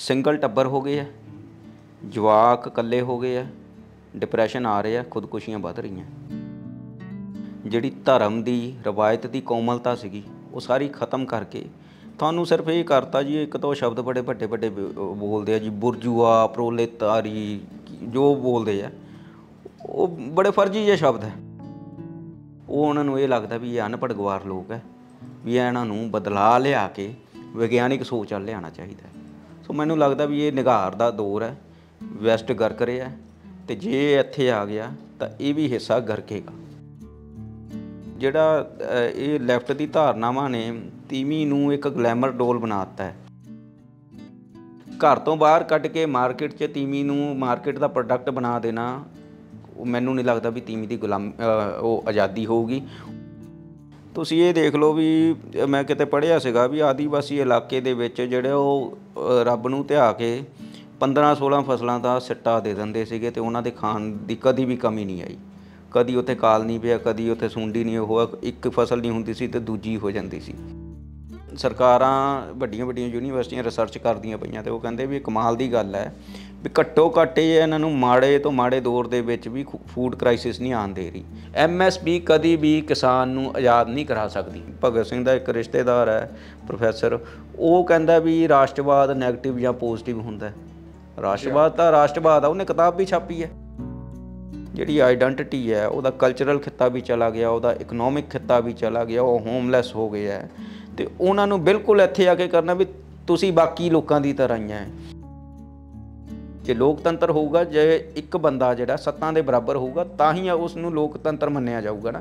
single ਟੱਬਰ ਹੋ ਗਏ ਆ ਜਵਾਕ ਇਕੱਲੇ ਹੋ ਗਏ ਆ ਡਿਪਰੈਸ਼ਨ ਆ ਰਿਹਾ ਖੁਦਕੁਸ਼ੀਆਂ ਵੱਧ ਰਹੀਆਂ ਜਿਹੜੀ ਧਰਮ ਦੀ ਰਵਾਇਤ ਦੀ ਕੋਮਲਤਾ ਸੀਗੀ ਉਹ ਸਾਰੀ ਖਤਮ ਕਰਕੇ ਤੁਹਾਨੂੰ ਸਿਰਫ ਇਹ ਕਰਤਾ ਜੀ ਇੱਕ ਤੋਂ ਸ਼ਬਦ ਬੜੇ ਵੱਡੇ ਵੱਡੇ ਬੋਲਦੇ ਆ ਜੀ ਬੁਰਜੂਆ ਪ੍ਰੋਲੇਤਾਰੀ ਜੋ ਬੋਲਦੇ ਆ ਉਹ ਬੜੇ ਫਰਜ਼ੀ ਜਿਹੇ ਸ਼ਬਦ ਹੈ ਉਹ ਉਹਨਾਂ ਨੂੰ ਇਹ ਲੱਗਦਾ ਵੀ ਇਹ ਅਨਪੜਗਵਾਰ ਲੋਕ ਹੈ ਵੀ ਇਹਨਾਂ ਨੂੰ ਬਦਲਾ ਲਿਆ ਕੇ ਵਿਗਿਆਨਿਕ ਸੋਚ ਆ ਲਿਆਣਾ ਚਾਹੀਦਾ ਸੋ ਮੈਨੂੰ ਲੱਗਦਾ ਵੀ ਇਹ ਨਿਗਾਰ ਦਾ ਦੌਰ ਹੈ ਵੈਸਟ ਗਰਕ ਰਿਹਾ ਤੇ ਜੇ ਇੱਥੇ ਆ ਗਿਆ ਤਾਂ ਇਹ ਵੀ ਹਿੱਸਾ ਗਰਕੇਗਾ ਜਿਹੜਾ ਇਹ ਲੈਫਟ ਦੀ ਧਾਰਨਾਵਾਂ ਨੇ ਤੀਵੀਂ ਨੂੰ ਇੱਕ ਗਲੈਮਰ ਡੋਲ ਬਣਾਤਾ ਹੈ ਘਰ ਤੋਂ ਬਾਹਰ ਕੱਢ ਕੇ ਮਾਰਕੀਟ 'ਚ ਤੀਵੀਂ ਨੂੰ ਮਾਰਕੀਟ ਦਾ ਪ੍ਰੋਡਕਟ ਬਣਾ ਦੇਣਾ ਮੈਨੂੰ ਨਹੀਂ ਲੱਗਦਾ ਵੀ ਤੀਵੀਂ ਦੀ ਗੁਲਾਮ ਉਹ ਆਜ਼ਾਦੀ ਹੋਊਗੀ ਤੁਸੀਂ ਇਹ ਦੇਖ ਲਓ ਵੀ ਮੈਂ ਕਿਤੇ ਪੜਿਆ ਸੀਗਾ ਵੀ ਆਦੀਵਾਸੀ ਇਲਾਕੇ ਦੇ ਵਿੱਚ ਜਿਹੜੇ ਉਹ ਰੱਬ ਨੂੰ ਧਿਆ ਕੇ 15 16 ਫਸਲਾਂ ਦਾ ਸਿੱਟਾ ਦੇ ਦਿੰਦੇ ਸੀਗੇ ਤੇ ਉਹਨਾਂ ਦੇ ਖਾਣ ਦੀ ਕਦੀ ਵੀ ਕਮੀ ਨਹੀਂ ਆਈ ਕਦੀ ਉੱਥੇ ਕਾਲ ਨਹੀਂ ਪਿਆ ਕਦੀ ਉੱਥੇ ਸੁੰਡੀ ਨਹੀਂ ਉਹ ਇੱਕ ਫਸਲ ਨਹੀਂ ਹੁੰਦੀ ਸੀ ਤੇ ਦੂਜੀ ਹੋ ਜਾਂਦੀ ਸੀ ਸਰਕਾਰਾਂ ਵੱਡੀਆਂ ਵੱਡੀਆਂ ਯੂਨੀਵਰਸਿਟੀਆਂ ਰਿਸਰਚ ਕਰਦੀਆਂ ਪਈਆਂ ਤੇ ਉਹ ਕਹਿੰਦੇ ਵੀ ਇਹ ਕਮਾਲ ਦੀ ਗੱਲ ਹੈ ਵੀ ਘੱਟੋ ਘੱਟ ਇਹ ਇਹਨਾਂ ਨੂੰ ਮਾੜੇ ਤੋਂ ਮਾੜੇ ਦੌਰ ਦੇ ਵਿੱਚ ਵੀ ਫੂਡ ਕ੍ਰਾਈਸਿਸ ਨਹੀਂ ਆਣ ਦੇ ਰਹੀ ਐਮਐਸਪੀ ਕਦੀ ਵੀ ਕਿਸਾਨ ਨੂੰ ਆਜ਼ਾਦ ਨਹੀਂ ਕਰਾ ਸਕਦੀ ਭਗਤ ਸਿੰਘ ਦਾ ਇੱਕ ਰਿਸ਼ਤੇਦਾਰ ਹੈ ਪ੍ਰੋਫੈਸਰ ਉਹ ਕਹਿੰਦਾ ਵੀ ਰਾਸ਼ਟਰਵਾਦ 네ਗੇਟਿਵ ਜਾਂ ਪੋਜ਼ਿਟਿਵ ਹੁੰਦਾ ਰਾਸ਼ਟਰਵਾਦ ਤਾਂ ਰਾਸ਼ਟਰਵਾਦ ਆ ਉਹਨੇ ਕਿਤਾਬ ਵੀ ਛਾਪੀ ਹੈ ਜਿਹੜੀ ਆਈਡੈਂਟੀਟੀ ਹੈ ਉਹਦਾ ਕਲਚਰਲ ਖਿੱਤਾ ਵੀ ਚਲਾ ਗਿਆ ਉਹਦਾ ਇਕਨੋਮਿਕ ਖਿੱਤਾ ਵੀ ਚਲਾ ਗਿਆ ਉਹ ਹੋਮਲੈਸ ਹੋ ਗਿਆ ਤੇ ਉਹਨਾਂ ਨੂੰ ਬਿਲਕੁਲ ਇੱਥੇ ਆ ਕੇ ਕਰਨਾ ਵੀ ਤੁਸੀਂ ਬਾਕੀ ਲੋਕਾਂ ਦੀ ਤਰ੍ਹਾਂ ਹੀ ਹੈ ਜੇ ਲੋਕਤੰਤਰ ਹੋਊਗਾ ਜੇ ਇੱਕ ਬੰਦਾ ਜਿਹੜਾ ਸੱਤਾਂ ਦੇ ਬਰਾਬਰ ਹੋਊਗਾ ਤਾਂ ਹੀ ਉਸ ਨੂੰ ਲੋਕਤੰਤਰ ਮੰਨਿਆ ਜਾਊਗਾ ਨਾ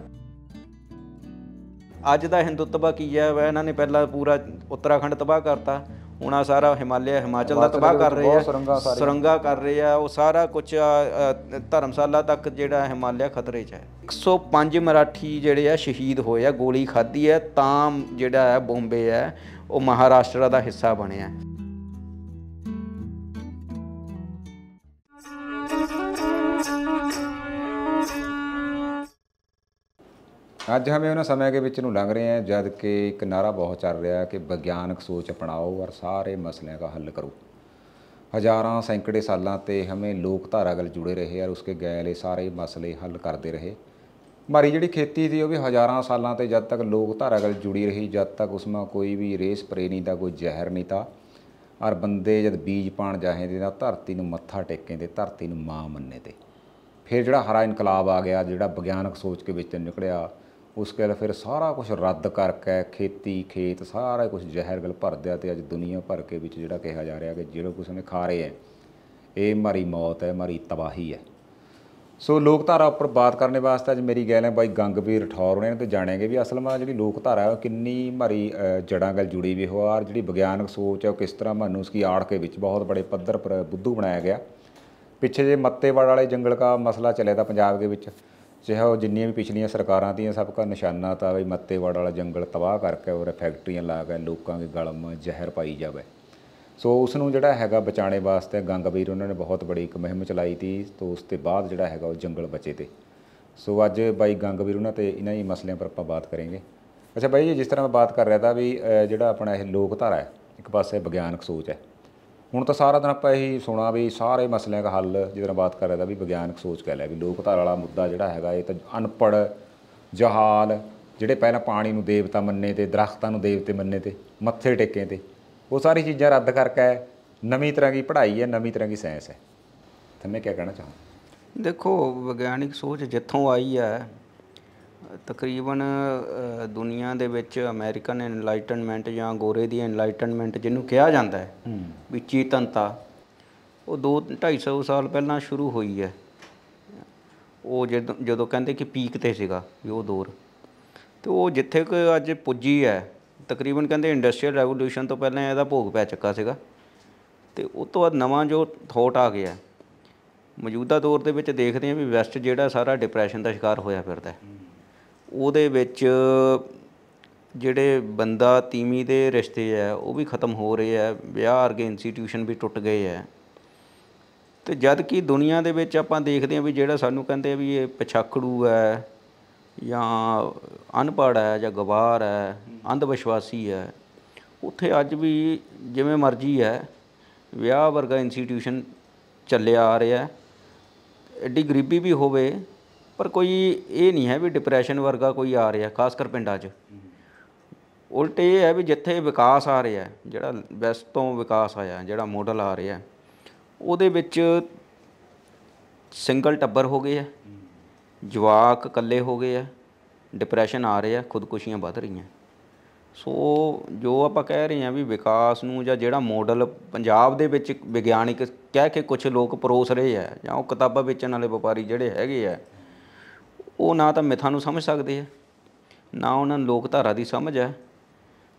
ਅੱਜ ਦਾ ਹਿੰਦੂਤਵਾ ਕੀ ਹੈ ਇਹਨਾਂ ਨੇ ਪਹਿਲਾਂ ਪੂਰਾ ਉੱਤਰਾਖੰਡ ਤਬਾਹ ਕਰਤਾ ਹੁਣ ਆ ਸਾਰਾ ਹਿਮਾਲਿਆ ਹਿਮਾਚਲ ਦਾ ਤਬਾਹ ਕਰ ਰਹੇ ਆ ਸੁਰੰਗਾ ਕਰ ਰਹੇ ਆ ਉਹ ਸਾਰਾ ਕੁਝ ਧਰਮਸ਼ਾਲਾ ਤੱਕ ਜਿਹੜਾ ਹਿਮਾਲਿਆ ਖਤਰੇ 'ਚ ਹੈ 105 ਮਰਾਠੀ ਜਿਹੜੇ ਆ ਸ਼ਹੀਦ ਹੋਏ ਆ ਗੋਲੀ ਖਾਧੀ ਹੈ ਤਾਂ ਜਿਹੜਾ ਹੈ ਬੰਬੇ ਹੈ ਉਹ ਮਹਾਰਾਸ਼ਟਰ ਦਾ ਹਿੱਸਾ ਬਣਿਆ ਅੱਜ ਹਮੇ ਉਹਨਾਂ ਸਮੇਂ ਦੇ ਵਿੱਚ ਨੂੰ ਲੰਘ ਰਹੇ ਆ ਜਦ ਕਿ ਇੱਕ ਨਾਰਾ ਬਹੁਤ ਚੱਲ ਰਿਹਾ ਕਿ ਵਿਗਿਆਨਕ ਸੋਚ ਅਪਣਾਓ ਔਰ ਸਾਰੇ ਮਸਲਿਆਂ ਦਾ ਹੱਲ ਕਰੋ ਹਜ਼ਾਰਾਂ ਸੈਂਕੜੇ ਸਾਲਾਂ ਤੇ ਹਮੇ ਲੋਕ ਧਾਰਾ ਨਾਲ ਜੁੜੇ ਰਹੇ ਔਰ ਉਸਕੇ ਗੈਲੇ ਸਾਰੇ ਮਸਲੇ ਹੱਲ ਕਰਦੇ ਰਹੇ ਮਾਰੀ ਜਿਹੜੀ ਖੇਤੀ ਸੀ ਉਹ ਵੀ ਹਜ਼ਾਰਾਂ ਸਾਲਾਂ ਤੇ ਜਦ ਤੱਕ ਲੋਕ ਧਾਰਾ ਨਾਲ ਜੁੜੀ ਰਹੀ ਜਦ ਤੱਕ ਉਸਮਾ ਕੋਈ ਵੀ ਰੇਸ ਸਪਰੇ ਨਹੀਂ ਦਾ ਕੋਈ ਜ਼ਹਿਰ ਨਹੀਂ ਤਾ ਔਰ ਬੰਦੇ ਜਦ ਬੀਜ ਪਾਣ ਜਾਹੇ ਦੇ ਨਾ ਧਰਤੀ ਨੂੰ ਮੱਥਾ ਟੇਕੇ ਦੇ ਧਰਤੀ ਨੂੰ ਮਾਂ ਮੰਨੇ ਤੇ ਫਿਰ ਜਿਹੜਾ ਹਰਾ ਇਨਕਲਾਬ ਆ ਗਿਆ ਜਿਹੜਾ ਵਿਗਿਆਨਕ ਸੋਚ ਕੇ ਵਿੱਚ ਨਿਕਲਿਆ ਉਸ ਕੇ ਫਿਰ ਸਾਰਾ ਕੁਝ ਰੱਦ ਕਰਕੇ ਖੇਤੀ ਖੇਤ ਸਾਰਾ ਕੁਝ ਜ਼ਹਿਰ ਗਲ ਭਰ ਦਿਆ ਤੇ ਅੱਜ ਦੁਨੀਆ ਭਰ ਕੇ ਵਿੱਚ ਜਿਹੜਾ ਕਿਹਾ ਜਾ ਰਿਹਾ ਕਿ ਜਿਹੜਾ ਕੁਝ ਨੇ ਖਾ ਰਹੇ ਐ ਇਹ ਮਾਰੀ ਮੌਤ ਹੈ ਮਾਰੀ ਤਬਾਹੀ ਹੈ ਸੋ ਲੋਕ ਧਾਰਾ ਉੱਪਰ ਬਾਤ ਕਰਨੇ ਵਾਸਤੇ ਅੱਜ ਮੇਰੀ ਗੱਲ ਹੈ ਬਾਈ ਗੰਗਵੀਰ ਠੌਰ ਨੇ ਤੇ ਜਾਣਾਂਗੇ ਵੀ ਅਸਲ ਮਾ ਜਿਹੜੀ ਲੋਕ ਧਾਰਾ ਕਿੰਨੀ ਮਾਰੀ ਜੜਾਂ ਗਲ ਜੁੜੀ ਵੀ ਹੋਆ ਔਰ ਜਿਹੜੀ ਵਿਗਿਆਨਕ ਸੋਚ ਹੈ ਉਹ ਕਿਸ ਤਰ੍ਹਾਂ ਮਾਨੂੰ ਕੀ ਆੜ ਕੇ ਵਿੱਚ ਬਹੁਤ ਬੜੇ ਪੱਧਰ ਪਰ ਬੁੱਧੂ ਬਣਾਇਆ ਗਿਆ ਪਿੱਛੇ ਜੇ ਮੱਤੇਵਾੜ ਵਾਲੇ ਜੰਗਲ ਦਾ ਮਸਲਾ ਚੱਲੇ ਤਾਂ ਪੰਜਾਬ ਦੇ ਵਿੱਚ ਚਾਹੇ ਉਹ ਜਿੰਨੀਆਂ ਵੀ ਪਿਛਲੀਆਂ ਸਰਕਾਰਾਂ ਦੀਆਂ ਸਭ ਦਾ ਨਿਸ਼ਾਨਾ ਤਾਂ ਵੀ ਮੱਤੇਵਾੜ ਵਾਲਾ ਜੰਗਲ ਤਬਾਹ ਕਰਕੇ ਉਹ ਫੈਕਟਰੀਆਂ ਲਾ ਕੇ ਲੋਕਾਂ ਦੇ ਗਲਮ ਜ਼ਹਿਰ ਪਾਈ ਜਾਵੇ ਸੋ ਉਸ ਨੂੰ ਜਿਹੜਾ ਹੈਗਾ ਬਚਾਣੇ ਵਾਸਤੇ ਗੰਗਵੀਰ ਉਹਨਾਂ ਨੇ ਬਹੁਤ ਬੜੀ ਇੱਕ ਮਹਿੰਮ ਚਲਾਈ ਤੀ ਤੋਂ ਉਸ ਤੇ ਬਾਅਦ ਜਿਹੜਾ ਹੈਗਾ ਉਹ ਜੰਗਲ ਬਚੇ ਤੇ ਸੋ ਅੱਜ ਬਾਈ ਗੰਗਵੀਰ ਉਹਨਾਂ ਤੇ ਇਹਨਾਂ ਹੀ ਮਸਲਿਆਂ ਪਰ ਆਪਾਂ ਬਾਤ ਕਰਾਂਗੇ ਅੱਛਾ ਬਾਈ ਜਿਸ ਤਰ੍ਹਾਂ ਮੈਂ ਬਾਤ ਕਰ ਰਿਹਾ ਤਾਂ ਵੀ ਜਿਹੜਾ ਆਪਣਾ ਇਹ ਲੋਕਧਾਰਾ ਹੈ ਇੱਕ ਪਾਸੇ ਵਿਗਿਆਨਕ ਸੋਚ ਹੈ ਹੁਣ ਤਾਂ ਸਾਰਾ ਦਿਨ ਆਪਾਂ ਇਹੀ ਸੁਣਾ ਵੀ ਸਾਰੇ ਮਸਲਿਆਂ ਦਾ ਹੱਲ ਜਿਹਦੇ ਨਾਲ ਬਾਤ ਕਰ ਰਿਹਾ ਵੀ ਵਿਗਿਆਨਕ ਸੋਚ ਕਹਿ ਲਿਆ ਵੀ ਲੋਕਧਾਰਾ ਵਾਲਾ ਮੁੱਦਾ ਜਿਹੜਾ ਹੈਗਾ ਇਹ ਤਾਂ ਅਨਪੜ ਜਹਾਲ ਜਿਹੜੇ ਪਹਿਲਾਂ ਪਾਣੀ ਨੂੰ ਦੇਵਤਾ ਮੰਨੇ ਤੇ ਦਰਖਤਾਂ ਨੂੰ ਦੇਵਤੇ ਮੰਨੇ ਤੇ ਮੱਥੇ ਟੇਕੇ ਤੇ ਉਹ ਸਾਰੀ ਚੀਜ਼ਾਂ ਰੱਦ ਕਰਕੇ ਨਵੀਂ ਤਰ੍ਹਾਂ ਦੀ ਪੜ੍ਹਾਈ ਹੈ ਨਵੀਂ ਤਰ੍ਹਾਂ ਦੀ ਸਾਇੰਸ ਹੈ ਤਾਂ ਮੈਂ ਕੀ ਕਹਿਣਾ ਚਾਹਾਂ ਦੇਖੋ ਵਿਗਿਆਨਿਕ ਸੋਚ ਜਿੱਥੋਂ ਆਈ ਹੈ ਤਕਰੀਬਨ ਦੁਨੀਆ ਦੇ ਵਿੱਚ ਅਮਰੀਕਨ ਇਨਲਾਈਟਨਮੈਂਟ ਜਾਂ ਗੋਰੇ ਦੀ ਇਨਲਾਈਟਨਮੈਂਟ ਜਿਹਨੂੰ ਕਿਹਾ ਜਾਂਦਾ ਹੈ ਵੀ ਚੇਤਨਤਾ ਉਹ 2 250 ਸਾਲ ਪਹਿਲਾਂ ਸ਼ੁਰੂ ਹੋਈ ਹੈ ਉਹ ਜਦੋਂ ਕਹਿੰਦੇ ਕਿ ਪੀਕ ਤੇ ਸੀਗਾ ਵੀ ਉਹ ਦੌਰ ਤੇ ਉਹ ਜਿੱਥੇ ਕਿ ਅੱਜ ਪੁੱਜੀ ਹੈ ਤਕਰੀਬਨ ਕਹਿੰਦੇ ਇੰਡਸਟਰੀਅਲ ਰੈਵੋਲੂਸ਼ਨ ਤੋਂ ਪਹਿਲਾਂ ਇਹਦਾ ਭੋਗ ਪੈ ਚੱਕਾ ਸੀਗਾ ਤੇ ਉਸ ਤੋਂ ਬਾਅਦ ਨਵਾਂ ਜੋ ਥੋਟ ਆ ਗਿਆ ਮੌਜੂਦਾ ਦੌਰ ਦੇ ਵਿੱਚ ਦੇਖਦੇ ਹਾਂ ਵੀ ਵੈਸਟ ਜਿਹੜਾ ਸਾਰਾ ਡਿਪਰੈਸ਼ਨ ਦਾ ਸ਼ਿਕਾਰ ਹੋਇਆ ਫਿਰਦਾ ਹੈ ਉਹਦੇ ਵਿੱਚ ਜਿਹੜੇ ਬੰਦਾ ਤੀਮੀ ਦੇ ਰਿਸ਼ਤੇ ਆ ਉਹ ਵੀ ਖਤਮ ਹੋ ਰਹੇ ਆ ਵਿਆਹ ਅਰਗੇ ਇੰਸਟੀਟਿਊਸ਼ਨ ਵੀ ਟੁੱਟ ਗਏ ਆ ਤੇ ਜਦ ਕਿ ਦੁਨੀਆ ਦੇ ਵਿੱਚ ਆਪਾਂ ਦੇਖਦੇ ਆ ਵੀ ਜਿਹੜਾ ਸਾਨੂੰ ਕਹਿੰਦੇ ਆ ਵੀ ਇਹ ਪਛਾਕੜੂ ਹੈ ਜਾਂ ਅਨਪੜ ਹੈ ਜਾਂ ਗਵਾਰ ਹੈ ਅੰਧ ਵਿਸ਼ਵਾਸੀ ਹੈ ਉੱਥੇ ਅੱਜ ਵੀ ਜਿਵੇਂ ਮਰਜ਼ੀ ਹੈ ਵਿਆਹ ਵਰਗਾ ਇੰਸਟੀਟਿਊਸ਼ਨ ਚੱਲਿਆ ਆ ਰਿਹਾ ਐਡੀ ਗਰੀਬੀ ਵੀ ਹੋਵੇ ਪਰ ਕੋਈ ਇਹ ਨਹੀਂ ਹੈ ਵੀ ਡਿਪਰੈਸ਼ਨ ਵਰਗਾ ਕੋਈ ਆ ਰਿਹਾ ਖਾਸ ਕਰ ਪਿੰਡਾਂ 'ਚ ਉਲਟ ਇਹ ਹੈ ਵੀ ਜਿੱਥੇ ਵਿਕਾਸ ਆ ਰਿਹਾ ਜਿਹੜਾ ਵੈਸਟ ਤੋਂ ਵਿਕਾਸ ਆਇਆ ਜਿਹੜਾ ਮਾਡਲ ਆ ਰਿਹਾ ਉਹਦੇ ਵਿੱਚ ਸਿੰਗਲ ਟੱਬਰ ਹੋ ਗਏ ਆ ਜਵਾਕ ਇਕੱਲੇ ਹੋ ਗਏ ਆ ਡਿਪਰੈਸ਼ਨ ਆ ਰਿਹਾ ਖੁਦਕੁਸ਼ੀਆਂ ਵੱਧ ਰਹੀਆਂ ਸੋ ਜੋ ਆਪਾਂ ਕਹਿ ਰਹੇ ਹਾਂ ਵੀ ਵਿਕਾਸ ਨੂੰ ਜਾਂ ਜਿਹੜਾ ਮਾਡਲ ਪੰਜਾਬ ਦੇ ਵਿੱਚ ਵਿਗਿਆਨਿਕ ਕਹਿ ਕੇ ਕੁਝ ਲੋਕ ਪਰੋਸ ਰਹੇ ਆ ਜਾਂ ਉਹ ਕਿਤਾਬਾਂ ਵੇਚਣ ਵਾਲੇ ਵਪਾਰੀ ਜਿਹੜੇ ਹੈਗੇ ਆ ਉਹ ਨਾ ਤਾਂ ਮਿਥਾਂ ਨੂੰ ਸਮਝ ਸਕਦੇ ਆ ਨਾ ਉਹਨਾਂ ਲੋਕ ਧਾਰਾ ਦੀ ਸਮਝ ਹੈ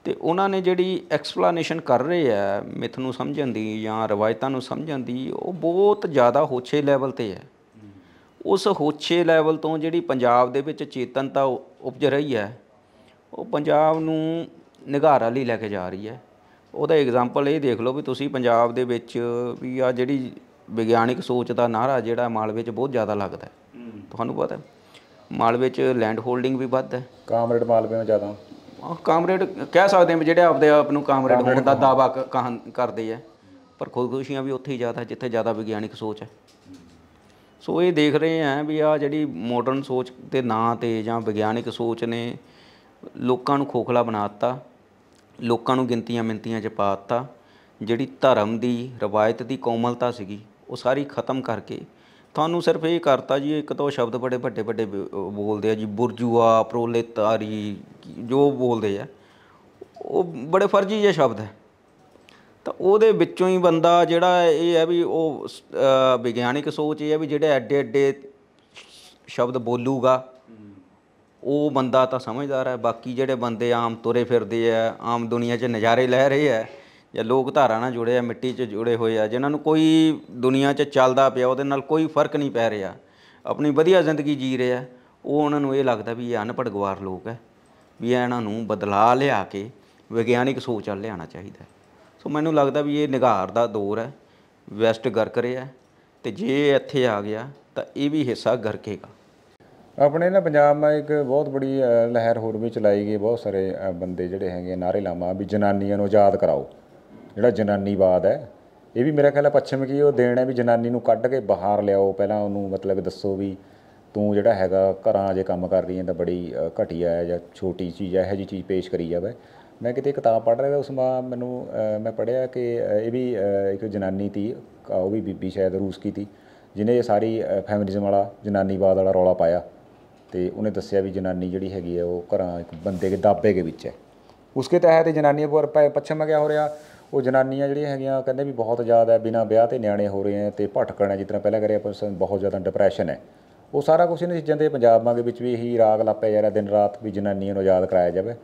ਤੇ ਉਹਨਾਂ ਨੇ ਜਿਹੜੀ ਐਕਸਪਲੇਨੇਸ਼ਨ ਕਰ ਰਹੇ ਆ ਮਿਥ ਨੂੰ ਸਮਝਣ ਦੀ ਜਾਂ ਰਵਾਇਤਾਂ ਨੂੰ ਸਮਝਣ ਦੀ ਉਹ ਬਹੁਤ ਜ਼ਿਆਦਾ ਹੋਛੇ ਲੈਵਲ ਤੇ ਹੈ ਉਸ ਹੋਛੇ ਲੈਵਲ ਤੋਂ ਜਿਹੜੀ ਪੰਜਾਬ ਦੇ ਵਿੱਚ ਚੇਤਨਤਾ ਉਪਜ ਰਹੀ ਹੈ ਉਹ ਪੰਜਾਬ ਨੂੰ ਨਿਗਾਰਾ ਲਈ ਲੈ ਕੇ ਜਾ ਰਹੀ ਹੈ ਉਹਦਾ ਐਗਜ਼ਾਮਪਲ ਇਹ ਦੇਖ ਲਓ ਵੀ ਤੁਸੀਂ ਪੰਜਾਬ ਦੇ ਵਿੱਚ ਵੀ ਆ ਜਿਹੜੀ ਵਿਗਿਆਨਿਕ ਸੋਚ ਦਾ ਨਾਰਾ ਜਿਹੜਾ ਮਾਲਵੇ 'ਚ ਬਹੁਤ ਜ਼ਿਆਦਾ ਲੱਗਦਾ ਤੁਹਾਨੂੰ ਪਤਾ ਹੈ ਮਾਲਵੇ 'ਚ ਲੈਂਡ ਹੋਲਡਿੰਗ ਵੀ ਵੱਧ ਹੈ ਕਾਮਰੇਡ ਮਾਲਵੇ ਵਿੱਚ ਜ਼ਿਆਦਾ ਕਾਮਰੇਡ ਕਹਿ ਸਕਦੇ ਆ ਜਿਹੜੇ ਆਪਦੇ ਆਪ ਨੂੰ ਕਾਮਰੇਡ ਹੋਣ ਦਾ ਦਾਵਾ ਕਰਦੇ ਆ ਪਰ ਖੁਦਕੁਸ਼ੀਆਂ ਵੀ ਉੱਥੇ ਹੀ ਜ਼ਿਆਦਾ ਜਿੱਥੇ ਜ਼ਿਆਦਾ ਵਿਗਿਆਨਿਕ ਸੋਚ ਹੈ ਸੋ ਇਹ ਦੇਖ ਰਹੇ ਆ ਵੀ ਆ ਜਿਹੜੀ ਮਾਡਰਨ ਸੋਚ ਦੇ ਨਾਂ ਤੇ ਜਾਂ ਵਿਗਿਆਨਿਕ ਸੋਚ ਨੇ ਲੋਕਾਂ ਨੂੰ ਖੋਖਲਾ ਬਣਾ ਦਿੱਤਾ ਲੋਕਾਂ ਨੂੰ ਗਿਣਤੀਆਂ ਮਿੰਤੀਆਂ 'ਚ ਦਿੱਤਾ ਜਿਹੜੀ ਧਰਮ ਦੀ ਰਵਾਇਤ ਦੀ ਕੋਮਲਤਾ ਸੀਗੀ ਉਹ ਸਾਰੀ ਖਤਮ ਕਰਕੇ ਤੁਹਾਨੂੰ ਸਿਰਫ ਇਹ ਕਰਤਾ ਜੀ ਇੱਕ ਤਾਂ ਸ਼ਬਦ ਬੜੇ ਵੱਡੇ ਵੱਡੇ ਬੋਲਦੇ ਆ ਜੀ ਬੁਰਜੂਆ ਪ੍ਰੋਲੇਤਾਰੀ ਜੋ ਬੋਲਦੇ ਆ ਉਹ ਬੜੇ ਫਰਜ਼ੀ ਜਿਹੇ ਸ਼ਬਦ ਹੈ ਤਾਂ ਉਹਦੇ ਵਿੱਚੋਂ ਹੀ ਬੰਦਾ ਜਿਹੜਾ ਇਹ ਹੈ ਵੀ ਉਹ ਵਿਗਿਆਨਿਕ ਸੋਚ ਇਹ ਹੈ ਵੀ ਜਿਹੜੇ ਐਡੇ ਐਡੇ ਸ਼ਬਦ ਬੋਲੂਗਾ ਉਹ ਬੰਦਾ ਤਾਂ ਸਮਝਦਾਰ ਹੈ ਬਾਕੀ ਜਿਹੜੇ ਬੰਦੇ ਆਮ ਤੁਰੇ ਫਿਰਦੇ ਆ ਆਮ ਦੁਨੀਆ 'ਚ ਨਜ਼ਾਰੇ ਲੈ ਰਹੇ ਆ ਜਾਂ ਲੋਕ ਧਾਰਾ ਨਾਲ ਜੁੜੇ ਆ ਮਿੱਟੀ 'ਚ ਜੁੜੇ ਹੋਏ ਆ ਜਿਨ੍ਹਾਂ ਨੂੰ ਕੋਈ ਦੁਨੀਆ 'ਚ ਚੱਲਦਾ ਪਿਆ ਉਹਦੇ ਨਾਲ ਕੋਈ ਫਰਕ ਨਹੀਂ ਪੈ ਰਿਹਾ ਆਪਣੀ ਵਧੀਆ ਜ਼ਿੰਦਗੀ ਜੀ ਰਿਹਾ ਉਹ ਉਹਨਾਂ ਨੂੰ ਇਹ ਲੱਗਦਾ ਵੀ ਇਹ ਅਨਪੜ੍ਹ ਗਵਾਰ ਲੋਕ ਹੈ ਵੀ ਇਹਨਾਂ ਨੂੰ ਬਦਲਾ ਲਿਆ ਕੇ ਵਿਗਿਆਨਿਕ ਸੋਚ ਵੱਲ ਲਿਆਣਾ ਚਾਹੀਦਾ ਸੋ ਮੈਨੂੰ ਲੱਗਦਾ ਵੀ ਇਹ ਨਿਗਾਰ ਦਾ ਦੌਰ ਹੈ ਵੈਸਟ ਗਰਕ ਰਿਹਾ ਤੇ ਜੇ ਇੱਥੇ ਆ ਗਿਆ ਤਾਂ ਇਹ ਵੀ ਹਿੱਸਾ ਗਰਕੇਗਾ ਆਪਣੇ ਨਾ ਪੰਜਾਬ ਮਾ ਇੱਕ ਬਹੁਤ ਬੜੀ ਲਹਿਰ ਹੋਰ ਵੀ ਚਲਾਈ ਗਈ ਬਹੁਤ ਸਾਰੇ ਬੰਦੇ ਜਿਹੜੇ ਹੈਗੇ ਨਾਰੇ ਲਾਵਾ ਵੀ ਜਨਾਨੀਆਂ ਨੂੰ ਆਜ਼ਾਦ ਕਰਾਓ ਜਿਹੜਾ ਜਨਾਨੀਵਾਦ ਹੈ ਇਹ ਵੀ ਮੇਰਾ ਖਿਆਲ ਹੈ ਪੱਛਮ ਕੀ ਉਹ ਦੇਣਾ ਵੀ ਜਨਾਨੀ ਨੂੰ ਕੱਢ ਕੇ ਬਾਹਰ ਲਿਆਓ ਪਹਿਲਾਂ ਉਹਨੂੰ ਮਤਲਬ ਦੱਸੋ ਵੀ ਤੂੰ ਜਿਹੜਾ ਹੈਗਾ ਘਰਾਂ ਜੇ ਕੰਮ ਕਰ ਰਹੀ ਹੈ ਤਾਂ ਬੜੀ ਘਟੀਆ ਹੈ ਜਾਂ ਛੋਟੀ ਚੀਜ਼ ਹੈ ਇਹੋ ਜੀ ਚੀਜ਼ ਪੇਸ਼ ਕਰੀ ਜਾਵੇ ਮੈਂ ਕਿਤੇ ਕਿਤਾਬ ਪੜ੍ਹ ਰਿਹਾ ਉਸ ਮਾ ਮੈਨੂੰ ਮੈਂ ਪੜ੍ਹਿਆ ਕਿ ਇਹ ਵੀ ਇੱਕ ਜਨਾਨੀ ਸੀ ਉਹ ਵੀ ਬੀਬੀ ਸ਼ਾਇਦ ਰੂਸ ਕੀ ਸੀ ਜਿਨੇ ਇਹ ਸਾਰੀ ਫੈਮਿਨਿਜ਼ਮ ਵਾਲਾ ਜਨਾਨੀਵਾਦ ਵਾਲਾ ਰੌਲਾ ਪਾਇਆ ਤੇ ਉਹਨੇ ਦੱਸਿਆ ਵੀ ਜਨਾਨੀ ਜਿਹੜੀ ਹੈਗੀ ਹੈ ਉਹ ਘਰਾਂ ਇੱਕ ਬੰਦੇ ਦੇ ਦਾਬੇ ਦੇ ਵਿੱਚ ਹੈ ਉਸਕੇ ਤਹਿਤ ਜਨਾਨੀਆਂ ਪਰ ਪੱਛਮ ਮੇ ਕਿਆ ਹੋ ਰਿਹਾ ਉਹ ਜਨਾਨੀਆਂ ਜਿਹੜੀਆਂ ਹੈਗੀਆਂ ਕਹਿੰਦੇ ਵੀ ਬਹੁਤ ਜ਼ਿਆਦਾ ਹੈ ਬਿਨਾਂ ਵਿਆਹ ਤੇ ਨਿਆਣੇ ਹੋ ਰਹੇ ਆ ਤੇ ਭਟਕਣਾ ਜਿਸ ਤਰ੍ਹਾਂ ਪਹਿਲਾਂ ਕਰਿਆ ਆਪਾਂ ਬਹੁਤ ਜ਼ਿਆਦਾ ਡਿਪਰੈਸ਼ਨ ਹੈ ਉਹ ਸਾਰਾ ਕੁਝ ਇਹਨਾਂ ਚੀਜ਼ਾਂ ਦੇ ਪੰਜਾਬ ਮਾਂਗੇ ਵਿੱਚ ਵੀ ਇਹੀ ਰਾਗ ਲਾਪਿਆ ਜਾ ਰਿਹਾ ਦਿਨ ਰਾਤ ਵੀ ਜਨਾਨੀਆਂ ਨੂੰ ਆਜ਼ਾਦ ਕਰਾਇਆ ਜਾਵੇ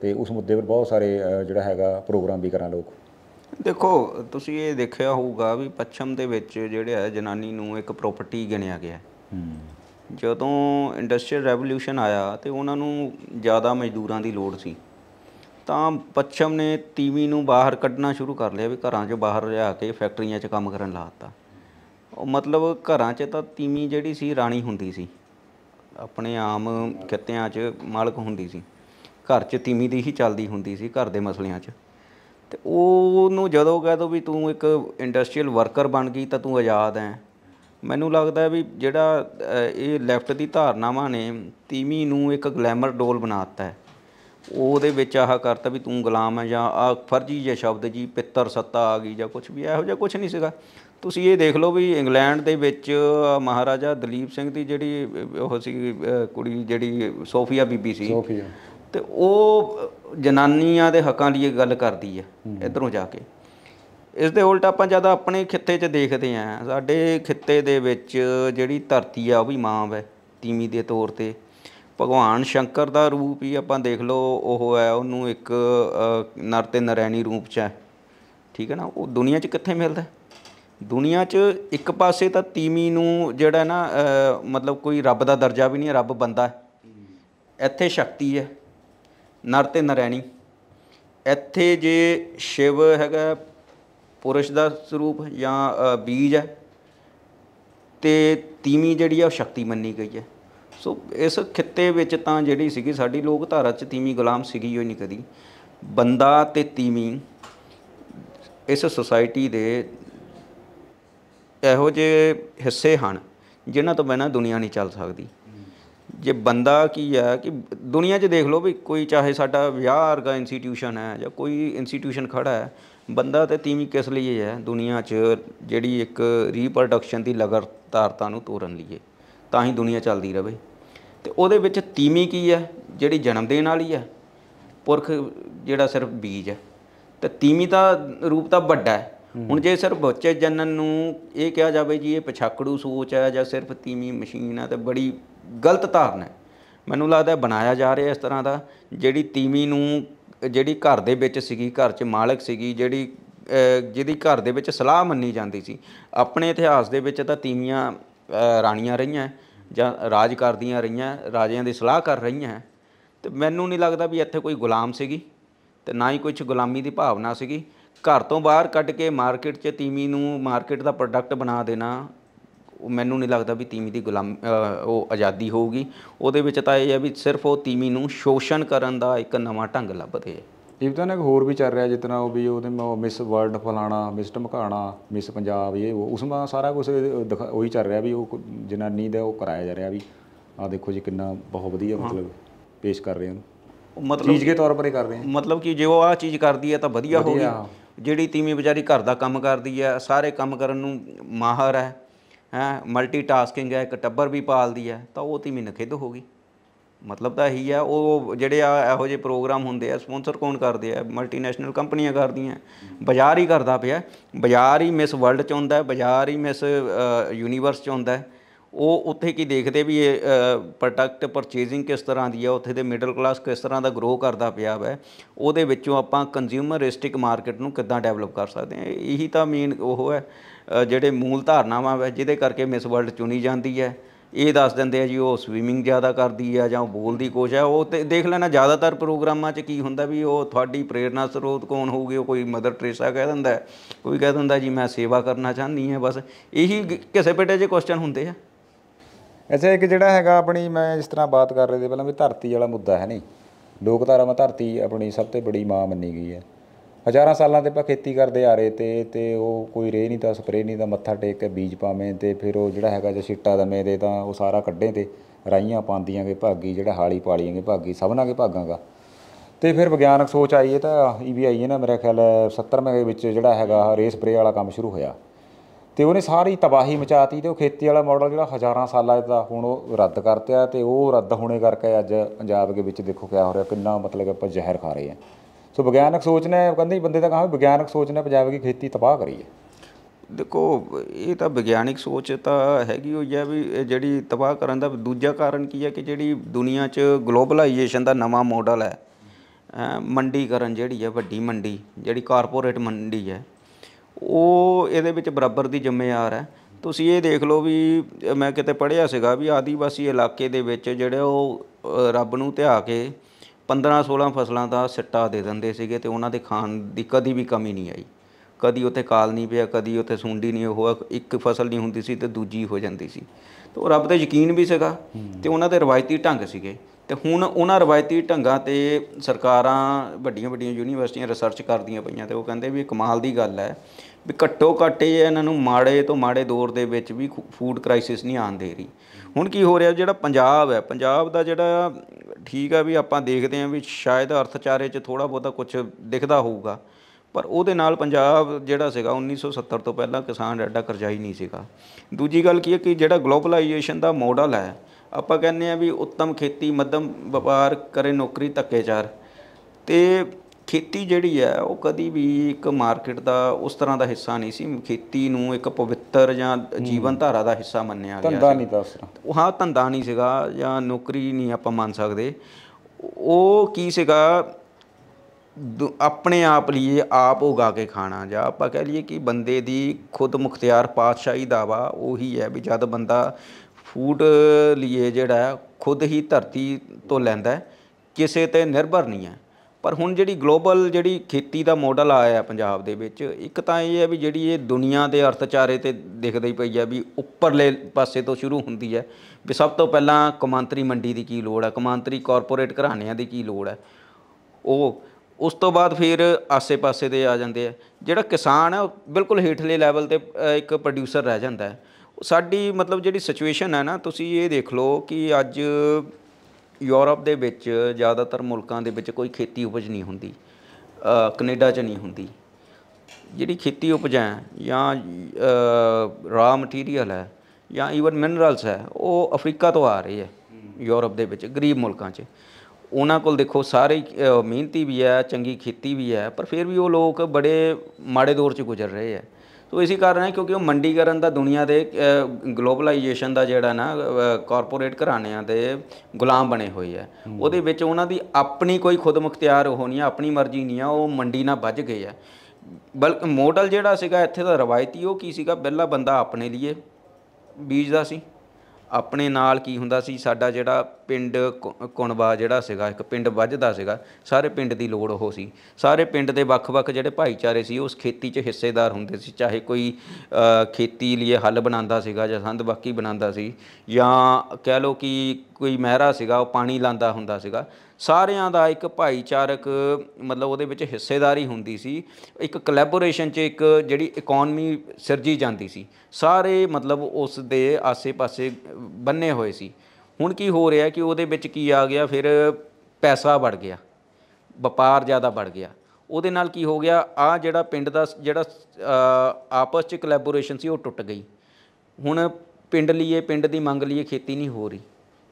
ਤੇ ਉਸ ਮੁੱਦੇ 'ਤੇ ਬਹੁਤ ਸਾਰੇ ਜਿਹੜਾ ਹੈਗਾ ਪ੍ਰੋਗਰਾਮ ਵੀ ਕਰਾਂ ਲੋਕ ਦੇਖੋ ਤੁਸੀਂ ਇਹ ਦੇਖਿਆ ਹੋਊਗਾ ਵੀ ਪੱਛਮ ਦੇ ਵਿੱਚ ਜਿਹੜਾ ਜਨਾਨੀ ਨੂੰ ਇੱਕ ਪ੍ਰਾਪਰਟੀ ਗਿਣਿਆ ਗਿਆ ਜਦੋਂ ਇੰਡਸਟਰੀਅਲ ਰੈਵੋਲੂਸ਼ਨ ਆਇਆ ਤੇ ਉਹਨਾਂ ਨੂੰ ਜ਼ਿਆਦਾ ਮਜ਼ਦੂਰਾਂ ਦੀ ਲੋੜ ਸੀ ਤਾਂ ਪੱਛਮ ਨੇ ਤੀਵੀ ਨੂੰ ਬਾਹਰ ਕੱਢਣਾ ਸ਼ੁਰੂ ਕਰ ਲਿਆ ਵੀ ਘਰਾਂ 'ਚੋਂ ਬਾਹਰ ਲਿਆ ਕੇ ਫੈਕਟਰੀਆਂ 'ਚ ਕੰਮ ਕਰਨ ਲਾਤਾ ਉਹ ਮਤਲਬ ਘਰਾਂ 'ਚ ਤਾਂ ਤੀਵੀ ਜਿਹੜੀ ਸੀ ਰਾਣੀ ਹੁੰਦੀ ਸੀ ਆਪਣੇ ਆਮ ਖੇਤਿਆਂ 'ਚ ਮਾਲਕ ਹੁੰਦੀ ਸੀ ਘਰ 'ਚ ਤੀਵੀ ਦੀ ਹੀ ਚੱਲਦੀ ਹੁੰਦੀ ਸੀ ਘਰ ਦੇ ਮਸਲਿਆਂ 'ਚ ਤੇ ਉਹਨੂੰ ਜਦੋਂ ਕਹਿ ਦੋ ਵੀ ਤੂੰ ਇੱਕ ਇੰਡਸਟਰੀਅਲ ਵਰਕਰ ਬਣ ਗਈ ਤਾਂ ਤੂੰ ਆਜ਼ਾਦ ਐ ਮੈਨੂੰ ਲੱਗਦਾ ਵੀ ਜਿਹੜਾ ਇਹ ਲੈਫਟ ਦੀ ਧਾਰਨਾਵਾਂ ਨੇ ਤੀਵੀ ਨੂੰ ਇੱਕ ਗਲੈਮਰ ਡੋਲ ਬਣਾਤਾ ਹੈ ਉਹਦੇ ਵਿੱਚ ਆਹ ਕਰਤਾ ਵੀ ਤੂੰ ਗੁਲਾਮ ਹੈ ਜਾਂ ਆ ਫਰਜੀ ਜੇ ਸ਼ਬਦ ਜੀ ਪਿੱਤਰ ਸੱਤਾ ਆ ਗਈ ਜਾਂ ਕੁਝ ਵੀ ਇਹੋ ਜਿਹਾ ਕੁਝ ਨਹੀਂ ਸੀਗਾ ਤੁਸੀਂ ਇਹ ਦੇਖ ਲਓ ਵੀ ਇੰਗਲੈਂਡ ਦੇ ਵਿੱਚ ਮਹਾਰਾਜਾ ਦਲੀਪ ਸਿੰਘ ਦੀ ਜਿਹੜੀ ਉਹ ਸੀ ਕੁੜੀ ਜਿਹੜੀ ਸੋਫੀਆ ਬੀਬੀ ਸੀ ਸੋਫੀਆ ਤੇ ਉਹ ਜਨਾਨੀਆਂ ਦੇ ਹੱਕਾਂ ਲਈ ਗੱਲ ਕਰਦੀ ਹੈ ਇਧਰੋਂ ਜਾ ਕੇ ਇਸ ਦੇ ਉਲਟ ਆਪਾਂ ਜਦ ਆਪਣੇ ਖਿੱਤੇ 'ਚ ਦੇਖਦੇ ਆਂ ਸਾਡੇ ਖਿੱਤੇ ਦੇ ਵਿੱਚ ਜਿਹੜੀ ਧਰਤੀ ਆ ਉਹ ਵੀ ਮਾਂ ਵੈ ਤੀਮੀ ਦੇ ਤੌਰ ਤੇ ਭਗਵਾਨ ਸ਼ੰਕਰ ਦਾ ਰੂਪ ਹੀ ਆਪਾਂ ਦੇਖ ਲਓ ਉਹ ਹੈ ਉਹਨੂੰ ਇੱਕ ਨਰ ਤੇ ਨਰੈਣੀ ਰੂਪ 'ਚ ਹੈ ਠੀਕ ਹੈ ਨਾ ਉਹ ਦੁਨੀਆ 'ਚ ਕਿੱਥੇ ਮਿਲਦਾ ਦੁਨੀਆ 'ਚ ਇੱਕ ਪਾਸੇ ਤਾਂ ਤੀਮੀ ਨੂੰ ਜਿਹੜਾ ਨਾ ਮਤਲਬ ਕੋਈ ਰੱਬ ਦਾ ਦਰਜਾ ਵੀ ਨਹੀਂ ਹੈ ਰੱਬ ਬੰਦਾ ਹੈ ਇੱਥੇ ਸ਼ਕਤੀ ਹੈ ਨਰ ਤੇ ਨਰੈਣੀ ਇੱਥੇ ਜੇ ਸ਼ਿਵ ਹੈਗਾ ਪੁਰਸ਼ ਦਾ ਸਰੂਪ ਜਾਂ ਬੀਜ ਹੈ ਤੇ ਤੀਮੀ ਜਿਹੜੀ ਆ ਉਹ ਸ਼ਕਤੀ ਮੰਨੀ ਗਈ ਹੈ ਸੋ ਇਸ ਖਿੱਤੇ ਵਿੱਚ ਤਾਂ ਜਿਹੜੀ ਸੀਗੀ ਸਾਡੀ ਲੋਕ ਧਾਰਾ 'ਚ ਤੀਵੀਂ ਗੁਲਾਮ ਸੀਗੀ ਹੋਈ ਨਹੀਂ ਕਦੀ ਬੰਦਾ ਤੇ ਤੀਵੀਂ ਇਸ ਸੋਸਾਇਟੀ ਦੇ ਇਹੋ ਜਿਹੇ ਹਿੱਸੇ ਹਨ ਜਿਨ੍ਹਾਂ ਤੋਂ ਬਿਨਾਂ ਦੁਨੀਆ ਨਹੀਂ ਚੱਲ ਸਕਦੀ ਜੇ ਬੰਦਾ ਕੀ ਹੈ ਕਿ ਦੁਨੀਆ 'ਚ ਦੇਖ ਲਓ ਵੀ ਕੋਈ ਚਾਹੇ ਸਾਡਾ ਵਿਆਹ ਵਰਗਾ ਇੰਸਟੀਟਿਊਸ਼ਨ ਹੈ ਜਾਂ ਕੋਈ ਇੰਸਟੀਟਿਊਸ਼ਨ ਖੜਾ ਹੈ ਬੰਦਾ ਤੇ ਤੀਵੀਂ ਕਿਸ ਲਈ ਹੈ ਦੁਨੀਆ 'ਚ ਜਿਹੜੀ ਇੱਕ ਰੀਪਰੋਡਕਸ਼ਨ ਦੀ ਲਗਾਤਾਰਤਾ ਨੂੰ ਤੋੜਨ ਲਈ ਤਾਂ ਹੀ ਦੁਨੀਆ ਚੱਲਦੀ ਰਹੇ ਤੇ ਉਹਦੇ ਵਿੱਚ ਤੀਵੀਂ ਕੀ ਹੈ ਜਿਹੜੀ ਜਨਮ ਦੇਣ ਵਾਲੀ ਹੈ ਪੁਰਖ ਜਿਹੜਾ ਸਿਰਫ ਬੀਜ ਹੈ ਤੇ ਤੀਵੀਂ ਦਾ ਰੂਪ ਤਾਂ ਵੱਡਾ ਹੈ ਹੁਣ ਜੇ ਸਿਰਫ ਬੱਚੇ ਜਨਨ ਨੂੰ ਇਹ ਕਿਹਾ ਜਾਵੇ ਜੀ ਇਹ ਪਛਾਕੜੂ ਸੋਚ ਹੈ ਜਾਂ ਸਿਰਫ ਤੀਵੀਂ ਮਸ਼ੀਨ ਹੈ ਤੇ ਬੜੀ ਗਲਤ ਧਾਰਨਾ ਹੈ ਮੈਨੂੰ ਲੱਗਦਾ ਬਣਾਇਆ ਜਾ ਰਿਹਾ ਇਸ ਤਰ੍ਹਾਂ ਦਾ ਜਿਹੜੀ ਤੀਵੀਂ ਨੂੰ ਜਿਹੜੀ ਘਰ ਦੇ ਵਿੱਚ ਸੀਗੀ ਘਰ 'ਚ ਮਾਲਕ ਸੀਗੀ ਜਿਹੜੀ ਜਿਹਦੀ ਘਰ ਦੇ ਵਿੱਚ ਸਲਾਹ ਮੰਨੀ ਜਾਂਦੀ ਸੀ ਆਪਣੇ ਇਤਿਹਾਸ ਦੇ ਵਿੱਚ ਤਾਂ ਤੀਵੀਆਂ ਰਾਣੀਆਂ ਰਹੀਆਂ ਜਾਂ ਰਾਜ ਕਰਦੀਆਂ ਰਹੀਆਂ ਰਾਜਿਆਂ ਦੀ ਸਲਾਹ ਕਰ ਰਹੀਆਂ ਤੇ ਮੈਨੂੰ ਨਹੀਂ ਲੱਗਦਾ ਵੀ ਇੱਥੇ ਕੋਈ ਗੁਲਾਮ ਸੀਗੀ ਤੇ ਨਾ ਹੀ ਕੁਝ ਗੁਲਾਮੀ ਦੀ ਭਾਵਨਾ ਸੀਗੀ ਘਰ ਤੋਂ ਬਾਹਰ ਕੱਢ ਕੇ ਮਾਰਕੀਟ 'ਚ ਤੀਮੀ ਨੂੰ ਮਾਰਕੀਟ ਦਾ ਪ੍ਰੋਡਕਟ ਬਣਾ ਦੇਣਾ ਮੈਨੂੰ ਨਹੀਂ ਲੱਗਦਾ ਵੀ ਤੀਮੀ ਦੀ ਗੁਲਾਮ ਉਹ ਆਜ਼ਾਦੀ ਹੋਊਗੀ ਉਹਦੇ ਵਿੱਚ ਤਾਂ ਇਹ ਹੈ ਵੀ ਸਿਰਫ ਉਹ ਤੀਮੀ ਨੂੰ ਸ਼ੋਸ਼ਣ ਕਰਨ ਦਾ ਇੱਕ ਨਵਾਂ ਢੰਗ ਲੱਭਦੇ ਆ ਇਹ ਤਾਂ ਨਾ ਹੋਰ ਵੀ ਚੱਲ ਰਿਹਾ ਜਿਤਨਾ ਉਹ ਵੀ ਉਹਦੇ ਮਿਸ ਵਰਲਡ ਫਲਾਣਾ ਮਿਸ ਢਮਕਾਣਾ ਮਿਸ ਪੰਜਾਬ ਇਹ ਉਹ ਉਸ ਦਾ ਸਾਰਾ ਕੁਝ ਉਹੀ ਚੱਲ ਰਿਹਾ ਵੀ ਉਹ ਜਨਾਨੀ ਦਾ ਉਹ ਕਰਾਇਆ ਜਾ ਰਿਹਾ ਵੀ ਆ ਦੇਖੋ ਜੀ ਕਿੰਨਾ ਬਹੁਤ ਵਧੀਆ ਮਤਲਬ ਪੇਸ਼ ਕਰ ਰਹੇ ਹਨ ਮਤਲਬ ਚੀਜ਼ ਦੇ ਤੌਰ ਪਰ ਹੀ ਕਰ ਰਹੇ ਹਨ ਮਤਲਬ ਕਿ ਜੇ ਉਹ ਆ ਚੀਜ਼ ਕਰਦੀ ਹੈ ਤਾਂ ਵਧੀਆ ਹੋ ਗਈ ਜਿਹੜੀ ਤੀਵੀਂ ਵਿਚਾਰੀ ਘਰ ਦਾ ਕੰਮ ਕਰਦੀ ਹੈ ਸਾਰੇ ਕੰਮ ਕਰਨ ਨੂੰ ਮਾਹਰ ਹੈ ਹੈ ਮਲਟੀ ਟਾਸਕਿੰਗ ਹੈ ਇੱਕ ਟੱਬਰ ਵੀ ਪਾਲਦੀ ਹੈ ਤਾਂ ਉਹ ਤੀਵੀਂ ਨਖਿੱਧ ਗਈ ਮਤਲਬ ਤਾਂ ਇਹੀ ਆ ਉਹ ਜਿਹੜੇ ਆ ਇਹੋ ਜਿਹੇ ਪ੍ਰੋਗਰਾਮ ਹੁੰਦੇ ਆ ਸਪਾਂਸਰ ਕੌਣ ਕਰਦੇ ਆ ਮਲਟੀਨੈਸ਼ਨਲ ਕੰਪਨੀਆਂ ਕਰਦੀਆਂ ਬਾਜ਼ਾਰ ਹੀ ਕਰਦਾ ਪਿਆ ਬਾਜ਼ਾਰ ਹੀ ਮਿਸ ਵਰਲਡ ਚ ਹੁੰਦਾ ਬਾਜ਼ਾਰ ਹੀ ਮਿਸ ਯੂਨੀਵਰਸ ਚ ਹੁੰਦਾ ਉਹ ਉੱਥੇ ਕੀ ਦੇਖਦੇ ਵੀ ਇਹ ਪ੍ਰੋਡਕਟ ਪਰਚੇਜ਼ਿੰਗ ਕਿਸ ਤਰ੍ਹਾਂ ਦੀ ਆ ਉੱਥੇ ਦੇ ਮਿਡਲ ਕਲਾਸ ਕਿਸ ਤਰ੍ਹਾਂ ਦਾ ਗਰੋ ਕਰਦਾ ਪਿਆ ਹੈ ਉਹਦੇ ਵਿੱਚੋਂ ਆਪਾਂ ਕੰਜ਼ਿਊਮਰਿਸਟਿਕ ਮਾਰਕੀਟ ਨੂੰ ਕਿੱਦਾਂ ਡਿਵੈਲਪ ਕਰ ਸਕਦੇ ਆ ਇਹੀ ਤਾਂ ਮੇਨ ਉਹ ਹੈ ਜਿਹੜੇ ਮੂਲ ਧਾਰਨਾਵਾਂ ਵਾ ਜਿਹਦੇ ਕਰਕੇ ਮਿਸ ਵਰਲਡ ਚੁਣੀ ਜਾਂਦੀ ਹੈ ਇਹ ਦੱਸ ਦਿੰਦੇ ਆ ਜੀ ਉਹ ਸਵੀਮਿੰਗ ਜ਼ਿਆਦਾ ਕਰਦੀ ਆ ਜਾਂ ਬੋਲਦੀ ਕੋਸ਼ ਆ ਉਹ ਤੇ ਦੇਖ ਲੈਣਾ ਜ਼ਿਆਦਾਤਰ ਪ੍ਰੋਗਰਾਮਾਂ 'ਚ ਕੀ ਹੁੰਦਾ ਵੀ ਉਹ ਤੁਹਾਡੀ ਪ੍ਰੇਰਣਾ ਸਰੋਤ ਕੌਣ ਹੋਊਗੀ ਉਹ ਕੋਈ ਮਦਰ ਟ੍ਰੇਸਾ ਕਹਿ ਦਿੰਦਾ ਕੋਈ ਕਹਿ ਦਿੰਦਾ ਜੀ ਮੈਂ ਸੇਵਾ ਕਰਨਾ ਚਾਹੁੰਦੀ ਆ ਬਸ ਇਹੀ ਕਿਸੇ ਪੇਟੇ 'ਚ ਕੁਐਸਚਨ ਹੁੰਦੇ ਆ ਅੱਛਾ ਇੱਕ ਜਿਹੜਾ ਹੈਗਾ ਆਪਣੀ ਮੈਂ ਜਿਸ ਤਰ੍ਹਾਂ ਬਾਤ ਕਰ ਰਹੇ ਦੇ ਪਹਿਲਾਂ ਵੀ ਧਰਤੀ ਵਾਲਾ ਮੁੱਦਾ ਹੈ ਨਹੀਂ ਲੋਕਧਾਰਾ ਮਾ ਧਰਤੀ ਆਪਣੀ ਸਭ ਤੋਂ ਬੜੀ ਮਾਂ ਮੰਨੀ ਗਈ ਹੈ ਹਜ਼ਾਰਾਂ ਸਾਲਾਂ ਤੇ ਆਪਾਂ ਖੇਤੀ ਕਰਦੇ ਆ ਰਹੇ ਤੇ ਤੇ ਉਹ ਕੋਈ ਰੇ ਨਹੀਂ ਤਾਂ ਸਪਰੇ ਨਹੀਂ ਤਾਂ ਮੱਥਾ ਟੇਕ ਕੇ ਬੀਜ ਪਾਵੇਂ ਤੇ ਫਿਰ ਉਹ ਜਿਹੜਾ ਹੈਗਾ ਜੇ ਛਿੱਟਾ ਦਮੇ ਦੇ ਤਾਂ ਉਹ ਸਾਰਾ ਕੱਢੇ ਤੇ ਰਾਈਆਂ ਪਾਉਂਦੀਆਂ ਕੇ ਭਾਗੀ ਜਿਹੜਾ ਹਾਲੀ ਪਾਲੀਆਂ ਕੇ ਭਾਗੀ ਸਭਨਾਂ ਕੇ ਭਾਗਾਂਗਾ ਤੇ ਫਿਰ ਵਿਗਿਆਨਕ ਸੋਚ ਆਈ ਇਹ ਤਾਂ ਵੀ ਆਈ ਹੈ ਨਾ ਮੇਰੇ ਖਿਆਲ 70 ਦੇ ਵਿੱਚ ਜਿਹੜਾ ਹੈਗਾ ਰੇ ਸਪਰੇ ਵਾਲਾ ਕੰਮ ਸ਼ੁਰੂ ਹੋਇਆ ਤੇ ਉਹਨੇ ਸਾਰੀ ਤਬਾਹੀ ਮਚਾਤੀ ਤੇ ਉਹ ਖੇਤੀ ਵਾਲਾ ਮਾਡਲ ਜਿਹੜਾ ਹਜ਼ਾਰਾਂ ਸਾਲਾਂ ਦਾ ਹੁਣ ਉਹ ਰੱਦ ਕਰਤਿਆ ਤੇ ਉਹ ਰੱਦ ਹੋਣੇ ਕਰਕੇ ਅੱਜ ਪੰਜਾਬ ਦੇ ਵਿੱਚ ਦੇਖੋ ਕਿਆ ਹੋ ਰਿਹਾ ਕਿੰਨਾ ਮਤਲਬ ਆਪਾਂ ਜ਼ਹਿਰ ਖਾ ਰਹੇ ਆ ਸੋ ਵਿਗਿਆਨਕ ਸੋਚ ਨੇ ਕਹਿੰਦੇ ਬੰਦੇ ਤਾਂ ਕਹਾਂ ਵਿਗਿਆਨਕ ਸੋਚ ਨੇ ਪੰਜਾਬ ਦੀ ਖੇਤੀ ਤਬਾਹ ਕਰੀ ਹੈ ਦੇਖੋ ਇਹ ਤਾਂ ਵਿਗਿਆਨਿਕ ਸੋਚ ਤਾਂ ਹੈਗੀ ਹੋਈ ਹੈ ਵੀ ਜਿਹੜੀ ਤਬਾਹ ਕਰਨ ਦਾ ਦੂਜਾ ਕਾਰਨ ਕੀ ਹੈ ਕਿ ਜਿਹੜੀ ਦੁਨੀਆ 'ਚ ਗਲੋਬਲਾਈਜੇਸ਼ਨ ਦਾ ਨਵਾਂ ਮਾਡਲ ਹੈ ਮੰਡੀਕਰਨ ਜਿਹੜੀ ਹੈ ਵੱਡੀ ਮੰਡੀ ਜਿਹੜੀ ਕਾਰਪੋਰੇਟ ਮੰਡੀ ਹੈ ਉਹ ਇਹਦੇ ਵਿੱਚ ਬਰਾਬਰ ਦੀ ਜ਼ਿੰਮੇਵਾਰ ਹੈ ਤੁਸੀਂ ਇਹ ਦੇਖ ਲਓ ਵੀ ਮੈਂ ਕਿਤੇ ਪੜ੍ਹਿਆ ਸੀਗਾ ਵੀ ਆਦੀਵਾਸੀ ਇਲਾਕੇ ਦੇ ਵਿੱਚ ਜਿਹੜੇ ਉਹ ਰੱਬ ਨੂੰ ਧਿਆ ਕੇ 15-16 ਫਸਲਾਂ ਦਾ ਸਿੱਟਾ ਦੇ ਦਿੰਦੇ ਸੀਗੇ ਤੇ ਉਹਨਾਂ ਦੇ ਖਾਣ ਦੀ ਕਦੀ ਵੀ ਕਮੀ ਨਹੀਂ ਆਈ ਕਦੀ ਉੱਥੇ ਕਾਲ ਨਹੀਂ ਪਿਆ ਕਦੀ ਉੱਥੇ ਸੁੰਡੀ ਨਹੀਂ ਹੋਆ ਇੱਕ ਫਸਲ ਨਹੀਂ ਹੁੰਦੀ ਸੀ ਤੇ ਦੂਜੀ ਹੋ ਜਾਂਦੀ ਸੀ ਤੇ ਉਹ ਰੱਬ ਤੇ ਯਕੀਨ ਵੀ ਸੀਗਾ ਤੇ ਉਹਨਾਂ ਦੇ ਰਵਾਇਤੀ ਢੰਗ ਸੀਗੇ ਤੇ ਹੁਣ ਉਹਨਾਂ ਰਵਾਇਤੀ ਢੰਗਾਂ ਤੇ ਸਰਕਾਰਾਂ ਵੱਡੀਆਂ ਵੱਡੀਆਂ ਯੂਨੀਵਰਸਿਟੀਆਂ ਰਿਸਰਚ ਕਰਦੀਆਂ ਪਈਆਂ ਤੇ ਉਹ ਕਹਿੰਦੇ ਵੀ ਕਮਾਲ ਦੀ ਗੱਲ ਹੈ ਵੀ ਘੱਟੋ ਘੱਟ ਇਹ ਇਹਨਾਂ ਨੂੰ ਮਾੜੇ ਤੋਂ ਮਾੜੇ ਦੌਰ ਦੇ ਵਿੱਚ ਵੀ ਫੂਡ ਕ੍ਰਾਈਸਿਸ ਨਹੀਂ ਆਣ ਦੇ ਰਹੀ ਹੁਣ ਕੀ ਹੋ ਰਿਹਾ ਜਿਹੜਾ ਪੰਜਾਬ ਹੈ ਪੰਜਾਬ ਦਾ ਜਿਹੜਾ ਠੀਕ ਆ ਵੀ ਆਪਾਂ ਦੇਖਦੇ ਆਂ ਵੀ ਸ਼ਾਇਦ ਅਰਥਚਾਰੇ 'ਚ ਥੋੜਾ ਬਹੁਤਾ ਕੁਝ ਦਿਖਦਾ ਹੋਊਗਾ ਪਰ ਉਹਦੇ ਨਾਲ ਪੰਜਾਬ ਜਿਹੜਾ ਸੀਗਾ 1970 ਤੋਂ ਪਹਿਲਾਂ ਕਿਸਾਨ ਐਡਾ ਕਰਜ਼ਾਈ ਨਹੀਂ ਸੀਗਾ ਦੂਜੀ ਗੱਲ ਕੀ ਹੈ ਕਿ ਜਿਹੜਾ ਗਲੋਬਲਾਈਜੇਸ਼ਨ ਦਾ ਮਾਡਲ ਹੈ ਆਪਾਂ ਕਹਿੰਦੇ ਆ ਵੀ ਉੱਤਮ ਖੇਤੀ ਮੱਧਮ ਵਪਾਰ ਕਰੇ ਨੌਕਰੀ ਧੱਕੇਚਾਰ ਤੇ ਖੇਤੀ ਜਿਹੜੀ ਹੈ ਉਹ ਕਦੀ ਵੀ ਇੱਕ ਮਾਰਕੀਟ ਦਾ ਉਸ ਤਰ੍ਹਾਂ ਦਾ ਹਿੱਸਾ ਨਹੀਂ ਸੀ ਖੇਤੀ ਨੂੰ ਇੱਕ ਪਵਿੱਤਰ ਜਾਂ ਜੀਵਨ ਧਾਰਾ ਦਾ ਹਿੱਸਾ ਮੰਨਿਆ ਗਿਆ ਧੰਦਾ ਨਹੀਂ ਦਾ ਉਸ ਤਰ੍ਹਾਂ ਹਾਂ ਧੰਦਾ ਨਹੀਂ ਸੀਗਾ ਜਾਂ ਨੌਕਰੀ ਨਹੀਂ ਆਪਾਂ ਮੰਨ ਸਕਦੇ ਉਹ ਕੀ ਸੀਗਾ ਆਪਣੇ ਆਪ ਲਈ ਆਪ ਉਗਾ ਕੇ ਖਾਣਾ ਜਾਂ ਆਪਾਂ ਕਹਿ ਲਈਏ ਕਿ ਬੰਦੇ ਦੀ ਖੁਦ ਮੁਖਤਿਆਰ ਪਾਤਸ਼ਾਹੀ ਦਾਵਾ ਉਹੀ ਹੈ ਵੀ ਜਦ ਬੰਦਾ ਫੂਡ ਲਈ ਜਿਹੜਾ ਖੁਦ ਹੀ ਧਰਤੀ ਤੋਂ ਲੈਂਦਾ ਕਿਸੇ ਤੇ ਨਿਰਭਰ ਨਹੀਂ ਹੈ ਪਰ ਹੁਣ ਜਿਹੜੀ ਗਲੋਬਲ ਜਿਹੜੀ ਖੇਤੀ ਦਾ ਮਾਡਲ ਆਇਆ ਪੰਜਾਬ ਦੇ ਵਿੱਚ ਇੱਕ ਤਾਂ ਇਹ ਹੈ ਵੀ ਜਿਹੜੀ ਇਹ ਦੁਨੀਆ ਦੇ ਅਰਥਚਾਰੇ ਤੇ ਦਿਖਦੀ ਪਈ ਹੈ ਵੀ ਉੱਪਰਲੇ ਪਾਸੇ ਤੋਂ ਸ਼ੁਰੂ ਹੁੰਦੀ ਹੈ ਵੀ ਸਭ ਤੋਂ ਪਹਿਲਾਂ ਕਮਾਂਤਰੀ ਮੰਡੀ ਦੀ ਕੀ ਲੋੜ ਹੈ ਕਮਾਂਤਰੀ ਕਾਰਪੋਰੇਟ ਘਰਾਣਿਆਂ ਦੀ ਕੀ ਲੋੜ ਹੈ ਉਹ ਉਸ ਤੋਂ ਬਾਅਦ ਫਿਰ ਆਸੇ-ਪਾਸੇ ਦੇ ਆ ਜਾਂਦੇ ਆ ਜਿਹੜਾ ਕਿਸਾਨ ਹੈ ਬਿਲਕੁਲ ਹੇਠਲੇ ਲੈਵਲ ਤੇ ਇੱਕ ਪ੍ਰੋਡਿਊਸਰ ਰਹਿ ਜਾਂਦਾ ਹੈ ਸਾਡੀ ਮਤਲਬ ਜਿਹੜੀ ਸਿਚੁਏਸ਼ਨ ਹੈ ਨਾ ਤੁਸੀਂ ਇਹ ਦੇਖ ਲਓ ਕਿ ਅੱਜ ਯੂਰਪ ਦੇ ਵਿੱਚ ਜ਼ਿਆਦਾਤਰ ਮੁਲਕਾਂ ਦੇ ਵਿੱਚ ਕੋਈ ਖੇਤੀ ਉਪਜ ਨਹੀਂ ਹੁੰਦੀ ਕੈਨੇਡਾ 'ਚ ਨਹੀਂ ਹੁੰਦੀ ਜਿਹੜੀ ਖੇਤੀ ਉਪਜ ਹੈ ਜਾਂ ਰਾ ਮਟੀਰੀਅਲ ਹੈ ਜਾਂ ਇਵਨ ਮਿਨਰਲਸ ਹੈ ਉਹ ਅਫਰੀਕਾ ਤੋਂ ਆ ਰਹੀ ਹੈ ਯੂਰਪ ਦੇ ਵਿੱਚ ਗਰੀਬ ਮੁਲਕਾਂ 'ਚ ਉਹਨਾਂ ਕੋਲ ਦੇਖੋ ਸਾਰੇ ਮਿਹਨਤੀ ਵੀ ਹੈ ਚੰਗੀ ਖੇਤੀ ਵੀ ਹੈ ਪਰ ਫਿਰ ਵੀ ਉਹ ਲੋਕ ਬੜੇ ਮਾੜੇ ਦੌਰ 'ਚ ਗੁਜ਼ਰ ਰਹੇ ਹੈ ਸੋ ਇਸੇ ਕਾਰਨ ਹੈ ਕਿਉਂਕਿ ਉਹ ਮੰਡੀਕਰਨ ਦਾ ਦੁਨੀਆ ਦੇ ਗਲੋਬਲਾਈਜੇਸ਼ਨ ਦਾ ਜਿਹੜਾ ਨਾ ਕਾਰਪੋਰੇਟ ਘਰਾਣਿਆਂ ਦੇ ਗੁਲਾਮ ਬਣੇ ਹੋਏ ਆ ਉਹਦੇ ਵਿੱਚ ਉਹਨਾਂ ਦੀ ਆਪਣੀ ਕੋਈ ਖੁਦਮੁਖਤਿਆਰ ਉਹ ਨਹੀਂ ਆਪਣੀ ਮਰਜ਼ੀ ਨਹੀਂ ਆ ਉਹ ਮੰਡੀ ਨਾਲ ਵੱਜ ਗਏ ਆ ਬਲਕਿ ਮੋਡਲ ਜਿਹੜਾ ਸੀਗਾ ਇੱਥੇ ਦਾ ਰਵਾਇਤੀ ਉਹ ਕੀ ਸੀਗਾ ਪਹਿਲਾ ਬੰਦਾ ਆਪਣੇ ਲਈ ਬੀਜਦਾ ਸੀ ਆਪਣੇ ਨਾਲ ਕੀ ਹੁੰਦਾ ਸੀ ਸਾਡਾ ਜਿਹੜਾ ਪਿੰਡ ਕੁਣਵਾ ਜਿਹੜਾ ਸੀਗਾ ਇੱਕ ਪਿੰਡ ਵੱਜਦਾ ਸੀਗਾ ਸਾਰੇ ਪਿੰਡ ਦੀ ਲੋੜ ਉਹ ਸੀ ਸਾਰੇ ਪਿੰਡ ਦੇ ਵੱਖ-ਵੱਖ ਜਿਹੜੇ ਭਾਈਚਾਰੇ ਸੀ ਉਸ ਖੇਤੀ 'ਚ ਹਿੱਸੇਦਾਰ ਹੁੰਦੇ ਸੀ ਚਾਹੇ ਕੋਈ ਖੇਤੀ ਲਈ ਹੱਲ ਬਣਾਉਂਦਾ ਸੀਗਾ ਜਾਂ ਸੰਦ ਬਾਕੀ ਬਣਾਉਂਦਾ ਸੀ ਜਾਂ ਕਹਿ ਲਓ ਕਿ ਕੋਈ ਮਹਿਰਾ ਸੀਗਾ ਉਹ ਪਾਣੀ ਲਾਂਦਾ ਹੁੰਦਾ ਸੀਗਾ ਸਾਰਿਆਂ ਦਾ ਇੱਕ ਭਾਈਚਾਰਕ ਮਤਲਬ ਉਹਦੇ ਵਿੱਚ ਹਿੱਸੇਦਾਰੀ ਹੁੰਦੀ ਸੀ ਇੱਕ ਕੋਲੈਬੋਰੇਸ਼ਨ 'ਚ ਇੱਕ ਜਿਹੜੀ ਇਕਨੋਮੀ ਸਿਰਜੀ ਜਾਂਦੀ ਸੀ ਸਾਰੇ ਮਤਲਬ ਉਸ ਦੇ ਆਸੇ-ਪਾਸੇ ਬੰਨੇ ਹੋਏ ਸੀ ਹੁਣ ਕੀ ਹੋ ਰਿਹਾ ਕਿ ਉਹਦੇ ਵਿੱਚ ਕੀ ਆ ਗਿਆ ਫਿਰ ਪੈਸਾ ਵੜ ਗਿਆ ਵਪਾਰ ਜ਼ਿਆਦਾ ਵੜ ਗਿਆ ਉਹਦੇ ਨਾਲ ਕੀ ਹੋ ਗਿਆ ਆ ਜਿਹੜਾ ਪਿੰਡ ਦਾ ਜਿਹੜਾ ਆਪਸ 'ਚ ਕੋਲੈਬੋਰੇਸ਼ਨ ਸੀ ਉਹ ਟੁੱਟ ਗਈ ਹੁਣ ਪਿੰਡ ਲਈਏ ਪਿੰਡ ਦੀ ਮੰਗ ਲਈਏ ਖੇਤੀ ਨਹੀਂ ਹੋ ਰਹੀ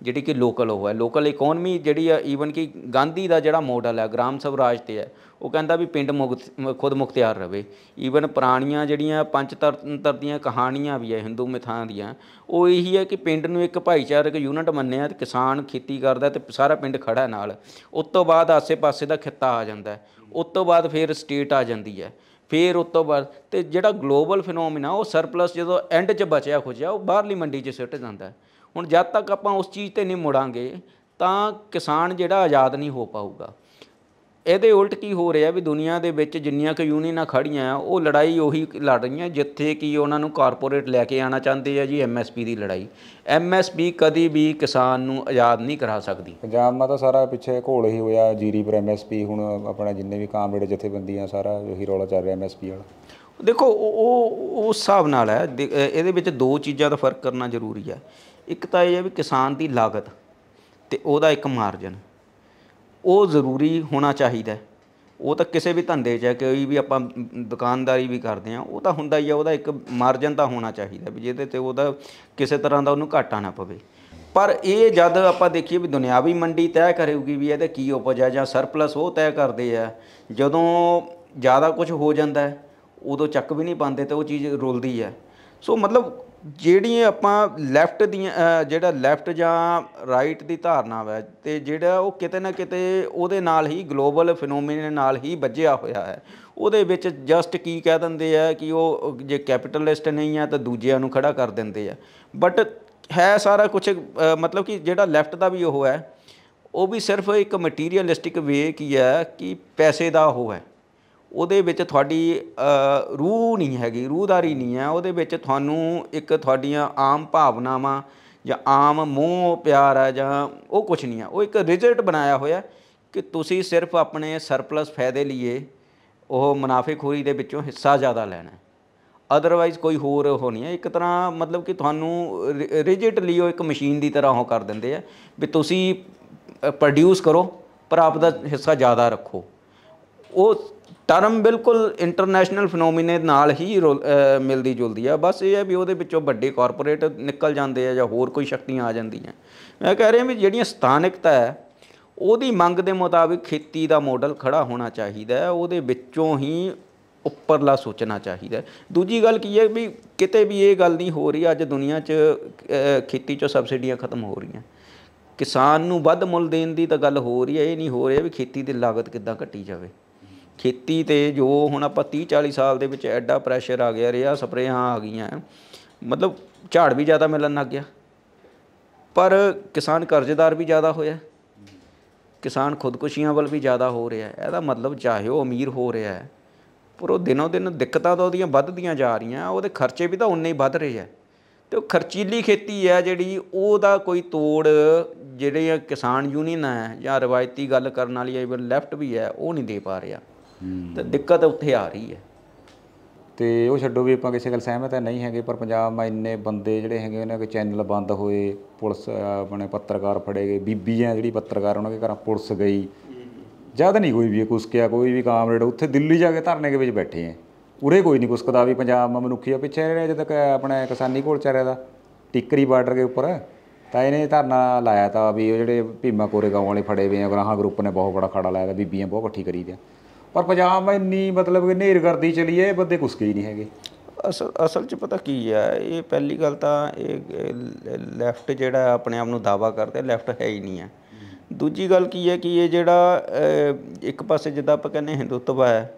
ਜਿਹੜੀ ਕਿ ਲੋਕਲ ਉਹ ਹੈ ਲੋਕਲ ਇਕਨੋਮੀ ਜਿਹੜੀ ਆ ਈਵਨ ਕਿ ਗਾਂਧੀ ਦਾ ਜਿਹੜਾ ਮਾਡਲ ਹੈ ਗ੍ਰਾਮ ਸਵਰਾਜ ਤੇ ਹੈ ਉਹ ਕਹਿੰਦਾ ਵੀ ਪਿੰਡ ਮੁਕਤ ਖੁਦ ਮੁਖਤਿਆਰ ਰਵੇ ਈਵਨ ਪ੍ਰਾਣੀਆਂ ਜਿਹੜੀਆਂ ਪੰਜ ਤਰ ਦੀਆਂ ਕਹਾਣੀਆਂ ਵੀ ਹੈ ਹਿੰਦੂ ਮਿਥਾਂ ਦੀਆਂ ਉਹ ਇਹੀ ਹੈ ਕਿ ਪਿੰਡ ਨੂੰ ਇੱਕ ਭਾਈਚਾਰਕ ਯੂਨਿਟ ਮੰਨਿਆ ਤੇ ਕਿਸਾਨ ਖੇਤੀ ਕਰਦਾ ਤੇ ਸਾਰਾ ਪਿੰਡ ਖੜਾ ਨਾਲ ਉਸ ਤੋਂ ਬਾਅਦ ਆਸੇ-ਪਾਸੇ ਦਾ ਖਿੱਤਾ ਆ ਜਾਂਦਾ ਉਸ ਤੋਂ ਬਾਅਦ ਫਿਰ ਸਟੇਟ ਆ ਜਾਂਦੀ ਹੈ ਫਿਰ ਉਸ ਤੋਂ ਬਾਅਦ ਤੇ ਜਿਹੜਾ ਗਲੋਬਲ ਫੀਨੋਮਨਾ ਉਹ ਸਰਪਲਸ ਜਦੋਂ ਐਂਡ 'ਚ ਬਚਿਆ ਖੁਜਿਆ ਉਹ ਬਾਹਰਲੀ ਮੰਡੀ 'ਚ ਸਿੱਟ ਜਾਂਦਾ ਹੁਣ ਜਦ ਤੱਕ ਆਪਾਂ ਉਸ ਚੀਜ਼ ਤੇ ਨਹੀਂ ਮੁੜਾਂਗੇ ਤਾਂ ਕਿਸਾਨ ਜਿਹੜਾ ਆਜ਼ਾਦ ਨਹੀਂ ਹੋ ਪਾਊਗਾ ਇਹਦੇ ਉਲਟ ਕੀ ਹੋ ਰਿਹਾ ਵੀ ਦੁਨੀਆ ਦੇ ਵਿੱਚ ਜਿੰਨੀਆਂ ਕਿ ਯੂਨੀਅਨਾਂ ਖੜੀਆਂ ਆ ਉਹ ਲੜਾਈ ਉਹੀ ਲੜ ਰਹੀਆਂ ਜਿੱਥੇ ਕਿ ਉਹਨਾਂ ਨੂੰ ਕਾਰਪੋਰੇਟ ਲੈ ਕੇ ਆਣਾ ਚਾਹੁੰਦੇ ਆ ਜੀ ਐਮਐਸਪੀ ਦੀ ਲੜਾਈ ਐਮਐਸਪੀ ਕਦੀ ਵੀ ਕਿਸਾਨ ਨੂੰ ਆਜ਼ਾਦ ਨਹੀਂ ਕਰਾ ਸਕਦੀ ਪੰਜਾਬ ਮਾ ਤਾਂ ਸਾਰਾ ਪਿੱਛੇ ਘੋਲ ਹੀ ਹੋਇਆ ਜੀਰੀ ਪਰ ਐਮਐਸਪੀ ਹੁਣ ਆਪਣਾ ਜਿੰਨੇ ਵੀ ਕਾਮਰੇਡ ਜਥੇਬੰਦੀਆਂ ਸਾਰਾ ਉਹੀ ਰੌਲਾ ਚੱਲ ਰਿਹਾ ਐਮਐਸਪੀ ਵਾਲਾ ਦੇਖੋ ਉਹ ਉਸ ਹਿਸਾਬ ਨਾਲ ਹੈ ਇਹਦੇ ਵਿੱਚ ਦੋ ਚੀਜ਼ਾਂ ਦਾ ਫਰਕ ਕਰਨਾ ਜ਼ਰੂਰੀ ਹੈ ਇੱਕ ਤਾਂ ਇਹ ਹੈ ਵੀ ਕਿਸਾਨ ਦੀ ਲਾਗਤ ਤੇ ਉਹਦਾ ਇੱਕ ਮਾਰਜਨ ਉਹ ਜ਼ਰੂਰੀ ਹੋਣਾ ਚਾਹੀਦਾ ਉਹ ਤਾਂ ਕਿਸੇ ਵੀ ਧੰਦੇ 'ਚ ਹੈ ਕੋਈ ਵੀ ਆਪਾਂ ਦੁਕਾਨਦਾਰੀ ਵੀ ਕਰਦੇ ਆ ਉਹ ਤਾਂ ਹੁੰਦਾ ਹੀ ਆ ਉਹਦਾ ਇੱਕ ਮਾਰਜਨ ਤਾਂ ਹੋਣਾ ਚਾਹੀਦਾ ਵੀ ਜਿਹਦੇ ਤੇ ਉਹਦਾ ਕਿਸੇ ਤਰ੍ਹਾਂ ਦਾ ਉਹਨੂੰ ਘਾਟਾ ਨਾ ਪਵੇ ਪਰ ਇਹ ਜਦ ਆਪਾਂ ਦੇਖੀਏ ਵੀ ਦੁਨਿਆਵੀ ਮੰਡੀ ਤੈਅ ਕਰੇਗੀ ਵੀ ਇਹਦੇ ਕੀ ਉਪਜ ਹੈ ਜਾਂ ਸਰਪਲਸ ਉਹ ਤੈਅ ਕਰਦੇ ਆ ਜਦੋਂ ਜ਼ਿਆਦਾ ਕੁਝ ਹੋ ਜਾਂਦਾ ਉਦੋਂ ਚੱਕ ਵੀ ਨਹੀਂ ਪਾਉਂਦੇ ਤੇ ਉਹ ਚੀਜ਼ ਰੁਲਦੀ ਹੈ ਸੋ ਮਤਲਬ ਜਿਹੜੀਆਂ ਆਪਾਂ ਲੈਫਟ ਦੀ ਜਿਹੜਾ ਲੈਫਟ ਜਾਂ ਰਾਈਟ ਦੀ ਧਾਰਨਾ ਹੈ ਤੇ ਜਿਹੜਾ ਉਹ ਕਿਤੇ ਨਾ ਕਿਤੇ ਉਹਦੇ ਨਾਲ ਹੀ ਗਲੋਬਲ ਫੀਨੋਮੀਨਾ ਨਾਲ ਹੀ ਵੱਜਿਆ ਹੋਇਆ ਹੈ ਉਹਦੇ ਵਿੱਚ ਜਸਟ ਕੀ ਕਹਿ ਦਿੰਦੇ ਆ ਕਿ ਉਹ ਜੇ ਕੈਪੀਟਲਿਸਟ ਨਹੀਂ ਆ ਤਾਂ ਦੂਜਿਆਂ ਨੂੰ ਖੜਾ ਕਰ ਦਿੰਦੇ ਆ ਬਟ ਹੈ ਸਾਰਾ ਕੁਝ ਮਤਲਬ ਕਿ ਜਿਹੜਾ ਲੈਫਟ ਦਾ ਵੀ ਉਹ ਹੈ ਉਹ ਵੀ ਸਿਰਫ ਇੱਕ ਮਟੀਰੀਅਲਿਸਟਿਕ ਵੇ ਕੀ ਹੈ ਕਿ ਪੈਸੇ ਦਾ ਉਹ ਹੈ ਉਹਦੇ ਵਿੱਚ ਤੁਹਾਡੀ ਰੂਹ ਨਹੀਂ ਹੈਗੀ ਰੂਹਦਾਰੀ ਨਹੀਂ ਹੈ ਉਹਦੇ ਵਿੱਚ ਤੁਹਾਨੂੰ ਇੱਕ ਤੁਹਾਡੀਆਂ ਆਮ ਭਾਵਨਾਵਾਂ ਜਾਂ ਆਮ ਮੋਹ ਪਿਆਰ ਆ ਜਾਂ ਉਹ ਕੁਝ ਨਹੀਂ ਆ ਉਹ ਇੱਕ ਰਿਜ਼ਲਟ ਬਣਾਇਆ ਹੋਇਆ ਕਿ ਤੁਸੀਂ ਸਿਰਫ ਆਪਣੇ ਸਰਪਲਸ ਫਾਇਦੇ ਲਈ ਉਹ ਮੁਨਾਫੇਖੋਰੀ ਦੇ ਵਿੱਚੋਂ ਹਿੱਸਾ ਜ਼ਿਆਦਾ ਲੈਣਾ ਅਦਰਵਾਈਜ਼ ਕੋਈ ਹੋਰ ਹੋਣੀ ਹੈ ਇੱਕ ਤਰ੍ਹਾਂ ਮਤਲਬ ਕਿ ਤੁਹਾਨੂੰ ਰਿਜਿਟਲੀ ਉਹ ਇੱਕ ਮਸ਼ੀਨ ਦੀ ਤਰ੍ਹਾਂ ਉਹ ਕਰ ਦਿੰਦੇ ਆ ਵੀ ਤੁਸੀਂ ਪ੍ਰੋਡਿਊਸ ਕਰੋ ਪਰ ਆਪ ਦਾ ਹਿੱਸਾ ਜ਼ਿਆਦਾ ਰੱਖੋ ਉਹ ਟਰਮ ਬਿਲਕੁਲ ਇੰਟਰਨੈਸ਼ਨਲ ਫੀਨੋਮੀਨੇ ਨਾਲ ਹੀ ਮਿਲਦੀ ਜੁਲਦੀ ਆ ਬਸ ਇਹ ਹੈ ਵੀ ਉਹਦੇ ਵਿੱਚੋਂ ਵੱਡੇ ਕਾਰਪੋਰੇਟ ਨਿਕਲ ਜਾਂਦੇ ਆ ਜਾਂ ਹੋਰ ਕੋਈ ਸ਼ਕਤੀਆਂ ਆ ਜਾਂਦੀਆਂ ਮੈਂ ਕਹਿ ਰਿਹਾ ਵੀ ਜਿਹੜੀਆਂ ਸਥਾਨਿਕਤਾ ਹੈ ਉਹਦੀ ਮੰਗ ਦੇ ਮੁਤਾਬਿਕ ਖੇਤੀ ਦਾ ਮਾਡਲ ਖੜਾ ਹੋਣਾ ਚਾਹੀਦਾ ਹੈ ਉਹਦੇ ਵਿੱਚੋਂ ਹੀ ਉੱਪਰਲਾ ਸੋਚਣਾ ਚਾਹੀਦਾ ਦੂਜੀ ਗੱਲ ਕੀ ਹੈ ਵੀ ਕਿਤੇ ਵੀ ਇਹ ਗੱਲ ਨਹੀਂ ਹੋ ਰਹੀ ਅੱਜ ਦੁਨੀਆ 'ਚ ਖੇਤੀ 'ਚੋਂ ਸਬਸਿਡੀਆਂ ਖਤਮ ਹੋ ਰਹੀਆਂ ਕਿਸਾਨ ਨੂੰ ਵੱਧ ਮੁੱਲ ਦੇਣ ਦੀ ਤਾਂ ਗੱਲ ਹੋ ਰਹੀ ਹੈ ਇਹ ਨਹੀਂ ਹੋ ਰਿਹਾ ਵੀ ਖੇਤੀ ਦੀ ਲਾਗਤ ਕਿੱਦਾਂ ਘਟੀ ਜਾਵੇ ਖੇਤੀ ਤੇ ਜੋ ਹੁਣ ਆਪਾਂ 30 40 ਸਾਲ ਦੇ ਵਿੱਚ ਐਡਾ ਪ੍ਰੈਸ਼ਰ ਆ ਗਿਆ ਰਿਹਾ ਸਪਰੇਆਂ ਆ ਗਈਆਂ ਮਤਲਬ ਝਾੜ ਵੀ ਜ਼ਿਆਦਾ ਮਿਲਣ ਲੱਗ ਗਿਆ ਪਰ ਕਿਸਾਨ ਕਰਜ਼ਦਾਰ ਵੀ ਜ਼ਿਆਦਾ ਹੋਇਆ ਕਿਸਾਨ ਖੁਦਕੁਸ਼ੀਆਂ ਵੱਲ ਵੀ ਜ਼ਿਆਦਾ ਹੋ ਰਿਹਾ ਹੈ ਇਹਦਾ ਮਤਲਬ ਚਾਹੇ ਉਹ ਅਮੀਰ ਹੋ ਰਿਹਾ ਹੈ ਪਰ ਉਹ ਦਿਨੋਂ ਦਿਨ ਦਿੱਕਤਾਂ ਤਾਂ ਉਹਦੀਆਂ ਵੱਧਦੀਆਂ ਜਾ ਰਹੀਆਂ ਉਹਦੇ ਖਰਚੇ ਵੀ ਤਾਂ ਉਨੇ ਹੀ ਵੱਧ ਰਹੇ ਆ ਤੇ ਉਹ ਖਰਚੀਲੀ ਖੇਤੀ ਹੈ ਜਿਹੜੀ ਉਹਦਾ ਕੋਈ ਤੋੜ ਜਿਹੜੇ ਕਿਸਾਨ ਯੂਨੀਅਨ ਹੈ ਜਾਂ ਰਵਾਇਤੀ ਗੱਲ ਕਰਨ ਵਾਲੀ ਹੈ ਲੈਫਟ ਵੀ ਹੈ ਉਹ ਨਹੀਂ ਦੇ ਪਾ ਰਿਹਾ ਤੇ ਦਿੱਕਤ ਉੱਥੇ ਆ ਰਹੀ ਹੈ ਤੇ ਉਹ ਛੱਡੋ ਵੀ ਆਪਾਂ ਕਿਸੇ ਗੱਲ ਸਹਿਮਤ ਹੈ ਨਹੀਂ ਹੈਗੇ ਪਰ ਪੰਜਾਬ ਮਾ ਇੰਨੇ ਬੰਦੇ ਜਿਹੜੇ ਹੈਗੇ ਉਹਨਾਂ ਦੇ ਚੈਨਲ ਬੰਦ ਹੋਏ ਪੁਲਿਸ ਆਪਣੇ ਪੱਤਰਕਾਰ ਫੜੇ ਗਏ ਬੀਬੀਆਂ ਜਿਹੜੀ ਪੱਤਰਕਾਰ ਉਹਨਾਂ ਦੇ ਘਰਾਂ ਪੁਲਿਸ ਗਈ ਜਦ ਨਹੀਂ ਕੋਈ ਵੀ ਕੁਸਕਿਆ ਕੋਈ ਵੀ ਕਾਮਰੇਡ ਉੱਥੇ ਦਿੱਲੀ ਜਾ ਕੇ ਧਰਨੇ ਦੇ ਵਿੱਚ ਬੈਠੇ ਐ ਉਰੇ ਕੋਈ ਨਹੀਂ ਕੁਸਕਦਾ ਵੀ ਪੰਜਾਬ ਮਾ ਮਨੁੱਖੀ ਆ ਪਿੱਛੇ ਰਿਹਾ ਜਦ ਤੱਕ ਆਪਣਾ ਕਿਸਾਨੀ ਕੋਲ ਚਾਰੇ ਦਾ ਟਿੱਕਰੀ ਬਾਰਡਰ ਦੇ ਉੱਪਰ ਤਾਂ ਇਹਨੇ ਧਰਨਾ ਲਾਇਆ ਤਾਂ ਵੀ ਉਹ ਜਿਹੜੇ ਭੀਮਾ ਕੋਰੇ ਗਾਉਂ ਵਾਲੇ ਫੜੇ ਹੋਏ ਆ ਗਰਾਹਾਂ ਗਰੁੱਪ ਨੇ ਬਹੁਤ ਬੜਾ ਖੜਾ ਲਾਇਆ ਬੀਬੀਆਂ ਬਹੁਤ ਇਕੱਠੀ ਕਰੀ ਦਿਆ ਪਰ ਪੰਜਾਬ ਇੰਨੀ ਮਤਲਬ ਕਿ ਨੇਰ ਕਰਦੀ ਚਲੀ ਐ ਬੰਦੇ ਕੁਸਕੇ ਹੀ ਨਹੀਂ ਹੈਗੇ ਅਸਲ ਅਸਲ ਚ ਪਤਾ ਕੀ ਆ ਇਹ ਪਹਿਲੀ ਗੱਲ ਤਾਂ ਇਹ ਲੈਫਟ ਜਿਹੜਾ ਆਪਣੇ ਆਪ ਨੂੰ ਦਾਵਾ ਕਰਦੇ ਲੈਫਟ ਹੈ ਹੀ ਨਹੀਂ ਆ ਦੂਜੀ ਗੱਲ ਕੀ ਹੈ ਕਿ ਇਹ ਜਿਹੜਾ ਇੱਕ ਪਾਸੇ ਜਿੱਦਾਂ ਆਪਾਂ ਕਹਿੰਦੇ ਹਿੰਦੂਤਵ ਹੈ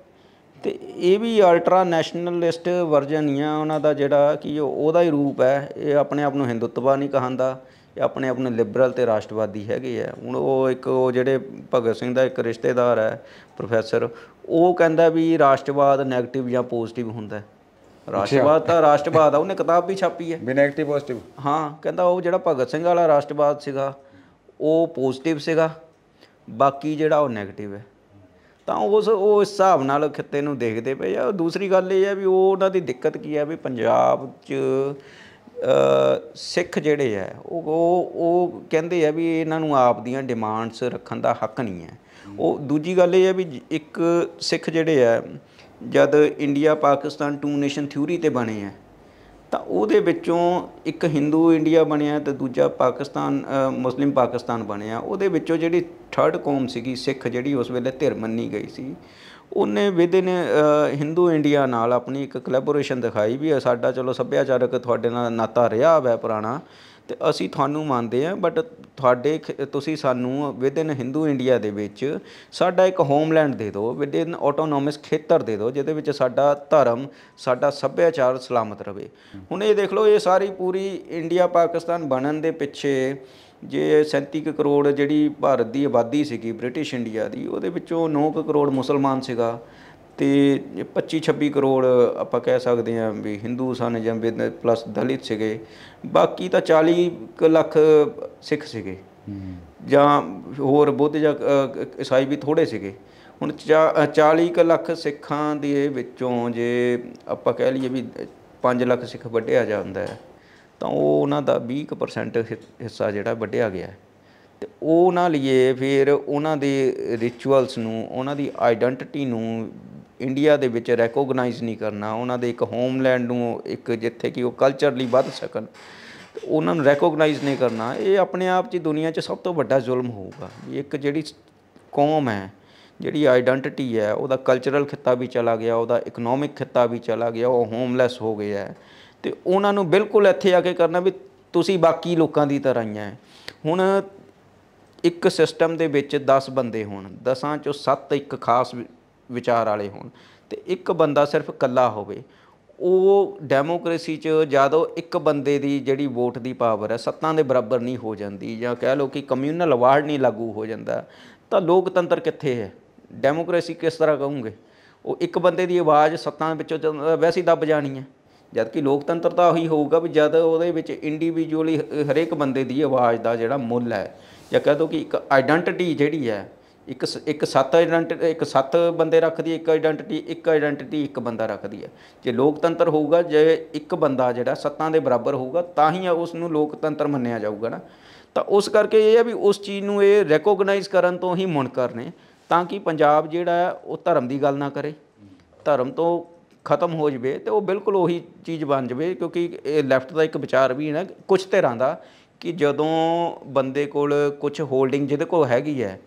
ਤੇ ਇਹ ਵੀ ਅਲਟਰਾ ਨੈਸ਼ਨਲਿਸਟ ਵਰਜਨ ਹੀ ਆ ਉਹਨਾਂ ਦਾ ਜਿਹੜਾ ਕਿ ਉਹਦਾ ਹੀ ਰੂਪ ਹੈ ਇਹ ਆਪਣੇ ਆਪ ਨੂੰ ਹਿੰਦੂਤਵਾ ਨਹੀਂ ਕਹਾਂਦਾ ਆਪਣੇ ਆਪ ਨੂੰ ਲਿਬਰਲ ਤੇ ਰਾਸ਼ਟਰਵਾਦੀ ਹੈਗੇ ਆ ਹੁਣ ਉਹ ਇੱਕ ਉਹ ਜਿਹੜੇ ਭਗਤ ਸਿੰਘ ਦਾ ਇੱਕ ਰਿਸ਼ਤੇਦਾਰ ਹੈ ਪ੍ਰੋਫੈਸਰ ਉਹ ਕਹਿੰਦਾ ਵੀ ਰਾਸ਼ਟਰਵਾਦ ਨੈਗੇਟਿਵ ਜਾਂ ਪੋਜ਼ਿਟਿਵ ਹੁੰਦਾ ਰਾਸ਼ਟਰਵਾਦ ਤਾਂ ਰਾਸ਼ਟਰਵਾਦ ਆ ਉਹਨੇ ਕਿਤਾਬ ਵੀ ਛਾਪੀ ਹੈ ਵੀ ਨੈਗੇਟਿਵ ਪੋਜ਼ਿਟਿਵ ਹਾਂ ਕਹਿੰਦਾ ਉਹ ਜਿਹੜਾ ਭਗਤ ਸਿੰਘ ਵਾਲਾ ਰਾਸ਼ਟਰਵਾਦ ਸੀਗਾ ਉਹ ਪੋਜ਼ਿਟਿਵ ਸੀਗਾ ਬਾਕੀ ਜਿਹੜਾ ਉਹ ਨੈਗੇਟਿਵ ਹੈ ਤਾਂ ਉਸ ਉਹ ਹਿਸਾਬ ਨਾਲ ਖਿੱਤੇ ਨੂੰ ਦੇਖਦੇ ਪਏ ਆ ਦੂਸਰੀ ਗੱਲ ਇਹ ਹੈ ਵੀ ਉਹ ਉਹਨਾਂ ਦੀ ਦਿੱਕਤ ਕੀ ਹੈ ਵੀ ਪੰਜਾਬ 'ਚ ਸਿੱਖ ਜਿਹੜੇ ਆ ਉਹ ਉਹ ਕਹਿੰਦੇ ਆ ਵੀ ਇਹਨਾਂ ਨੂੰ ਆਪ ਦੀਆਂ ਡਿਮਾਂਡਸ ਰੱਖਣ ਦਾ ਹੱਕ ਨਹੀਂ ਹੈ ਉਹ ਦੂਜੀ ਗੱਲ ਇਹ ਹੈ ਵੀ ਇੱਕ ਸਿੱਖ ਜਿਹੜੇ ਆ ਜਦ India Pakistan two nation theory ਤੇ ਬਣੇ ਆ ਤਾਂ ਉਹਦੇ ਵਿੱਚੋਂ ਇੱਕ ਹਿੰਦੂ ਇੰਡੀਆ ਬਣਿਆ ਤੇ ਦੂਜਾ ਪਾਕਿਸਤਾਨ ਮੁਸਲਿਮ ਪਾਕਿਸਤਾਨ ਬਣਿਆ ਉਹਦੇ ਵਿੱਚੋਂ ਜਿਹੜੀ ਥਰਡ ਕੌਮ ਸੀਗੀ ਸਿੱਖ ਜਿਹੜੀ ਉਸ ਵੇਲੇ ਧਿਰ ਮੰਨੀ ਗਈ ਸੀ ਉਹਨੇ ਵਿਦਨ ਹਿੰਦੂ ਇੰਡੀਆ ਨਾਲ ਆਪਣੀ ਇੱਕ ਕੋਲੈਬੋਰੇਸ਼ਨ ਦਿਖਾਈ ਵੀ ਸਾਡਾ ਚਲੋ ਸੱਭਿਆਚਾਰਕ ਤੁਹਾਡੇ ਨਾਲ ਨਾਤਾ ਰਿਹਾ ਹੈ ਪੁਰਾਣਾ ਤੇ ਅਸੀਂ ਤੁਹਾਨੂੰ ਮੰਨਦੇ ਆ ਬਟ ਤੁਹਾਡੇ ਤੁਸੀਂ ਸਾਨੂੰ ਵਿਦਨ ਹਿੰਦੂ ਇੰਡੀਆ ਦੇ ਵਿੱਚ ਸਾਡਾ ਇੱਕ ਹੋਮਲੈਂਡ ਦੇ ਦਿਓ ਵਿਦਨ ਆਟੋਨੋਮਸ ਖੇਤਰ ਦੇ ਦਿਓ ਜਿਹਦੇ ਵਿੱਚ ਸਾਡਾ ਧਰਮ ਸਾਡਾ ਸੱਭਿਆਚਾਰ ਸਲਾਮਤ ਰਹੇ ਹੁਣ ਇਹ ਦੇਖ ਲਓ ਇਹ ਸਾਰੀ ਪੂਰੀ ਇੰਡੀਆ ਪਾਕਿਸਤਾਨ ਬਣਨ ਦੇ ਪਿੱਛੇ ਜੇ 37 ਕਰੋੜ ਜਿਹੜੀ ਭਾਰਤ ਦੀ ਆਬਾਦੀ ਸੀਗੀ ਬ੍ਰਿਟਿਸ਼ ਇੰਡੀਆ ਦੀ ਉਹਦੇ ਵਿੱਚੋਂ 9 ਕਰੋੜ ਮੁਸਲਮਾਨ ਸੀਗਾ ਤੇ 25-26 ਕਰੋੜ ਆਪਾਂ ਕਹਿ ਸਕਦੇ ਹਾਂ ਵੀ Hindu ਸਨ ਜਾਂ ਪਲੱਸ ਦਲਿਤ ਸੀਗੇ ਬਾਕੀ ਤਾਂ 40 ਲੱਖ ਸਿੱਖ ਸੀਗੇ ਜਾਂ ਹੋਰ ਬੁੱਧ ਜਾਂ ਈਸਾਈ ਵੀ ਥੋੜੇ ਸੀਗੇ ਹੁਣ 40 ਲੱਖ ਸਿੱਖਾਂ ਦੇ ਵਿੱਚੋਂ ਜੇ ਆਪਾਂ ਕਹਿ ਲਈਏ ਵੀ 5 ਲੱਖ ਸਿੱਖ ਵੱਢਿਆ ਜਾਂਦਾ ਹੈ ਤਾਂ ਉਹ ਉਹਨਾਂ ਦਾ 20% ਹਿੱਸਾ ਜਿਹੜਾ ਵੱਢਿਆ ਗਿਆ ਤੇ ਉਹ ਨਾ ਲਈਏ ਫਿਰ ਉਹਨਾਂ ਦੇ ਰਿਚੁਅਲਸ ਨੂੰ ਉਹਨਾਂ ਦੀ ਆਇਡੈਂਟੀਟੀ ਨੂੰ ਇੰਡੀਆ ਦੇ ਵਿੱਚ ਰੈਕੋਗਨਾਈਜ਼ ਨਹੀਂ ਕਰਨਾ ਉਹਨਾਂ ਦੇ ਇੱਕ ਹੋਮਲੈਂਡ ਨੂੰ ਇੱਕ ਜਿੱਥੇ ਕਿ ਉਹ ਕਲਚਰਲੀ ਵੱਧ ਸਕਣ ਉਹਨਾਂ ਨੂੰ ਰੈਕੋਗਨਾਈਜ਼ ਨਹੀਂ ਕਰਨਾ ਇਹ ਆਪਣੇ ਆਪ 'ਚ ਦੁਨੀਆ 'ਚ ਸਭ ਤੋਂ ਵੱਡਾ ਜ਼ੁਲਮ ਹੋਊਗਾ ਇੱਕ ਜਿਹੜੀ ਕੌਮ ਹੈ ਜਿਹੜੀ ਆਇਡੈਂਟੀਟੀ ਹੈ ਉਹਦਾ ਕਲਚਰਲ ਖਿੱਤਾ ਵੀ ਚਲਾ ਗਿਆ ਉਹਦਾ ਇਕਨੋਮਿਕ ਖਿੱਤਾ ਵੀ ਚਲਾ ਗਿਆ ਉਹ ਹੋਮਲੈਸ ਹੋ ਗਿਆ ਹੈ ਤੇ ਉਹਨਾਂ ਨੂੰ ਬਿਲਕੁਲ ਇੱਥੇ ਆ ਕੇ ਕਰਨਾ ਵੀ ਤੁਸੀਂ ਬਾਕੀ ਲੋਕਾਂ ਦੀ ਤਰ੍ਹਾਂ ਹੀ ਆ ਹੁਣ ਇੱਕ ਸਿਸਟਮ ਦੇ ਵਿੱਚ 10 ਬੰਦੇ ਹੋਣ 10ਾਂ ਚੋਂ 7 ਇੱਕ ਖਾਸ ਵਿਚਾਰ ਵਾਲੇ ਹੋਣ ਤੇ ਇੱਕ ਬੰਦਾ ਸਿਰਫ ਇਕੱਲਾ ਹੋਵੇ ਉਹ ਡੈਮੋਕ੍ਰੇਸੀ 'ਚ ਜਦੋਂ ਇੱਕ ਬੰਦੇ ਦੀ ਜਿਹੜੀ ਵੋਟ ਦੀ ਪਾਵਰ ਹੈ ਸੱਤਾਂ ਦੇ ਬਰਾਬਰ ਨਹੀਂ ਹੋ ਜਾਂਦੀ ਜਾਂ ਕਹਿ ਲਓ ਕਿ ਕਮਿਊਨਲ ਵਾਰਡ ਨਹੀਂ ਲਾਗੂ ਹੋ ਜਾਂਦਾ ਤਾਂ ਲੋਕਤੰਤਰ ਕਿੱਥੇ ਹੈ ਡੈਮੋਕ੍ਰੇਸੀ ਕਿਸ ਤਰ੍ਹਾਂ ਕਹੋਗੇ ਉਹ ਇੱਕ ਬੰਦੇ ਦੀ ਆਵਾਜ਼ ਸੱਤਾਂ ਵਿੱਚੋਂ ਵੈਸੇ ਦੱਬ ਜਾਣੀ ਹੈ ਜਦ ਕਿ ਲੋਕਤੰਤਰ ਤਾਂ ਉਹੀ ਹੋਊਗਾ ਵੀ ਜਦ ਉਹਦੇ ਵਿੱਚ ਇੰਡੀਵਿਜੂਅਲੀ ਹਰੇਕ ਬੰਦੇ ਦੀ ਆਵਾਜ਼ ਦਾ ਜਿਹੜਾ ਮੁੱਲ ਹੈ ਜਾਂ ਕਹ ਦੋ ਕਿ ਇੱਕ ਆਇਡੈਂਟੀਟੀ ਜਿਹੜੀ ਹੈ ਇੱਕ ਇੱਕ ਸੱਤ ਆਇਡੈਂਟੀਟੀ ਇੱਕ ਸੱਤ ਬੰਦੇ ਰੱਖਦੀ ਇੱਕ ਆਇਡੈਂਟੀਟੀ ਇੱਕ ਆਇਡੈਂਟੀਟੀ ਇੱਕ ਬੰਦਾ ਰੱਖਦੀ ਹੈ ਜੇ ਲੋਕਤੰਤਰ ਹੋਊਗਾ ਜੇ ਇੱਕ ਬੰਦਾ ਜਿਹੜਾ ਸੱਤਾਂ ਦੇ ਬਰਾਬਰ ਹੋਊਗਾ ਤਾਂ ਹੀ ਉਸ ਨੂੰ ਲੋਕਤੰਤਰ ਮੰਨਿਆ ਜਾਊਗਾ ਨਾ ਤਾਂ ਉਸ ਕਰਕੇ ਇਹ ਹੈ ਵੀ ਉਸ ਚੀਜ਼ ਨੂੰ ਇਹ ਰੈਕੋਗਨਾਈਜ਼ ਕਰਨ ਤੋਂ ਹੀ ਮੁਨਕਰ ਨੇ ਤਾਂ ਕਿ ਪੰਜਾਬ ਜਿਹੜਾ ਉਹ ਧਰਮ ਦੀ ਗੱਲ ਨਾ ਕਰੇ ਧਰਮ ਤੋਂ ਖਤਮ ਹੋ ਜਵੇ ਤੇ ਉਹ ਬਿਲਕੁਲ ਉਹੀ ਚੀਜ਼ ਬਣ ਜਵੇ ਕਿਉਂਕਿ ਇਹ ਲੈਫਟ ਦਾ ਇੱਕ ਵਿਚਾਰ ਵੀ ਨਾ ਕੁਝ ਧਿਰਾਂ ਦਾ ਕਿ ਜਦੋਂ ਬੰਦੇ ਕੋਲ ਕੁਝ ਹੋਲਡਿੰਗ ਜਿਹਦੇ ਕੋਲ ਹੈਗੀ ਹੈ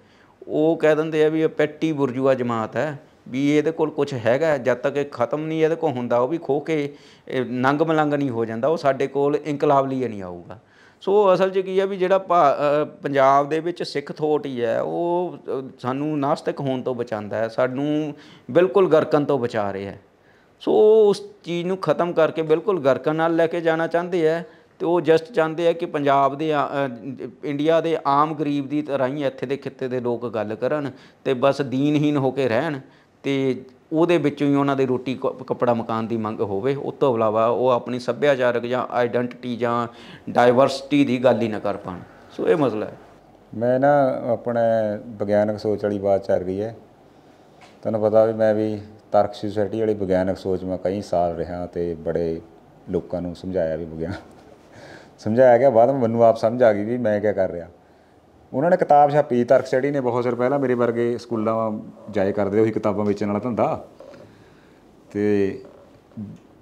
ਉਹ ਕਹਿ ਦਿੰਦੇ ਆ ਵੀ ਇਹ ਪੈਟੀ ਬੁਰਜੂਆ ਜਮਾਤ ਹੈ ਵੀ ਇਹਦੇ ਕੋਲ ਕੁਝ ਹੈਗਾ ਜਦ ਤੱਕ ਇਹ ਖਤਮ ਨਹੀਂ ਇਹਦੇ ਕੋਲ ਹੁੰਦਾ ਉਹ ਵੀ ਖੋ ਕੇ ਨੰਗ ਮਲੰਗ ਨਹੀਂ ਹੋ ਜਾਂਦਾ ਉਹ ਸਾਡੇ ਕੋਲ ਇਨਕਲਾਬ ਲਈ ਨਹੀਂ ਆਊਗਾ ਸੋ ਅਸਲ 'ਚ ਕੀ ਹੈ ਵੀ ਜਿਹੜਾ ਪੰਜਾਬ ਦੇ ਵਿੱਚ ਸਿੱਖ ਥੋਟ ਹੀ ਹੈ ਉਹ ਸਾਨੂੰ ਨਾਸਤਿਕ ਹੋਣ ਤੋਂ ਬਚਾਉਂਦਾ ਹੈ ਸਾਨੂੰ ਬਿਲਕੁਲ ਗਰਕਨ ਤੋਂ ਬਚਾ ਰਿਹਾ ਹੈ ਸੋ ਉਸ ਚੀਜ਼ ਨੂੰ ਖਤਮ ਕਰਕੇ ਬਿਲਕੁਲ ਗਰਕਨ ਨਾਲ ਲੈ ਕੇ ਜਾਣਾ ਚਾਹੁੰਦੇ ਆ ਤੇ ਉਹ ਜਸਟ ਚਾਹੁੰਦੇ ਆ ਕਿ ਪੰਜਾਬ ਦੇ ਇੰਡੀਆ ਦੇ ਆਮ ਗਰੀਬ ਦੀ ਤਰ੍ਹਾਂ ਹੀ ਇੱਥੇ ਦੇ ਖਿੱਤੇ ਦੇ ਲੋਕ ਗੱਲ ਕਰਨ ਤੇ ਬਸ ਦੀਨਹੀਨ ਹੋ ਕੇ ਰਹਿਣ ਤੇ ਉਹਦੇ ਵਿੱਚੋਂ ਹੀ ਉਹਨਾਂ ਦੇ ਰੋਟੀ ਕੱਪੜਾ ਮਕਾਨ ਦੀ ਮੰਗ ਹੋਵੇ ਉਸ ਤੋਂ ਇਲਾਵਾ ਉਹ ਆਪਣੀ ਸੱਭਿਆਚਾਰਕ ਜਾਂ ਆਈਡੈਂਟੀਟੀ ਜਾਂ ਡਾਈਵਰਸਿਟੀ ਦੀ ਗੱਲ ਹੀ ਨਾ ਕਰ ਪਾਣ ਸੋ ਇਹ ਮਸਲਾ ਹੈ ਮੈਂ ਨਾ ਆਪਣੇ ਵਿਗਿਆਨਕ ਸੋਚ ਵਾਲੀ ਬਾਤ ਚੱਲ ਰਹੀ ਹੈ ਤੁਹਾਨੂੰ ਪਤਾ ਵੀ ਮੈਂ ਵੀ ਤਰਕ ਸੁਸਾਇਟੀ ਵਾਲੀ ਵਿਗਿਆਨਕ ਸੋਚ ਮੈਂ ਕਈ ਸਾਲ ਰਿਹਾ ਤੇ ਬੜੇ ਲੋਕਾਂ ਨੂੰ ਸਮਝਾਇਆ ਵੀ ਵਿਗਿਆਨ ਸਮਝਾਇਆ ਗਿਆ ਬਾਅਦ ਵਿੱਚ ਮੈਨੂੰ ਆਪ ਸਮਝ ਆ ਗਈ ਵੀ ਮੈਂ ਕੀ ਕਰ ਰਿਹਾ ਉਹਨਾਂ ਨੇ ਕਿਤਾਬ ਛਾਪੀ ਤਰਕ ਸੁਸਾਇਟੀ ਨੇ ਬਹੁਤ ਸਰ ਪਹਿਲਾਂ ਮੇਰੇ ਵਰਗੇ ਸਕੂਲਾਂ ਜਾਏ ਕਰਦੇ ਉਹੀ ਕਿਤਾਬਾਂ ਵੇਚਣ ਵਾਲਾ ਧੰਦਾ ਤੇ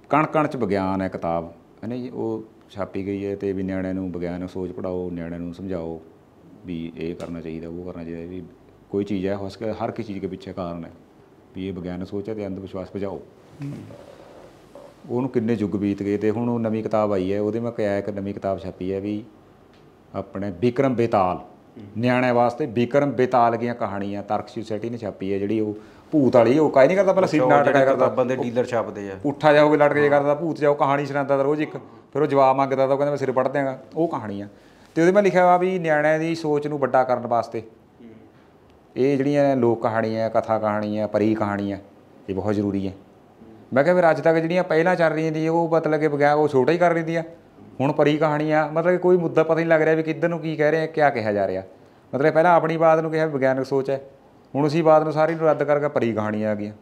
ਕਣ ਕਣ ਚ ਵਿਗਿਆਨ ਹੈ ਕਿਤਾਬ ਹੈਨਾ ਜੀ ਉਹ ਛਾਪੀ ਗਈ ਹੈ ਤੇ ਵੀ ਨਿਆਣਿਆਂ ਨੂੰ ਵਿਗਿਆਨ ਸੋਚ ਪੜਾਓ ਨਿਆਣਿਆਂ ਨੂੰ ਸਮਝਾਓ ਵੀ ਇਹ ਕਰਨਾ ਚਾਹੀਦਾ ਉਹ ਕਰਨਾ ਚਾਹੀਦਾ ਵੀ ਕੋਈ ਚੀਜ਼ ਹੈ ਹਰ ਇੱਕ ਚੀਜ਼ ਦੇ ਪਿੱਛੇ ਕਾਰਨ ਹੈ ਵੀ ਇਹ ਵਿਗਿਆਨਕ ਸੋਚ ਹੈ ਤੇ ਅੰਧ ਵਿਸ਼ਵਾਸ ਭਜਾਓ ਉਹਨੂੰ ਕਿੰਨੇ ਯੁੱਗ ਬੀਤ ਗਏ ਤੇ ਹੁਣ ਉਹ ਨਵੀਂ ਕਿਤਾਬ ਆਈ ਹੈ ਉਹਦੇ ਮੈਂ ਕਿਹਾ ਇੱਕ ਨਵੀਂ ਕਿਤਾਬ ਛਾਪੀ ਹੈ ਵੀ ਆਪਣੇ ਵਿਕਰਮ ਬੇਤਾਲ ਨਿਆਣੇ ਵਾਸਤੇ ਵਿਕਰਮ ਬੇਤਾਲ ਦੀਆਂ ਕਹਾਣੀਆਂ ਤਰਕ ਸੋਸਾਇਟੀ ਨੇ ਛਾਪੀ ਹੈ ਜਿਹੜੀ ਉਹ ਭੂਤ ਵਾਲੀ ਉਹ ਕਾਇ ਨਹੀਂ ਕਰਦਾ ਪਹਿਲਾਂ ਸਿਰ ਨਾਟਕ ਕਰਦਾ ਬੰਦੇ ਡੀਲਰ ਛਾਪਦੇ ਆ ਪੁੱਠਾ ਜਾਓਗੇ ਲੜ ਕੇ ਕਰਦਾ ਭੂਤ ਜਾਓ ਕਹਾਣੀ ਸੁਣਾਉਂਦਾ ਤਾਂ ਰੋਜ਼ ਇੱਕ ਫਿਰ ਉਹ ਜਵਾਬ ਮੰਗਦਾ ਤਾਂ ਉਹ ਕਹਿੰਦਾ ਮੈਂ ਸਿਰ ਪੜ ਦਿਆਂਗਾ ਉਹ ਕਹਾਣੀ ਆ ਤੇ ਉਹਦੇ ਮੈਂ ਲਿਖਿਆ ਵਾ ਵੀ ਨਿਆਣਿਆਂ ਦੀ ਸੋਚ ਨੂੰ ਵੱਡਾ ਕਰਨ ਵਾਸਤੇ ਇਹ ਜਿਹੜੀਆਂ ਲੋਕ ਕਹਾਣੀਆਂ ਕਥਾ ਕਹਾਣੀਆਂ ਪਰੀ ਕਹਾਣੀਆਂ ਇਹ ਬਹੁਤ ਜ਼ਰੂਰੀ ਹੈ ਮੈਂ ਕਿਹਾ ਵੀ ਅੱਜ ਤੱਕ ਜਿਹੜੀਆਂ ਪਹਿਲਾਂ ਚੱਲ ਰਹੀਆਂ ਸੀ ਉਹ ਮਤਲਬ ਕਿ ਬਗੈਰ ਉਹ ਛੋਟਾ ਹੀ ਕਰ ਰਹੀ ਆ ਹੁਣ ਪਰੀ ਕਹਾਣੀਆਂ ਮਤਲਬ ਕਿ ਕੋਈ ਮੁੱਦਾ ਪਤਾ ਨਹੀਂ ਲੱਗ ਰਿਹਾ ਵੀ ਕਿੱਧਰ ਨੂੰ ਕੀ ਕਹਿ ਰਹੇ ਆ ਕਿਆ ਕਿਹਾ ਜਾ ਰਿਹਾ ਮਤਲਬ ਪਹਿਲਾਂ ਆਪਣੀ ਬਾਤ ਨੂੰ ਕਿਹਾ ਵਿਗਿਆਨਕ ਸੋਚ ਹੈ ਹੁਣ ਉਸੇ ਬਾਤ ਨੂੰ ਸਾਰੀ ਨੂੰ ਰੱਦ ਕਰਕੇ ਪਰੀ ਕਹਾਣੀਆਂ ਆ ਗਈਆਂ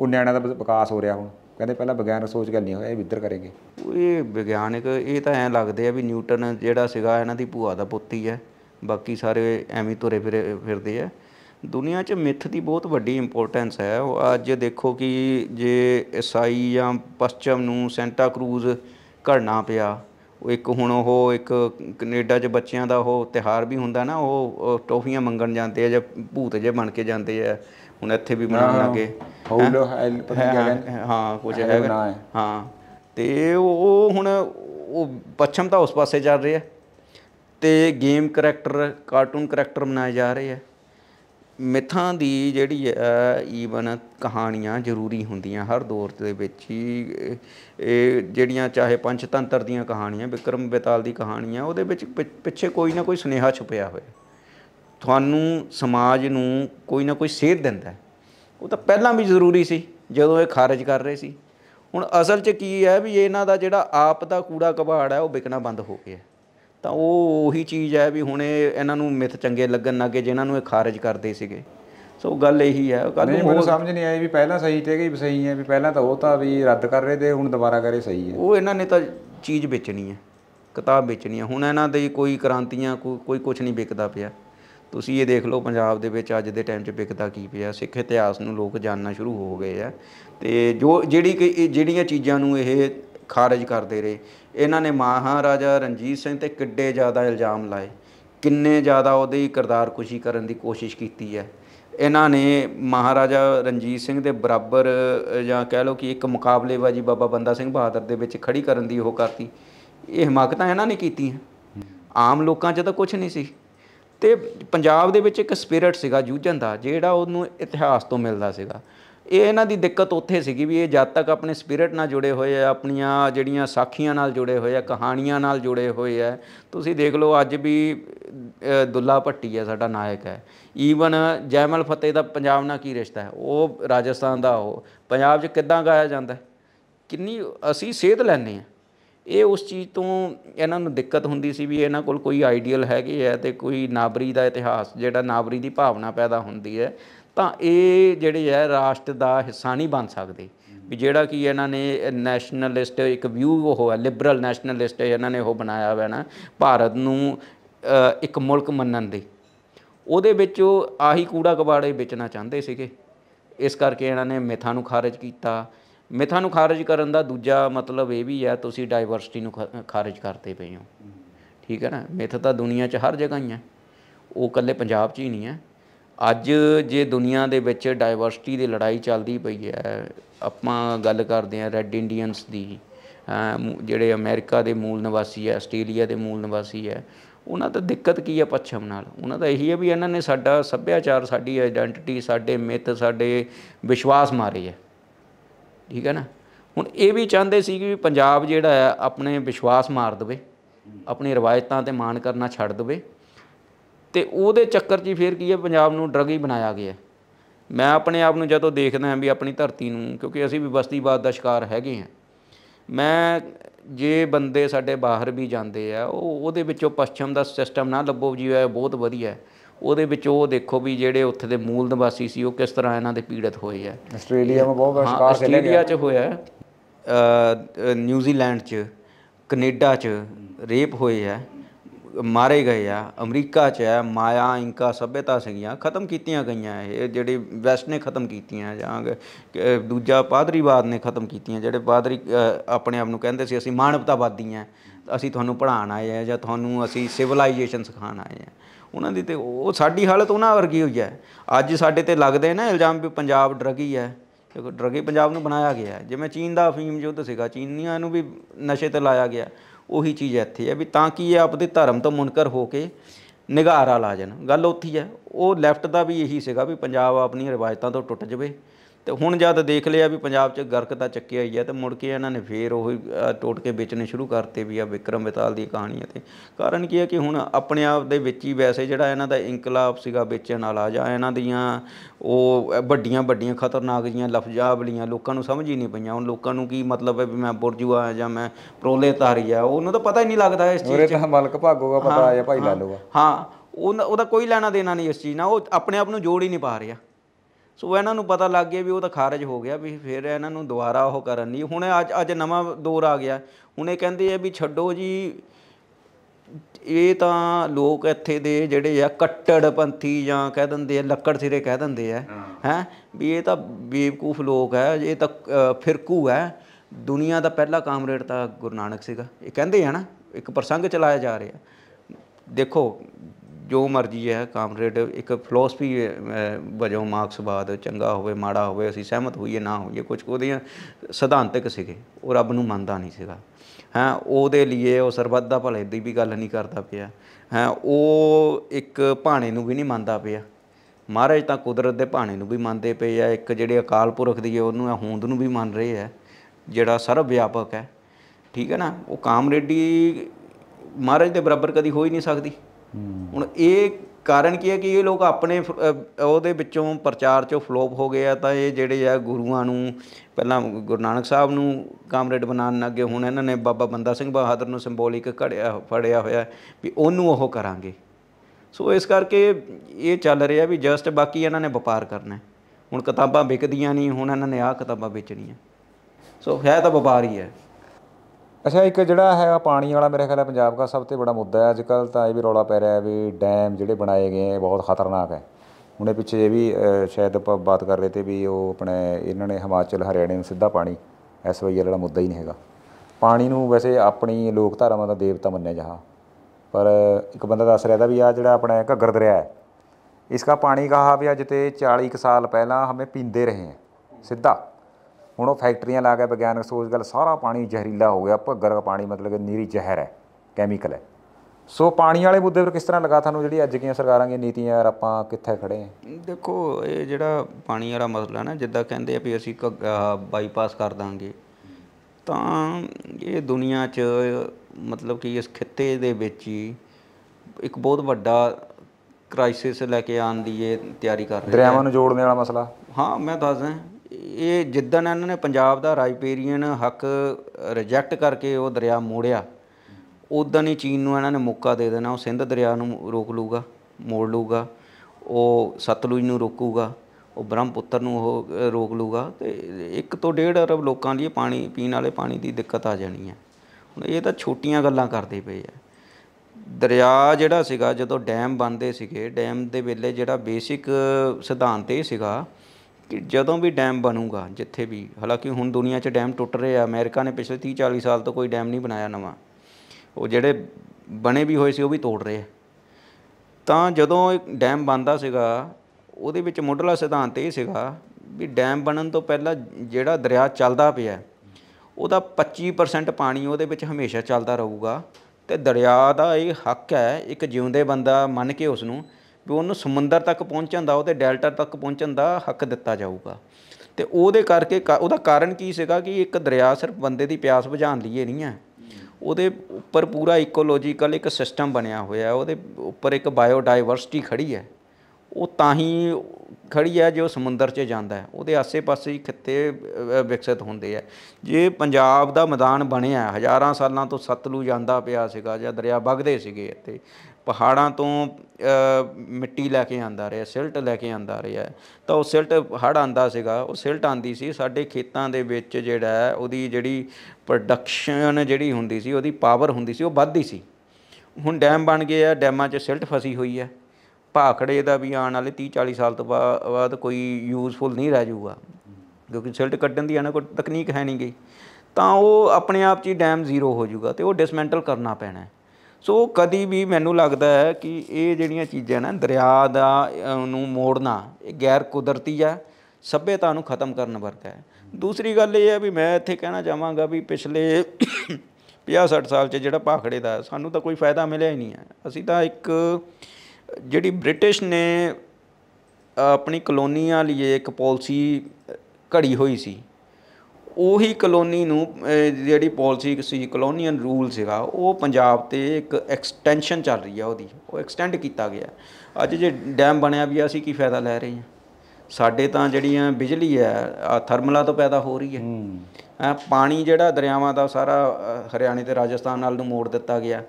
ਉਹ ਨਿਆਣਾ ਦਾ ਵਿਕਾਸ ਹੋ ਰਿਹਾ ਹੁਣ ਕਹਿੰਦੇ ਪਹਿਲਾਂ ਵਿਗਿਆਨਕ ਸੋਚ ਗੱਲ ਨਹੀਂ ਹੋਇਆ ਇਹ ਵਿਦਰ ਕਰੇਗੇ ਇਹ ਵਿਗਿਆਨਕ ਇਹ ਤਾਂ ਐ ਲੱਗਦੇ ਆ ਵੀ ਨਿਊਟਨ ਜਿਹੜਾ ਸੀਗਾ ਇਹਨਾਂ ਦੀ ਭੂਆ ਦਾ ਪੁੱਤ ਹੀ ਹੈ ਬਾਕੀ ਸਾਰੇ ਐਵੇਂ ਤੁਰੇ ਫਿਰੇ ਫਿਰਦੇ ਆ ਦੁਨੀਆ 'ਚ ਮਿੱਥ ਦੀ ਬਹੁਤ ਵੱਡੀ ਇੰਪੋਰਟੈਂਸ ਹੈ ਉਹ ਅੱਜ ਦੇਖੋ ਕਿ ਜੇ ਈਸਾਈ ਜਾਂ ਪਸ਼ਚਮ ਨੂੰ ਸੈਂਟਾ ਕਰੂਜ਼ ਘੜਨਾ ਪਿਆ ਉਹ ਇੱਕ ਹੁਣ ਉਹ ਇੱਕ ਕੈਨੇਡਾ 'ਚ ਬੱਚਿਆਂ ਦਾ ਉਹ ਤਿਹਾਰ ਵੀ ਹੁੰਦਾ ਨਾ ਉਹ ਟੋਫੀਆਂ ਮੰਗਣ ਜਾਂਦੇ ਆ ਜਾਂ ਭੂਤ ਜੇ ਬਣ ਕੇ ਜਾਂਦੇ ਆ ਹੁਣ ਇੱਥੇ ਵੀ ਬਣਨ ਲੱਗੇ ਹੌਲ ਹੈਲ ਪਤਾ ਨਹੀਂ ਹਾਂ ਕੁਝ ਹੈ ਹਾਂ ਤੇ ਉਹ ਹੁਣ ਉਹ ਪੱਛਮ ਤਾਂ ਉਸ ਪਾਸੇ ਚੱਲ ਰਿਹਾ ਤੇ ਗੇਮ ਕੈਰੈਕਟਰ ਕਾਰਟੂਨ ਕੈਰੈਕਟਰ ਬਣਾਏ ਜਾ ਰਹੇ ਆ ਮਿੱਥਾਂ ਦੀ ਜਿਹੜੀ ਹੈ ਈਵਨ ਕਹਾਣੀਆਂ ਜ਼ਰੂਰੀ ਹੁੰਦੀਆਂ ਹਰ ਦੌਰ ਦੇ ਵਿੱਚ ਹੀ ਇਹ ਜਿਹੜੀਆਂ ਚਾਹੇ ਪੰਚਤੰਤਰ ਦੀਆਂ ਕਹਾਣੀਆਂ ਵਿਕਰਮ ਬੇਤਾਲ ਦੀ ਕਹਾਣੀ ਉਹਦੇ ਵਿੱਚ ਪਿੱਛੇ ਕੋਈ ਨਾ ਕੋਈ ਸੁਨੇਹਾ ਛੁਪਿਆ ਹੋਇਆ ਤੁਹਾਨੂੰ ਸਮਾਜ ਨੂੰ ਕੋਈ ਨਾ ਕੋਈ ਸੇਧ ਦਿੰਦਾ ਉਹ ਤਾਂ ਪਹਿਲਾਂ ਵੀ ਜ਼ਰੂਰੀ ਸੀ ਜਦੋਂ ਇਹ ਖਾਰਜ ਕਰ ਰਹੇ ਸੀ ਹੁਣ ਅਸਲ 'ਚ ਕੀ ਹੈ ਵੀ ਇਹਨਾਂ ਦਾ ਜਿਹੜਾ ਆਪ ਦਾ ਕੂੜਾ ਕਬਾੜ ਹੈ ਉਹ ਵਿਕਣਾ ਬੰਦ ਹੋ ਗਿਆ ਤਾਂ ਉਹ ਉਹੀ ਚੀਜ਼ ਹੈ ਵੀ ਹੁਣ ਇਹਨਾਂ ਨੂੰ ਮਿੱਥ ਚੰਗੇ ਲੱਗਣ ਲੱਗੇ ਜਿਨ੍ਹਾਂ ਨੂੰ ਇਹ ਖਾਰਜ ਕਰਦੇ ਸੀਗੇ ਸੋ ਗੱਲ ਇਹੀ ਹੈ ਕੱਲ ਨੂੰ ਮੈਨੂੰ ਸਮਝ ਨਹੀਂ ਆਈ ਵੀ ਪਹਿਲਾਂ ਸਹੀ ਤੇ ਗਈ ਸਹੀ ਹੈ ਵੀ ਪਹਿਲਾਂ ਤਾਂ ਉਹ ਤਾਂ ਵੀ ਰੱਦ ਕਰ ਰਹੇ ਤੇ ਹੁਣ ਦੁਬਾਰਾ ਕਰੇ ਸਹੀ ਹੈ ਉਹ ਇਹਨਾਂ ਨੇ ਤਾਂ ਚੀਜ਼ ਵੇਚਣੀ ਹੈ ਕਿਤਾਬ ਵੇਚਣੀ ਹੈ ਹੁਣ ਇਹਨਾਂ ਦੇ ਕੋਈ ਕ੍ਰਾਂਤੀਆਂ ਕੋਈ ਕੁਝ ਨਹੀਂ ਵਿਕਦਾ ਪਿਆ ਤੁਸੀਂ ਇਹ ਦੇਖ ਲਓ ਪੰਜਾਬ ਦੇ ਵਿੱਚ ਅੱਜ ਦੇ ਟਾਈਮ 'ਚ ਵਿਕਦਾ ਕੀ ਪਿਆ ਸਿੱਖ ਇਤਿਹਾਸ ਨੂੰ ਲੋਕ ਜਾਣਨਾ ਸ਼ੁਰੂ ਹੋ ਗਏ ਆ ਤੇ ਜੋ ਜਿਹੜੀ ਜਿਹੜੀਆਂ ਚੀਜ਼ਾਂ ਨੂੰ ਇਹ ਖਾਰਜ ਕਰਦੇ ਰਹੇ ਇਹਨਾਂ ਨੇ ਮਹਾਰਾਜਾ ਰਣਜੀਤ ਸਿੰਘ ਤੇ ਕਿੱਡੇ ਜ਼ਿਆਦਾ ਇਲਜ਼ਾਮ ਲਾਏ ਕਿੰਨੇ ਜ਼ਿਆਦਾ ਉਹਦੇ ਕਰਦਾਰ ਕੁਸ਼ੀ ਕਰਨ ਦੀ ਕੋਸ਼ਿਸ਼ ਕੀਤੀ ਹੈ ਇਹਨਾਂ ਨੇ ਮਹਾਰਾਜਾ ਰਣਜੀਤ ਸਿੰਘ ਦੇ ਬਰਾਬਰ ਜਾਂ ਕਹਿ ਲਓ ਕਿ ਇੱਕ ਮੁਕਾਬਲੇਬਾਜੀ ਬਾਬਾ ਬੰਦਾ ਸਿੰਘ ਬਹਾਦਰ ਦੇ ਵਿੱਚ ਖੜੀ ਕਰਨ ਦੀ ਉਹ ਕਰਤੀ ਇਹ ਹਮਾਕਤਾਂ ਇਹਨਾਂ ਨੇ ਕੀਤੀਆਂ ਆਮ ਲੋਕਾਂ 'ਚ ਤਾਂ ਕੁਝ ਨਹੀਂ ਸੀ ਤੇ ਪੰਜਾਬ ਦੇ ਵਿੱਚ ਇੱਕ ਸਪਿਰਿਟ ਸੀਗਾ ਜੂਝਣ ਦਾ ਜਿਹੜਾ ਉਹਨੂੰ ਇਤਿਹਾਸ ਤੋਂ ਮਿਲਦਾ ਸੀਗਾ ਇਹ ਇਹਨਾਂ ਦੀ ਦਿੱਕਤ ਉੱਥੇ ਸੀਗੀ ਵੀ ਇਹ ਜਦ ਤੱਕ ਆਪਣੇ ਸਪਿਰਿਟ ਨਾਲ ਜੁੜੇ ਹੋਏ ਆ ਆਪਣੀਆਂ ਜਿਹੜੀਆਂ ਸਾਖੀਆਂ ਨਾਲ ਜੁੜੇ ਹੋਏ ਆ ਕਹਾਣੀਆਂ ਨਾਲ ਜੁੜੇ ਹੋਏ ਆ ਤੁਸੀਂ ਦੇਖ ਲਓ ਅੱਜ ਵੀ ਦੁੱਲਾ ਭੱਟੀ ਹੈ ਸਾਡਾ ਨਾਇਕ ਹੈ ਈਵਨ ਜੈਮਲ ਫਤਿਹ ਦਾ ਪੰਜਾਬ ਨਾਲ ਕੀ ਰਿਸ਼ਤਾ ਹੈ ਉਹ ਰਾਜਸਥਾਨ ਦਾ ਉਹ ਪੰਜਾਬ 'ਚ ਕਿੱਦਾਂ ਗਾਇਆ ਜਾਂਦਾ ਕਿੰਨੀ ਅਸੀਂ ਸੇਧ ਲੈਨੇ ਆ ਇਹ ਉਸ ਚੀਜ਼ ਤੋਂ ਇਹਨਾਂ ਨੂੰ ਦਿੱਕਤ ਹੁੰਦੀ ਸੀ ਵੀ ਇਹਨਾਂ ਕੋਲ ਕੋਈ ਆਈਡੀਅਲ ਹੈਗੇ ਹੈ ਤੇ ਕੋਈ ਨਾਬਰੀ ਦਾ ਇਤਿਹਾਸ ਜਿਹੜਾ ਨਾਬਰੀ ਦੀ ਭਾਵਨਾ ਪੈਦਾ ਹੁੰਦੀ ਹੈ ਤਾਂ ਇਹ ਜਿਹੜੇ ਹੈ ਰਾਸ਼ਟਰ ਦਾ ਹਿੱਸਾ ਨਹੀਂ ਬਣ ਸਕਦੇ ਵੀ ਜਿਹੜਾ ਕੀ ਇਹਨਾਂ ਨੇ ਨੈਸ਼ਨਲਿਸਟ ਇੱਕ ਵਿਊ ਉਹ ਹੈ ਲਿਬਰਲ ਨੈਸ਼ਨਲਿਸਟ ਇਹਨਾਂ ਨੇ ਉਹ ਬਣਾਇਆ ਹੋਇਆ ਨਾ ਭਾਰਤ ਨੂੰ ਇੱਕ ਮੁਲਕ ਮੰਨਣ ਦੇ ਉਹਦੇ ਵਿੱਚ ਉਹ ਆਹੀ ਕੂੜਾ ਕਬਾੜੇ ਵੇਚਣਾ ਚਾਹੁੰਦੇ ਸੀਗੇ ਇਸ ਕਰਕੇ ਇਹਨਾਂ ਨੇ ਮਿਥਾ ਨੂੰ ਖਾਰਜ ਕੀਤਾ ਮਿਥਾ ਨੂੰ ਖਾਰਜ ਕਰਨ ਦਾ ਦੂਜਾ ਮਤਲਬ ਇਹ ਵੀ ਹੈ ਤੁਸੀਂ ਡਾਈਵਰਸਿਟੀ ਨੂੰ ਖਾਰਜ ਕਰਦੇ ਪਏ ਹੋ ਠੀਕ ਹੈ ਨਾ ਮਿਥ ਤਾਂ ਦੁਨੀਆ 'ਚ ਹਰ ਜਗ੍ਹਾ ਹੀ ਹੈ ਉਹ ਇਕੱਲੇ ਪੰਜਾਬ 'ਚ ਹੀ ਨਹੀਂ ਹੈ ਅੱਜ ਜੇ ਦੁਨੀਆ ਦੇ ਵਿੱਚ ਡਾਈਵਰਸਿਟੀ ਦੀ ਲੜਾਈ ਚੱਲਦੀ ਪਈ ਹੈ ਆਪਾਂ ਗੱਲ ਕਰਦੇ ਹਾਂ ਰੈੱਡ ਇੰਡੀਅਨਸ ਦੀ ਜਿਹੜੇ ਅਮਰੀਕਾ ਦੇ ਮੂਲ ਨਿਵਾਸੀ ਹੈ ਆਸਟ੍ਰੇਲੀਆ ਦੇ ਮੂਲ ਨਿਵਾਸੀ ਹੈ ਉਹਨਾਂ ਦਾ ਦਿੱਕਤ ਕੀ ਹੈ ਪੱਛਮ ਨਾਲ ਉਹਨਾਂ ਦਾ ਇਹੀ ਹੈ ਵੀ ਇਹਨਾਂ ਨੇ ਸਾਡਾ ਸੱਭਿਆਚਾਰ ਸਾਡੀ ਆਈਡੈਂਟੀਟੀ ਸਾਡੇ ਮਿੱਥ ਸਾਡੇ ਵਿਸ਼ਵਾਸ ਮਾਰੇ ਹੈ ਠੀਕ ਹੈ ਨਾ ਹੁਣ ਇਹ ਵੀ ਚਾਹੁੰਦੇ ਸੀ ਕਿ ਪੰਜਾਬ ਜਿਹੜਾ ਹੈ ਆਪਣੇ ਵਿਸ਼ਵਾਸ ਮਾਰ ਦਵੇ ਆਪਣੀ ਰਵਾਇਤਾਂ ਤੇ ਮਾਣ ਕਰਨਾ ਛੱਡ ਦਵੇ ਤੇ ਉਹਦੇ ਚੱਕਰ 'ਚ ਫੇਰ ਕੀ ਹੈ ਪੰਜਾਬ ਨੂੰ ਡਰਗ ਹੀ ਬਣਾਇਆ ਗਿਆ ਮੈਂ ਆਪਣੇ ਆਪ ਨੂੰ ਜਦੋਂ ਦੇਖਦਾ ਹਾਂ ਵੀ ਆਪਣੀ ਧਰਤੀ ਨੂੰ ਕਿਉਂਕਿ ਅਸੀਂ ਵੀ ਬਸਤੀਵਾਦ ਦਾ ਸ਼ਿਕਾਰ ਹੈਗੇ ਹਾਂ ਮੈਂ ਜੇ ਬੰਦੇ ਸਾਡੇ ਬਾਹਰ ਵੀ ਜਾਂਦੇ ਆ ਉਹ ਉਹਦੇ ਵਿੱਚੋਂ ਪੱਛਮ ਦਾ ਸਿਸਟਮ ਨਾ ਲੱਭੋ ਜੀ ਇਹ ਬਹੁਤ ਵਧੀਆ ਹੈ ਉਹਦੇ ਵਿੱਚ ਉਹ ਦੇਖੋ ਵੀ ਜਿਹੜੇ ਉੱਥੇ ਦੇ ਮੂਲ ਨਿਵਾਸੀ ਸੀ ਉਹ ਕਿਸ ਤਰ੍ਹਾਂ ਇਹਨਾਂ ਦੇ ਪੀੜਤ ਹੋਏ ਆ ਆਸਟ੍ਰੇਲੀਆ ਮੈਂ ਬਹੁਤ ਵਾਰ ਸ਼ਿਕਾਰ ਖੇਲਿਆ ਆਸਟ੍ਰੇਲੀਆ 'ਚ ਹੋਇਆ ਨਿਊਜ਼ੀਲੈਂਡ 'ਚ ਕੈਨੇਡਾ 'ਚ ਰੇਪ ਹੋਏ ਆ ਮਾਰੇ ਗਏ ਆ ਅਮਰੀਕਾ 'ਚ ਆ ਮਾਇਆ ਇੰਕਾ ਸਭਿਅਤਾ ਸਿੰਘੀਆਂ ਖਤਮ ਕੀਤੀਆਂ ਗਈਆਂ ਇਹ ਜਿਹੜੀ ਵੈਸਟ ਨੇ ਖਤਮ ਕੀਤੀਆਂ ਜਾਂ ਦੂਜਾ ਪਾਦਰੀਵਾਦ ਨੇ ਖਤਮ ਕੀਤੀਆਂ ਜਿਹੜੇ ਪਾਦਰੀ ਆਪਣੇ ਆਪ ਨੂੰ ਕਹਿੰਦੇ ਸੀ ਅਸੀਂ ਮਾਨਵਤਾਵਾਦੀ ਆ ਅਸੀਂ ਤੁਹਾਨੂੰ ਪੜ੍ਹਾਉਣ ਆਏ ਆ ਜਾਂ ਤੁਹਾਨੂੰ ਅਸੀਂ ਸਿਵਲਾਈਜੇਸ਼ਨ ਸਿਖਾਉਣ ਆਏ ਆ ਉਹਨਾਂ ਦੀ ਤੇ ਉਹ ਸਾਡੀ ਹਾਲਤ ਉਹਨਾਂ ਵਰਗੀ ਹੋਈ ਹੈ ਅੱਜ ਸਾਡੇ ਤੇ ਲੱਗਦੇ ਨਾ ਇਲਜ਼ਾਮ ਵੀ ਪੰਜਾਬ ਡਰਗੀ ਹੈ ਡਰਗੀ ਪੰਜਾਬ ਨੂੰ ਬਣਾਇਆ ਗਿਆ ਜਿਵੇਂ ਚੀਨ ਦਾ ਅਫੀਮ ਜੋ ਸੀਗਾ ਚੀਨੀਆਂ ਨੂੰ ਵੀ ਨਸ਼ੇ ਤੇ ਲਾਇਆ ਗਿਆ ਉਹੀ ਚੀਜ਼ ਇੱਥੇ ਹੈ ਵੀ ਤਾਂ ਕਿ ਇਹ ਆਪਦੇ ਧਰਮ ਤੋਂ ਮੁਨਕਰ ਹੋ ਕੇ ਨਿਗਾਰਾ ਲਾ ਜਾਣ ਗੱਲ ਉੱਥੀ ਹੈ ਉਹ ਲੈਫਟ ਦਾ ਵੀ ਇਹੀ ਸੀਗਾ ਵੀ ਪੰਜਾਬ ਆਪਣੀਆਂ ਰਿਵਾਇਤਾਂ ਤੋਂ ਟੁੱਟ ਜਾਵੇ ਤੇ ਹੁਣ ਜਦ ਦੇਖ ਲਿਆ ਵੀ ਪੰਜਾਬ 'ਚ ਗਰਕ ਤਾਂ ਚੱਕਿਆ ਹੀ ਆ ਤੇ ਮੁੜ ਕੇ ਇਹਨਾਂ ਨੇ ਫੇਰ ਉਹ ਕੇ ਵੇਚਣੇ ਸ਼ੁਰੂ ਕਰਤੇ ਵੀ ਆ ਵਿਕਰਮ ਵਿਤਾਲ ਦੀ ਕਹਾਣੀ ਹੈ ਤੇ ਕਾਰਨ ਕੀ ਹੈ ਕਿ ਹੁਣ ਆਪਣੇ ਆਪ ਦੇ ਵਿੱਚ ਹੀ ਵੈਸੇ ਜਿਹੜਾ ਇਹਨਾਂ ਦਾ ਇਨਕਲਾਬ ਸੀਗਾ ਵੇਚਣ ਵਾਲਾ ਜਾਂ ਇਹਨਾਂ ਦੀਆਂ ਉਹ ਵੱਡੀਆਂ ਵੱਡੀਆਂ ਖਤਰਨਾਕ ਜੀਆਂ ਲਫ਼ਜ਼ਾਵਲੀਆਂ ਲੋਕਾਂ ਨੂੰ ਸਮਝ ਹੀ ਨਹੀਂ ਪਈਆਂ ਉਹ ਲੋਕਾਂ ਨੂੰ ਕੀ ਮਤਲਬ ਹੈ ਵੀ ਮੈਂ ਬੁਰਜੂਆ ਆ ਜਾਂ ਮੈਂ ਪ੍ਰੋਲੇਤਾਰੀ ਆ ਉਹਨੂੰ ਤਾਂ ਪਤਾ ਹੀ ਨਹੀਂ ਲੱਗਦਾ ਇਸ ਚੀਜ਼ ਦਾ ਮਲਕ ਭਾਗੋਗਾ ਪਤਾ ਆ ਜਾਂ ਭਾਈ ਲਾਲੋਗਾ ਹਾਂ ਉਹਦਾ ਕੋਈ ਲੈਣਾ ਦੇਣਾ ਨਹੀਂ ਇਸ ਚੀਜ਼ ਨਾਲ ਉਹ ਆਪਣੇ ਆਪ ਨੂੰ ਜੋੜ ਹੀ ਨਹੀਂ ਪਾ ਰਿਹਾ ਸੋ ਇਹਨਾਂ ਨੂੰ ਪਤਾ ਲੱਗ ਗਿਆ ਵੀ ਉਹ ਤਾਂ ਖਾਰਜ ਹੋ ਗਿਆ ਵੀ ਫਿਰ ਇਹਨਾਂ ਨੂੰ ਦੁਬਾਰਾ ਉਹ ਕਰਨ ਨਹੀਂ ਹੁਣ ਅੱਜ ਅੱਜ ਨਵਾਂ ਦੌਰ ਆ ਗਿਆ ਹੁਣ ਇਹ ਕਹਿੰਦੇ ਆ ਵੀ ਛੱਡੋ ਜੀ ਇਹ ਤਾਂ ਲੋਕ ਇੱਥੇ ਦੇ ਜਿਹੜੇ ਆ ਕੱਟੜਪੰਥੀ ਜਾਂ ਕਹਿ ਦਿੰਦੇ ਆ ਲੱਕੜ ਸਿਰੇ ਕਹਿ ਦਿੰਦੇ ਆ ਹੈ ਵੀ ਇਹ ਤਾਂ ਬੇਵਕੂਫ ਲੋਕ ਹੈ ਇਹ ਤਾਂ ਫਿਰਕੂ ਹੈ ਦੁਨੀਆ ਦਾ ਪਹਿਲਾ ਕਾਮਰੇਡ ਤਾਂ ਗੁਰੂ ਨਾਨਕ ਸੀਗਾ ਇਹ ਕਹਿੰਦੇ ਆ ਨਾ ਇੱਕ ਪ੍ਰਸੰਗ ਚਲਾਇਆ ਜਾ ਰਿਹਾ ਦੇਖੋ ਜੋ ਮਰਜ਼ੀ ਹੈ ਕਾਮਰੇਡ ਇੱਕ ਫਲਸਫੀ ਵਜੋਂ ਮਾਰਕਸਵਾਦ ਚੰਗਾ ਹੋਵੇ ਮਾੜਾ ਹੋਵੇ ਅਸੀਂ ਸਹਿਮਤ ਹੋਈਏ ਨਾ ਹੋਈਏ ਕੁਝ ਉਹਦੀਆਂ ਸਿਧਾਂਤਕ ਸੀਗੇ ਉਹ ਰੱਬ ਨੂੰ ਮੰਨਦਾ ਨਹੀਂ ਸੀਗਾ ਹਾਂ ਉਹਦੇ ਲਈ ਉਹ ਸਰਬੱਤ ਦਾ ਭਲੇ ਦੀ ਵੀ ਗੱਲ ਨਹੀਂ ਕਰਦਾ ਪਿਆ ਹਾਂ ਉਹ ਇੱਕ ਭਾਣੇ ਨੂੰ ਵੀ ਨਹੀਂ ਮੰਨਦਾ ਪਿਆ ਮਹਾਰਾਜ ਤਾਂ ਕੁਦਰਤ ਦੇ ਭਾਣੇ ਨੂੰ ਵੀ ਮੰਨਦੇ ਪਏ ਆ ਇੱਕ ਜਿਹੜੇ ਅਕਾਲ ਪੁਰਖ ਦੀ ਉਹਨੂੰ ਹੋਂਦ ਨੂੰ ਵੀ ਮੰਨ ਰਹੇ ਆ ਜਿਹੜਾ ਸਰਵ ਵਿਆਪਕ ਹੈ ਠੀਕ ਹੈ ਨਾ ਉਹ ਕਾਮਰੇਡੀ ਮਹਾਰਾਜ ਦੇ ਬਰਾਬਰ ਕਦੀ ਹੋ ਹੀ ਨਹੀਂ ਸਕਦੀ ਹੁਣ ਇਹ ਕਾਰਨ ਕੀ ਹੈ ਕਿ ਇਹ ਲੋਕ ਆਪਣੇ ਉਹਦੇ ਵਿੱਚੋਂ ਪ੍ਰਚਾਰ ਚੋਂ ਫਲੋਪ ਹੋ ਗਏ ਆ ਤਾਂ ਇਹ ਜਿਹੜੇ ਆ ਗੁਰੂਆਂ ਨੂੰ ਪਹਿਲਾਂ ਗੁਰੂ ਨਾਨਕ ਸਾਹਿਬ ਨੂੰ ਕਾਮਰੇਡ ਬਣਾਉਣ ਲੱਗੇ ਹੁਣ ਇਹਨਾਂ ਨੇ ਬਾਬਾ ਬੰਦਾ ਸਿੰਘ ਬਹਾਦਰ ਨੂੰ ਸਿੰਬੋਲਿਕ ਘੜਿਆ ਫੜਿਆ ਹੋਇਆ ਵੀ ਉਹਨੂੰ ਉਹ ਕਰਾਂਗੇ ਸੋ ਇਸ ਕਰਕੇ ਇਹ ਚੱਲ ਰਿਹਾ ਵੀ ਜਸਟ ਬਾਕੀ ਇਹਨਾਂ ਨੇ ਵਪਾਰ ਕਰਨਾ ਹੁਣ ਕਿਤਾਬਾਂ ਵਿਕਦੀਆਂ ਨਹੀਂ ਹੁਣ ਇਹਨਾਂ ਨੇ ਆਹ ਕਿਤਾਬਾਂ ਵੇਚਣੀਆਂ ਸੋ ਹੈ ਤਾਂ ਵਪਾਰ ਹੀ ਹੈ ਅੱਛਾ ਇੱਕ ਜਿਹੜਾ ਹੈਗਾ ਪਾਣੀ ਵਾਲਾ ਮੇਰੇ ਖਿਆਲ ਹੈ ਪੰਜਾਬ ਦਾ ਸਭ ਤੋਂ ਵੱਡਾ ਮੁੱਦਾ ਹੈ ਅੱਜ ਕੱਲ ਤਾਂ ਇਹ ਵੀ ਰੌਲਾ ਪੈ ਰਿਹਾ ਵੀ ਡੈਮ ਜਿਹੜੇ ਬਣਾਏ ਗਏ ਹੈ ਬਹੁਤ ਖਤਰਨਾਕ ਹੈ ਹੁਣੇ ਪਿੱਛੇ ਇਹ ਵੀ ਸ਼ਾਇਦ ਆਪਾਂ ਬਾਤ ਕਰ ਰਹੇ ਤੇ ਵੀ ਉਹ ਆਪਣੇ ਇਹਨਾਂ ਨੇ ਹਿਮਾਚਲ ਹਰਿਆਣੇ ਨੂੰ ਸਿੱਧਾ ਪਾਣੀ ਐਸ ਵਾਈ ਵਾਲਾ ਮੁੱਦਾ ਹੀ ਨਹੀਂ ਹੈਗਾ ਪਾਣੀ ਨੂੰ ਵੈਸੇ ਆਪਣੀ ਲੋਕ ਧਾਰਾਵਾਂ ਦਾ ਦੇਵਤਾ ਮੰਨਿਆ ਜਾਂਦਾ ਪਰ ਇੱਕ ਬੰਦਾ ਦੱਸ ਰਿਹਾ ਦਾ ਵੀ ਆ ਜਿਹੜਾ ਆਪਣਾ ਘੱਗਰ ਦਰਿਆ ਹੈ ਇਸ ਦਾ ਪਾਣੀ भी आज ते चालीस ਸਾਲ ਪਹਿਲਾਂ ਹਮੇ ਪੀਂਦੇ ਰਹੇ हैं ਸਿੱਧਾ ਹੁਣ ਉਹ ਫੈਕਟਰੀਆਂ ਲਾ ਕੇ ਵਿਗਿਆਨਕ ਸੋਚ ਗੱਲ ਸਾਰਾ ਪਾਣੀ ਜ਼ਹਿਰੀਲਾ ਹੋ ਗਿਆ ਭੱਗਰ ਦਾ ਪਾਣੀ ਮਤਲਬ ਕਿ ਨੀਰੀ ਜ਼ਹਿਰ ਹੈ ਕੈਮੀਕਲ ਹੈ ਸੋ ਪਾਣੀ ਵਾਲੇ ਮੁੱਦੇ ਪਰ ਕਿਸ ਤਰ੍ਹਾਂ ਲਗਾ ਤੁਹਾਨੂੰ ਜਿਹੜੀ ਅੱਜ ਦੀਆਂ ਸਰਕਾਰਾਂ ਦੀਆਂ ਨੀਤੀਆਂ ਯਾਰ ਆਪਾਂ ਕਿੱਥੇ ਖੜੇ ਆ ਦੇਖੋ ਇਹ ਜਿਹੜਾ ਪਾਣੀ ਵਾਲਾ ਮਸਲਾ ਨਾ ਜਿੱਦਾਂ ਕਹਿੰਦੇ ਆ ਵੀ ਅਸੀਂ ਬਾਈਪਾਸ ਕਰ ਦਾਂਗੇ ਤਾਂ ਇਹ ਦੁਨੀਆ 'ਚ ਮਤਲਬ ਕਿ ਇਸ ਖਿੱਤੇ ਦੇ ਵਿੱਚ ਹੀ ਇੱਕ ਬਹੁਤ ਵੱਡਾ ਕ੍ਰਾਈਸਿਸ ਲੈ ਕੇ ਆਉਣ ਦੀ ਇਹ ਤਿਆਰੀ ਕਰ ਰਹੇ ਦਰਿਆਵਾਂ ਨੂੰ ਜੋੜਨ ਵਾਲਾ ਮਸਲਾ ਹਾਂ ਮੈਂ ਦੱਸਦਾ ਇਹ ਜਿੱਦਣ ਇਹਨਾਂ ਨੇ ਪੰਜਾਬ ਦਾ ਰਾਈਪੇਰੀਅਨ ਹੱਕ ਰਿਜੈਕਟ ਕਰਕੇ ਉਹ ਦਰਿਆ ਮੋੜਿਆ ਉਦੋਂ ਹੀ ਚੀਨ ਨੂੰ ਇਹਨਾਂ ਨੇ ਮੌਕਾ ਦੇ ਦੇਣਾ ਉਹ ਸਿੰਧ ਦਰਿਆ ਨੂੰ ਰੋਕ ਲੂਗਾ ਮੋੜ ਲੂਗਾ ਉਹ ਸਤਲੁਜ ਨੂੰ ਰੋਕੂਗਾ ਉਹ ਬ੍ਰਹਮਪੁੱਤਰ ਨੂੰ ਉਹ ਰੋਕ ਲੂਗਾ ਤੇ ਇੱਕ ਤੋਂ ਡੇਢ ਅਰਬ ਲੋਕਾਂ ਲਈ ਪਾਣੀ ਪੀਣ ਵਾਲੇ ਪਾਣੀ ਦੀ ਦਿੱਕਤ ਆ ਜਾਣੀ ਹੈ ਹੁਣ ਇਹ ਤਾਂ ਛੋਟੀਆਂ ਗੱਲਾਂ ਕਰਦੇ ਪਏ ਆ ਦਰਿਆ ਜਿਹੜਾ ਸੀਗਾ ਜਦੋਂ ਡੈਮ ਬਣਦੇ ਸੀਗੇ ਡੈਮ ਦੇ ਵੇਲੇ ਜਿਹੜਾ ਬੇਸਿਕ ਸਿਧਾਂਤ ਇਹ ਸੀਗਾ ਕਿ ਜਦੋਂ ਵੀ ਡੈਮ ਬਣੂਗਾ ਜਿੱਥੇ ਵੀ ਹਾਲਾਂਕਿ ਹੁਣ ਦੁਨੀਆ 'ਚ ਡੈਮ ਟੁੱਟ ਰਹੇ ਆ ਅਮਰੀਕਾ ਨੇ ਪਿਛਲੇ 30 40 ਸਾਲ ਤੋਂ ਕੋਈ ਡੈਮ ਨਹੀਂ ਬਣਾਇਆ ਨਵਾਂ ਉਹ ਜਿਹੜੇ ਬਣੇ ਵੀ ਹੋਏ ਸੀ ਉਹ ਵੀ ਤੋੜ ਰਹੇ ਆ ਤਾਂ ਜਦੋਂ ਇੱਕ ਡੈਮ ਬਣਦਾ ਸੀਗਾ ਉਹਦੇ ਵਿੱਚ ਮੁੱਢਲਾ ਸਿਧਾਂਤ ਇਹ ਸੀਗਾ ਵੀ ਡੈਮ ਬਣਨ ਤੋਂ ਪਹਿਲਾਂ ਜਿਹੜਾ ਦਰਿਆ ਚੱਲਦਾ ਪਿਆ ਉਹਦਾ 25% ਪਾਣੀ ਉਹਦੇ ਵਿੱਚ ਹਮੇਸ਼ਾ ਚੱਲਦਾ ਰਹੂਗਾ ਤੇ ਦਰਿਆ ਦਾ ਇਹ ਹੱਕ ਹੈ ਇੱਕ ਜਿਉਂਦੇ ਬੰਦਾ ਮੰਨ ਕੇ ਉਸ ਨੂੰ ਵੀ ਉਹਨੂੰ ਸਮੁੰਦਰ ਤੱਕ ਪਹੁੰਚਣ ਦਾ ਉਹਦੇ ਡੈਲਟਾ ਤੱਕ ਪਹੁੰਚਣ ਦਾ ਹੱਕ ਦਿੱਤਾ ਜਾਊਗਾ ਤੇ ਉਹਦੇ ਕਰਕੇ ਉਹਦਾ ਕਾਰਨ ਕੀ ਸੀਗਾ ਕਿ ਇੱਕ ਦਰਿਆ ਸਿਰਫ ਬੰਦੇ ਦੀ ਪਿਆਸ ਬੁਝਾਉਣ ਲਈ ਨਹੀਂ ਹੈ ਉਹਦੇ ਉੱਪਰ ਪੂਰਾ ਇਕੋਲੋਜੀਕਲ ਇੱਕ ਸਿਸਟਮ ਬਣਿਆ ਹੋਇਆ ਹੈ ਉਹਦੇ ਉੱਪਰ ਇੱਕ ਬਾਇਓਡਾਇਵਰਸਿਟੀ ਖੜੀ ਹੈ ਉਹ ਤਾਂ ਹੀ ਖੜੀ ਹੈ ਜੋ ਸਮੁੰਦਰ 'ਚ ਜਾਂਦਾ ਹੈ ਉਹਦੇ ਆਸੇ-ਪਾਸੇ ਹੀ ਖਿੱਤੇ ਵਿਕਸਿਤ ਹੁੰਦੇ ਆ ਜੇ ਪੰਜਾਬ ਦਾ ਮੈਦਾਨ ਬਣਿਆ ਹਜ਼ਾਰਾਂ ਸਾਲਾਂ ਤੋਂ ਸਤਲੂ ਜਾਂਦਾ ਪਿਆ ਸੀਗਾ ਜਾਂ ਦਰਿਆ ਵਗਦੇ ਸੀਗੇ ਇੱਥੇ ਪਹਾੜਾਂ ਤੋਂ ਮਿੱਟੀ ਲੈ ਕੇ ਆਂਦਾ ਰਿਹਾ ਸਿਲਟ ਲੈ ਕੇ ਆਂਦਾ ਰਿਹਾ ਤਾਂ ਉਹ ਸਿਲਟ ਹੜ ਆਂਦਾ ਸੀਗਾ ਉਹ ਸਿਲਟ ਆਂਦੀ ਸੀ ਸਾਡੇ ਖੇਤਾਂ ਦੇ ਵਿੱਚ ਜਿਹੜਾ ਉਹਦੀ ਜਿਹੜੀ ਪ੍ਰੋਡਕਸ਼ਨ ਜਿਹੜੀ ਹੁੰਦੀ ਸੀ ਉਹਦੀ ਪਾਵਰ ਹੁੰਦੀ ਸੀ ਉਹ ਵੱਧਦੀ ਸੀ ਹੁਣ ਡੈਮ ਬਣ ਗਏ ਆ ਡੈਮਾਂ 'ਚ ਸਿਲਟ ਫਸੀ ਹੋਈ ਆ ਭਾਖੜੇ ਦਾ ਵੀ ਆਉਣ ਵਾਲੇ 30 40 ਸਾਲ ਤੋਂ ਬਾਅਦ ਕੋਈ ਯੂਸਫੁਲ ਨਹੀਂ ਰਹਿ ਜਾਊਗਾ ਕਿਉਂਕਿ ਸਿਲਟ ਕੱਢਣ ਦੀ ਇਹਨਾਂ ਕੋਲ ਤਕਨੀਕ ਹੈ ਨਹੀਂ ਗਈ ਤਾਂ ਉਹ ਆਪਣੇ ਆਪ 'ਚ ਹੀ ਡੈਮ ਜ਼ੀਰੋ ਹੋ ਜਾਊਗਾ ਤੇ ਉਹ ਡਿਸਮੈਂਟਲ ਕਰਨਾ ਪੈਣਾ ਸੋ ਕਦੀ ਵੀ ਮੈਨੂੰ ਲੱਗਦਾ ਹੈ ਕਿ ਇਹ ਜਿਹੜੀਆਂ ਚੀਜ਼ਾਂ ਨੇ ਦਰਿਆ ਦਾ ਨੂੰ ਮੋੜਨਾ ਇਹ ਗੈਰ ਕੁਦਰਤੀ ਹੈ ਸਭਿਅਤਾ ਨੂੰ ਖਤਮ ਕਰਨ ਵਰਗਾ ਹੈ ਦੂਸਰੀ ਗੱਲ ਇਹ ਹੈ ਵੀ ਮੈਂ ਇੱਥੇ ਕਹਿਣਾ ਚਾਹਾਂਗਾ ਵੀ ਪਿਛਲੇ 50-60 ਸਾਲ 'ਚ ਜਿਹੜਾ ਪਾਖੜੇ ਦਾ ਸਾਨੂੰ ਤਾਂ ਕੋਈ ਫਾਇਦਾ ਮਿਲਿਆ ਹੀ ਨਹੀਂ ਹੈ ਅਸੀਂ ਤਾਂ ਇੱਕ ਜਿਹੜੀ ਬ੍ਰਿਟਿਸ਼ ਨੇ ਆਪਣੀ ਕਲੋਨੀਆਂ ਲਈ ਇੱਕ ਪਾਲਿਸੀ ਘੜੀ ਹੋਈ ਸੀ ਉਹੀ ਕਲੋਨੀ ਨੂੰ ਜਿਹੜੀ ਪਾਲਿਸੀ ਸੀ ਕਲੋਨੀਅਨ ਰੂਲ ਸੀਗਾ ਉਹ ਪੰਜਾਬ ਤੇ ਇੱਕ ਐਕਸਟੈਂਸ਼ਨ ਚੱਲ ਰਹੀ ਆ ਉਹਦੀ ਉਹ ਐਕਸਟੈਂਡ ਕੀਤਾ ਗਿਆ ਅੱਜ ਜੇ ਡੈਮ ਬਣਿਆ ਵੀ ਅਸੀਂ ਕੀ ਫਾਇਦਾ ਲੈ ਰਹੇ ਹਾਂ ਸਾਡੇ ਤਾਂ ਜਿਹੜੀਆਂ ਬਿਜਲੀ ਹੈ ਆ ਥਰਮਲਾ ਤੋਂ ਪੈਦਾ ਹੋ ਰਹੀ ਹੈ ਪਾਣੀ ਜਿਹੜਾ ਦਰਿਆਵਾਂ ਦਾ ਸਾਰਾ ਹਰਿਆਣੇ ਤੇ ਰਾਜਸਥਾਨ ਨਾਲ ਨੂੰ ਮੋੜ ਦਿੱਤਾ ਗਿਆ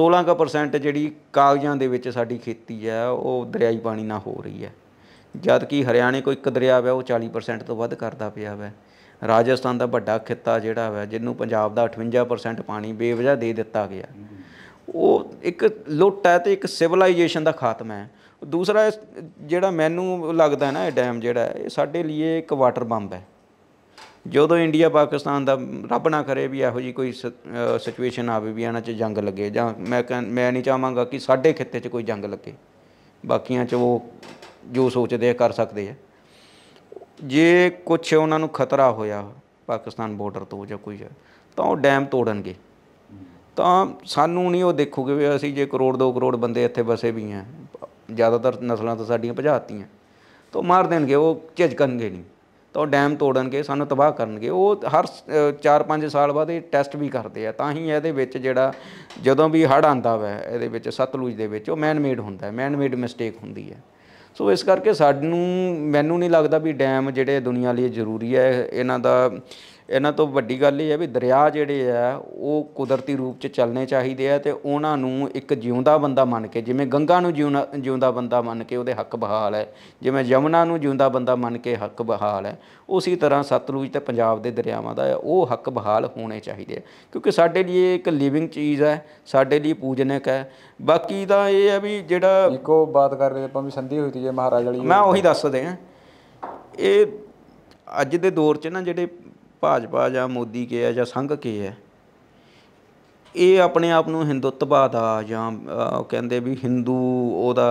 16% ਜਿਹੜੀ ਕਾਗਜ਼ਾਂ ਦੇ ਵਿੱਚ ਸਾਡੀ ਖੇਤੀ ਹੈ ਉਹ ਦਰਿਆਈ ਪਾਣੀ ਨਾਲ ਹੋ ਰਹੀ ਹੈ ਜਦ ਕਿ ਹਰਿਆਣੇ ਕੋਈ ਇੱਕ ਦਰਿਆ ਹੈ ਉਹ 40% ਤੋਂ ਵੱਧ ਕਰਦਾ ਪਿਆ ਹੈ ਰਾਜਸਥਾਨ ਦਾ ਵੱਡਾ ਖਿੱਤਾ ਜਿਹੜਾ ਹੈ ਜਿਹਨੂੰ ਪੰਜਾਬ ਦਾ 58% ਪਾਣੀ ਬੇਵਜ੍ਹਾ ਦੇ ਦਿੱਤਾ ਗਿਆ ਉਹ ਇੱਕ ਲੁੱਟ ਹੈ ਤੇ ਇੱਕ ਸਿਵਲਾਈਜੇਸ਼ਨ ਦਾ ਖਾਤਮਾ ਹੈ ਦੂਸਰਾ ਜਿਹੜਾ ਮੈਨੂੰ ਲੱਗਦਾ ਹੈ ਨਾ ਇਹ ਡੈਮ ਜਿਹੜਾ ਇਹ ਸਾਡੇ ਲਈ ਇੱਕ ਵਾਟਰ ਬੰਬ ਹੈ ਜਦੋਂ ਇੰਡੀਆ ਪਾਕਿਸਤਾਨ ਦਾ ਰੱਬ ਨਾ ਕਰੇ ਵੀ ਇਹੋ ਜੀ ਕੋਈ ਸਿਚੁਏਸ਼ਨ ਆਵੇ ਵੀ ਇਹਨਾਂ 'ਚ ਜੰਗ ਲੱਗੇ ਜਾਂ ਮੈਂ ਮੈਂ ਨਹੀਂ ਚਾਹਾਂਗਾ ਕਿ ਸਾਡੇ ਖਿੱਤੇ 'ਚ ਕੋਈ ਜੰਗ ਲੱਗੇ ਬਾਕੀਆਂ 'ਚ ਉਹ ਜੋ ਸੋਚਦੇ ਆ ਕਰ ਸਕਦੇ ਆ ਜੇ ਕੁਛ ਉਹਨਾਂ ਨੂੰ ਖਤਰਾ ਹੋਇਆ ਪਾਕਿਸਤਾਨ ਬਾਰਡਰ ਤੋਂ ਜਾਂ ਕੋਈ ਤਾਂ ਉਹ ਡੈਮ ਤੋੜਨਗੇ ਤਾਂ ਸਾਨੂੰ ਨਹੀਂ ਉਹ ਦੇਖੂਗੇ ਵੀ ਅਸੀਂ ਜੇ ਕਰੋੜ 2 ਕਰੋੜ ਬੰਦੇ ਇੱਥੇ ਵਸੇ ਵੀ ਆ ਜ਼ਿਆਦਾਤਰ ਨਸਲਾਂ ਤਾਂ ਸਾਡੀਆਂ ਭਜਾਤੀਆਂ ਤਾਂ ਮਾਰ ਦੇਣਗੇ ਉਹ ਝਿਜਕਣਗੇ ਨਹੀਂ ਤਾਂ ਡੈਮ ਤੋੜਨਗੇ ਸਾਨੂੰ ਤਬਾਹ ਕਰਨਗੇ ਉਹ ਹਰ 4-5 ਸਾਲ ਬਾਅਦ ਇਹ ਟੈਸਟ ਵੀ ਕਰਦੇ ਆ ਤਾਂ ਹੀ ਇਹਦੇ ਵਿੱਚ ਜਿਹੜਾ ਜਦੋਂ ਵੀ ਹੜ ਆਂਦਾ ਵੈ ਇਹਦੇ ਵਿੱਚ ਸਤਲੁਜ ਦੇ ਵਿੱਚ ਉਹ ਮੈਨ ਮੇਡ ਹੁੰਦਾ ਹੈ ਮੈਨ ਮੇਡ ਮਿਸਟੇਕ ਹੁੰਦੀ ਹੈ ਸੋ ਇਸ ਕਰਕੇ ਸਾਨੂੰ ਮੈਨੂੰ ਨਹੀਂ ਲੱਗਦਾ ਵੀ ਡੈਮ ਜਿਹੜੇ ਦੁਨੀਆ ਲਈ ਜ਼ਰੂਰੀ ਹੈ ਇਹਨਾਂ ਦਾ ਇਹਨਾਂ ਤੋਂ ਵੱਡੀ ਗੱਲ ਇਹ ਹੈ ਵੀ ਦਰਿਆ ਜਿਹੜੇ ਆ ਉਹ ਕੁਦਰਤੀ ਰੂਪ 'ਚ ਚੱਲਨੇ ਚਾਹੀਦੇ ਆ ਤੇ ਉਹਨਾਂ ਨੂੰ ਇੱਕ ਜਿਉਂਦਾ ਬੰਦਾ ਮੰਨ ਕੇ ਜਿਵੇਂ ਗੰਗਾ ਨੂੰ ਜਿਉਂਦਾ ਬੰਦਾ ਮੰਨ ਕੇ ਉਹਦੇ ਹੱਕ ਬਹਾਲ ਹੈ ਜਿਵੇਂ ਯਮਨਾ ਨੂੰ ਜਿਉਂਦਾ ਬੰਦਾ ਮੰਨ ਕੇ ਹੱਕ ਬਹਾਲ ਹੈ ਉਸੇ ਤਰ੍ਹਾਂ ਸਤਲੁਜ ਤੇ ਪੰਜਾਬ ਦੇ ਦਰਿਆਵਾਂ ਦਾ ਉਹ ਹੱਕ ਬਹਾਲ ਹੋਣੇ ਚਾਹੀਦੇ ਆ ਕਿਉਂਕਿ ਸਾਡੇ ਲਈ ਇੱਕ ਲਿਵਿੰਗ ਚੀਜ਼ ਹੈ ਸਾਡੇ ਲਈ ਪੂਜਨਕ ਹੈ ਬਾਕੀ ਤਾਂ ਇਹ ਹੈ ਵੀ ਜਿਹੜਾ ਇੱਕੋ ਬਾਤ ਕਰ ਰਹੇ ਆਪਾਂ ਵੀ ਸੰਧੀ ਹੋਈ ਸੀ ਜੇ ਮਹਾਰਾਜ ਵਾਲੀ ਮੈਂ ਉਹੀ ਦੱਸਦੇ ਆ ਇਹ ਅੱਜ ਦੇ ਦੌਰ 'ਚ ਨਾ ਜਿਹੜੇ ਭਾਜਪਾ ਜਾਂ ਮੋਦੀ ਕੇ ਹੈ ਜਾਂ ਸੰਘ ਕੇ ਹੈ ਇਹ ਆਪਣੇ ਆਪ ਨੂੰ ਹਿੰਦੁੱਤਵਾ ਦਾ ਜਾਂ ਕਹਿੰਦੇ ਵੀ ਹਿੰਦੂ ਉਹਦਾ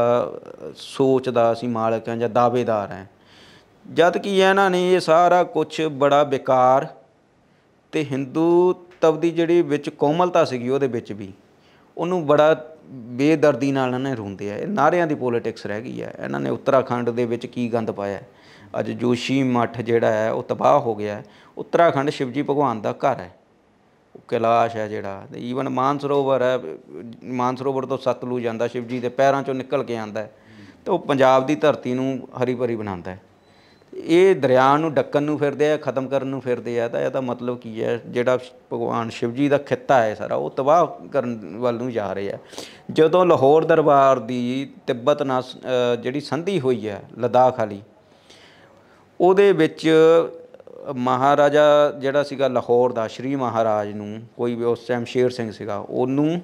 ਸੋਚ ਦਾ ਅਸੀਂ ਮਾਲਕ ਹਾਂ ਜਾਂ ਦਾਵੇਦਾਰ ਹਾਂ ਜਦ ਕਿ ਇਹਨਾਂ ਨੇ ਇਹ ਸਾਰਾ ਕੁਝ ਬੜਾ ਬੇਕਾਰ ਤੇ ਤਵ ਦੀ ਜਿਹੜੀ ਵਿੱਚ ਕੋਮਲਤਾ ਸੀਗੀ ਉਹਦੇ ਵਿੱਚ ਵੀ ਉਹਨੂੰ ਬੜਾ ਬੇਦਰਦੀ ਨਾਲ ਇਹਨਾਂ ਨੇ ਰੋਂਦੇ ਆ ਇਹ ਨਾਰਿਆਂ ਦੀ ਪੋਲਿਟਿਕਸ ਰਹਿ ਗਈ ਹੈ ਇਹਨਾਂ ਨੇ ਉੱਤਰਾਖੰਡ ਦੇ ਵਿੱਚ ਕੀ ਗੰਦ ਪਾਇਆ ਅੱਜ ਜੋਸ਼ੀ ਮੱਠ ਜਿਹੜਾ ਹੈ ਉਹ ਤਬਾਹ ਹੋ ਗਿਆ ਹੈ ਉੱਤਰਾਖੰਡ ਸ਼ਿਵਜੀ ਭਗਵਾਨ ਦਾ ਘਰ ਹੈ ਉਹ ਕਲਾਸ਼ ਹੈ ਜਿਹੜਾ ਈਵਨ ਮਾਨਸਰੋਵਰ ਹੈ ਮਾਨਸਰੋਵਰ ਤੋਂ ਸਤਲੂ ਜਾਂਦਾ ਸ਼ਿਵਜੀ ਦੇ ਪੈਰਾਂ ਚੋਂ ਨਿਕਲ ਕੇ ਆਂਦਾ ਤੇ ਉਹ ਪੰਜਾਬ ਦੀ ਧਰਤੀ ਨੂੰ ਹਰੀ ਭਰੀ ਬਣਾਉਂਦਾ ਹੈ ਇਹ ਦਰਿਆ ਨੂੰ ਡੱਕਣ ਨੂੰ ਫਿਰਦੇ ਆ ਖਤਮ ਕਰਨ ਨੂੰ ਫਿਰਦੇ ਆ ਤਾਂ ਇਹਦਾ ਮਤਲਬ ਕੀ ਹੈ ਜਿਹੜਾ ਭਗਵਾਨ ਸ਼ਿਵਜੀ ਦਾ ਖਿੱਤਾ ਹੈ ਸਾਰਾ ਉਹ ਤਬਾਹ ਕਰਨ ਵੱਲ ਨੂੰ ਜਾ ਰਿਹਾ ਜਦੋਂ ਲਾਹੌਰ ਦਰਬਾਰ ਦੀ ਤਿੱਬਤ ਨਾਲ ਜਿਹੜੀ ਸੰਧੀ ਹੋਈ ਹੈ ਲਦਾਖ ਵਾਲੀ ਉਹਦੇ ਵਿੱਚ ਮਹਾਰਾਜਾ ਜਿਹੜਾ ਸੀਗਾ ਲਾਹੌਰ ਦਾ ਸ਼੍ਰੀ ਮਹਾਰਾਜ ਨੂੰ ਕੋਈ ਵੀ ਉਸ ਟਾਈਮ ਸ਼ੇਰ ਸਿੰਘ ਸੀਗਾ ਉਹਨੂੰ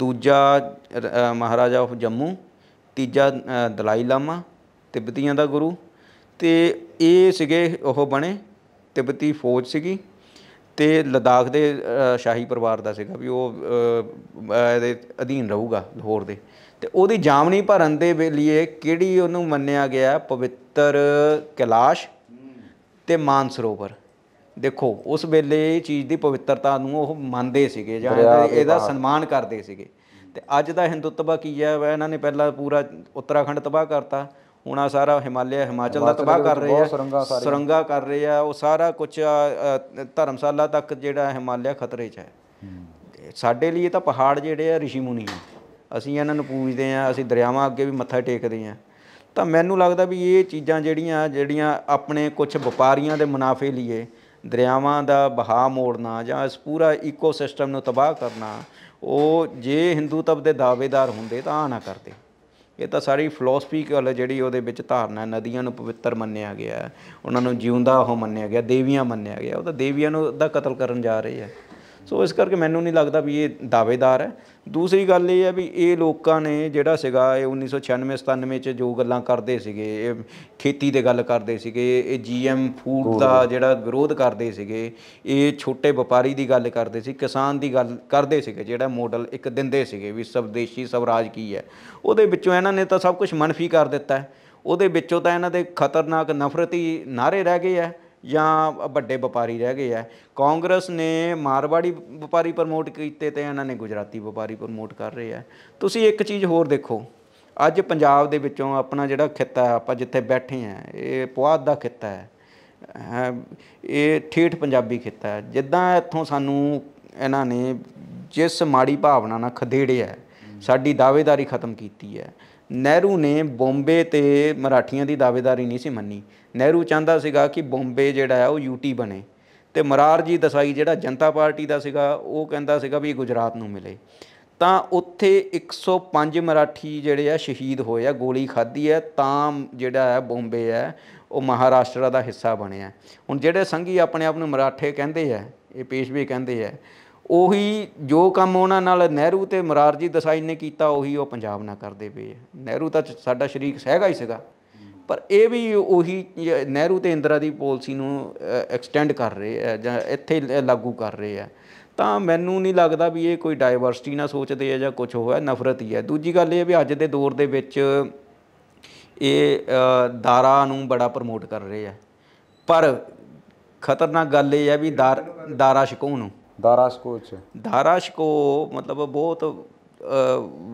ਦੂਜਾ ਮਹਾਰਾਜਾ ਆਫ ਜੰਮੂ ਤੀਜਾ ਦਲਾਈ ਲਾਮਾ ਤਿੱਬਤੀਆਂ ਦਾ ਗੁਰੂ ਤੇ ਇਹ ਸੀਗੇ ਉਹ ਬਣੇ ਤਿੱਬਤੀ ਫੌਜ ਸੀਗੀ ਤੇ ਲਦਾਖ ਦੇ ਸ਼ਾਹੀ ਪਰਿਵਾਰ ਦਾ ਸੀਗਾ ਵੀ ਉਹ ਇਹਦੇ ਅਧੀਨ ਰਹੂਗਾ ਲਾਹੌਰ ਦੇ ਤੇ ਉਹਦੀ ਜਾਮਨੀ ਭਰਨ ਦੇ ਲਈ ਕਿਹੜੀ ਉਹਨੂੰ ਮੰਨਿਆ ਗਿਆ ਪਵਿੱਤਰ ਕਲਾਸ਼ ਤੇ ਮਾਨਸਰੋਵਰ ਦੇਖੋ ਉਸ ਵੇਲੇ ਇਹ ਚੀਜ਼ ਦੀ ਪਵਿੱਤਰਤਾ ਨੂੰ ਉਹ ਮੰਨਦੇ ਸੀਗੇ ਜਾਂ ਇਹਦਾ ਸਨਮਾਨ ਕਰਦੇ ਸੀਗੇ ਤੇ ਅੱਜ ਦਾ ਹਿੰਦੂਤਵਾ ਕੀ ਹੈ ਇਹਨਾਂ ਨੇ ਪਹਿਲਾਂ ਪੂਰਾ ਉੱਤਰਾਖੰਡ ਤਬਾਹ ਕਰਤਾ ਹੁਣ ਆ ਸਾਰਾ ਹਿਮਾਲਿਆ ਹਿਮਾਚਲ ਦਾ ਤਬਾਹ ਕਰ ਰਹੇ ਆ ਸੁਰੰਗਾ ਕਰ ਰਹੇ ਆ ਉਹ ਸਾਰਾ ਕੁਝ ਧਰਮਸ਼ਾਲਾ ਤੱਕ ਜਿਹੜਾ ਹਿਮਾਲਿਆ ਖਤਰੇ 'ਚ ਹੈ ਸਾਡੇ ਲਈ ਤਾਂ ਪਹਾੜ ਜਿਹੜੇ ਆ ਰਿਸ਼ੀ ਮੁਨੀ ਆ ਅਸੀਂ ਇਹਨਾਂ ਨੂੰ ਪੂਜਦੇ ਆਂ ਅਸੀਂ ਦਰਿਆਵਾਂ ਅੱਗੇ ਵੀ ਮੱਥਾ ਟੇਕਦੇ ਆਂ ਤਾਂ ਮੈਨੂੰ ਲੱਗਦਾ ਵੀ ਇਹ ਚੀਜ਼ਾਂ ਜਿਹੜੀਆਂ ਜਿਹੜੀਆਂ ਆਪਣੇ ਕੁਝ ਵਪਾਰੀਆਂ ਦੇ ਮੁਨਾਫੇ ਲਈ ਦਰਿਆਵਾਂ ਦਾ ਬਹਾ ਮੋੜਨਾ ਜਾਂ ਇਸ ਪੂਰਾ ਇਕੋਸਿਸਟਮ ਨੂੰ ਤਬਾਹ ਕਰਨਾ ਉਹ ਜੇ ਹਿੰਦੂ ਤਬ ਦੇ ਦਾਅਵੇਦਾਰ ਹੁੰਦੇ ਤਾਂ ਆ ਨਾ ਕਰਦੇ ਇਹ ਤਾਂ ਸਾਰੀ ਫਿਲਾਸਫੀਕਲ ਜਿਹੜੀ ਉਹਦੇ ਵਿੱਚ ਧਾਰਨਾ ਨਦੀਆਂ ਨੂੰ ਪਵਿੱਤਰ ਮੰਨਿਆ ਗਿਆ ਉਹਨਾਂ ਨੂੰ ਜਿਉਂਦਾ ਉਹ ਮੰਨਿਆ ਗਿਆ ਦੇਵੀਆਂ ਮੰਨਿਆ ਗਿਆ ਉਹ ਤਾਂ ਦੇਵੀਆਂ ਨੂੰ ਦਾ ਕਤਲ ਕਰਨ ਜਾ ਰਹੇ ਆ ਸੋ ਇਸ ਕਰਕੇ ਮੈਨੂੰ ਨਹੀਂ ਲੱਗਦਾ ਵੀ ਇਹ ਦਾਵੇਦਾਰ ਹੈ ਦੂਸਰੀ ਗੱਲ ਇਹ ਹੈ ਵੀ ਇਹ ਲੋਕਾਂ ਨੇ ਜਿਹੜਾ ਸੀਗਾ ਇਹ 1996 97 ਚ ਜੋ ਗੱਲਾਂ ਕਰਦੇ ਸੀਗੇ ਇਹ ਖੇਤੀ ਦੇ ਗੱਲ ਕਰਦੇ ਸੀਗੇ ਇਹ ਜੀਐਮ ਫੂਡ ਦਾ ਜਿਹੜਾ ਵਿਰੋਧ ਕਰਦੇ ਸੀਗੇ ਇਹ ਛੋਟੇ ਵਪਾਰੀ ਦੀ ਗੱਲ ਕਰਦੇ ਸੀ ਕਿਸਾਨ ਦੀ ਗੱਲ ਕਰਦੇ ਸੀਗੇ ਜਿਹੜਾ ਮਾਡਲ ਇੱਕ ਦਿੰਦੇ ਸੀਗੇ ਵੀ ਸਵਦੇਸ਼ੀ ਸਵਰਾਜ ਕੀ ਹੈ ਉਹਦੇ ਵਿੱਚੋਂ ਇਹਨਾਂ ਨੇ ਤਾਂ ਸਭ ਕੁਝ ਮਨਫੀ ਕਰ ਦਿੱਤਾ ਉਹਦੇ ਵਿੱਚੋਂ ਤਾਂ ਇਹਨਾਂ ਦੇ ਖਤਰਨਾਕ ਨਫ਼ਰਤੀ ਨਾਰੇ ਰਹਿ ਗਏ ਆ ਜਾਂ ਵੱਡੇ ਵਪਾਰੀ ਰਹਿ ਗਏ ਆ ਕਾਂਗਰਸ ਨੇ ਮਾਰਵਾੜੀ ਵਪਾਰੀ ਪ੍ਰਮੋਟ ਕੀਤੇ ਤੇ ਇਹਨਾਂ ਨੇ ਗੁਜਰਾਤੀ ਵਪਾਰੀ ਪ੍ਰਮੋਟ ਕਰ ਰਹੇ ਆ ਤੁਸੀਂ ਇੱਕ ਚੀਜ਼ ਹੋਰ ਦੇਖੋ ਅੱਜ ਪੰਜਾਬ ਦੇ ਵਿੱਚੋਂ ਆਪਣਾ ਜਿਹੜਾ ਖਿੱਤਾ ਆਪਾਂ ਜਿੱਥੇ ਬੈਠੇ ਆ ਇਹ ਪੁਆਧ ਦਾ ਖਿੱਤਾ ਹੈ ਇਹ ਠੇਠ ਪੰਜਾਬੀ ਖਿੱਤਾ ਹੈ ਜਿੱਦਾਂ ਇੱਥੋਂ ਸਾਨੂੰ ਇਹਨਾਂ ਨੇ ਜਿਸ ਮਾੜੀ ਭਾਵਨਾ ਨਾਲ ਖਦੇੜਿਆ ਸਾਡੀ ਦਾਅਵੇਦਾਰੀ ਖਤਮ ਕੀਤੀ ਹੈ ਨਹਿਰੂ ਨੇ ਬੰਬੇ ਤੇ ਮਰਾਠੀਆਂ ਦੀ ਦਾਅਵੇਦਾਰੀ ਨਹੀਂ ਸੀ ਮੰਨੀ ਨਹਿਰੂ ਚਾਹੁੰਦਾ ਸੀਗਾ ਕਿ ਬੰਬੇ ਜਿਹੜਾ ਹੈ ਉਹ ਯੂਟੀ ਬਣੇ ਤੇ ਮਰਾਰ ਜੀ ਦਸਾਈ ਜਿਹੜਾ ਜਨਤਾ ਪਾਰਟੀ ਦਾ ਸੀਗਾ ਉਹ ਕਹਿੰਦਾ ਸੀਗਾ ਵੀ ਗੁਜਰਾਤ ਨੂੰ ਮਿਲੇ ਤਾਂ ਉੱਥੇ 105 ਮਰਾਠੀ ਜਿਹੜੇ ਆ ਸ਼ਹੀਦ ਹੋਏ ਆ ਗੋਲੀ ਖਾਧੀ ਹੈ ਤਾਂ ਜਿਹੜਾ ਹੈ ਬੰਬੇ ਹੈ ਉਹ ਮਹਾਰਾਸ਼ਟਰ ਦਾ ਹਿੱਸਾ ਬਣਿਆ ਹੁਣ ਜਿਹੜੇ ਸੰਗੀ ਆਪਣੇ ਆਪ ਨੂੰ ਮਰਾਠੇ ਕਹਿੰਦੇ ਆ ਇਹ ਪੇਸ਼ਵੇ ਕਹਿੰਦੇ ਆ ਉਹੀ ਜੋ ਕੰਮ ਉਹਨਾਂ ਨਾਲ ਨਹਿਰੂ ਤੇ ਮਰਾਰਜੀ ਦਸਾਈ ਨੇ ਕੀਤਾ ਉਹੀ ਉਹ ਪੰਜਾਬ ਨਾਲ ਕਰਦੇ ਪਏ ਨਹਿਰੂ ਤਾਂ ਸਾਡਾ ਸ਼ਰੀਕ ਸਹਿਗਾ ਹੀ ਸੀਗਾ ਪਰ ਇਹ ਵੀ ਉਹੀ ਨਹਿਰੂ ਤੇ ਇੰਦਰਾ ਦੀ ਪੋਲਿਸੀ ਨੂੰ ਐਕਸਟੈਂਡ ਕਰ ਰਹੇ ਆ ਜਾਂ ਇੱਥੇ ਲਾਗੂ ਕਰ ਰਹੇ ਆ ਤਾਂ ਮੈਨੂੰ ਨਹੀਂ ਲੱਗਦਾ ਵੀ ਇਹ ਕੋਈ ਡਾਈਵਰਸਿਟੀ ਨਾਲ ਸੋਚਦੇ ਆ ਜਾਂ ਕੁਝ ਹੋਇਆ ਨਫ਼ਰਤ ਹੀ ਹੈ ਦੂਜੀ ਗੱਲ ਇਹ ਵੀ ਅੱਜ ਦੇ ਦੌਰ ਦੇ ਵਿੱਚ ਇਹ ਦਾਰਾ ਨੂੰ ਬੜਾ ਪ੍ਰਮੋਟ ਕਰ ਰਹੇ ਆ ਪਰ ਖਤਰਨਾਕ ਗੱਲ ਇਹ ਹੈ ਵੀ ਦਾਰਾ ਸ਼ਕੂਨ ਨੂੰ ਦਾਰਾਸ਼ਕੋ ਚ ਦਾਰਾਸ਼ਕੋ ਮਤਲਬ ਬਹੁਤ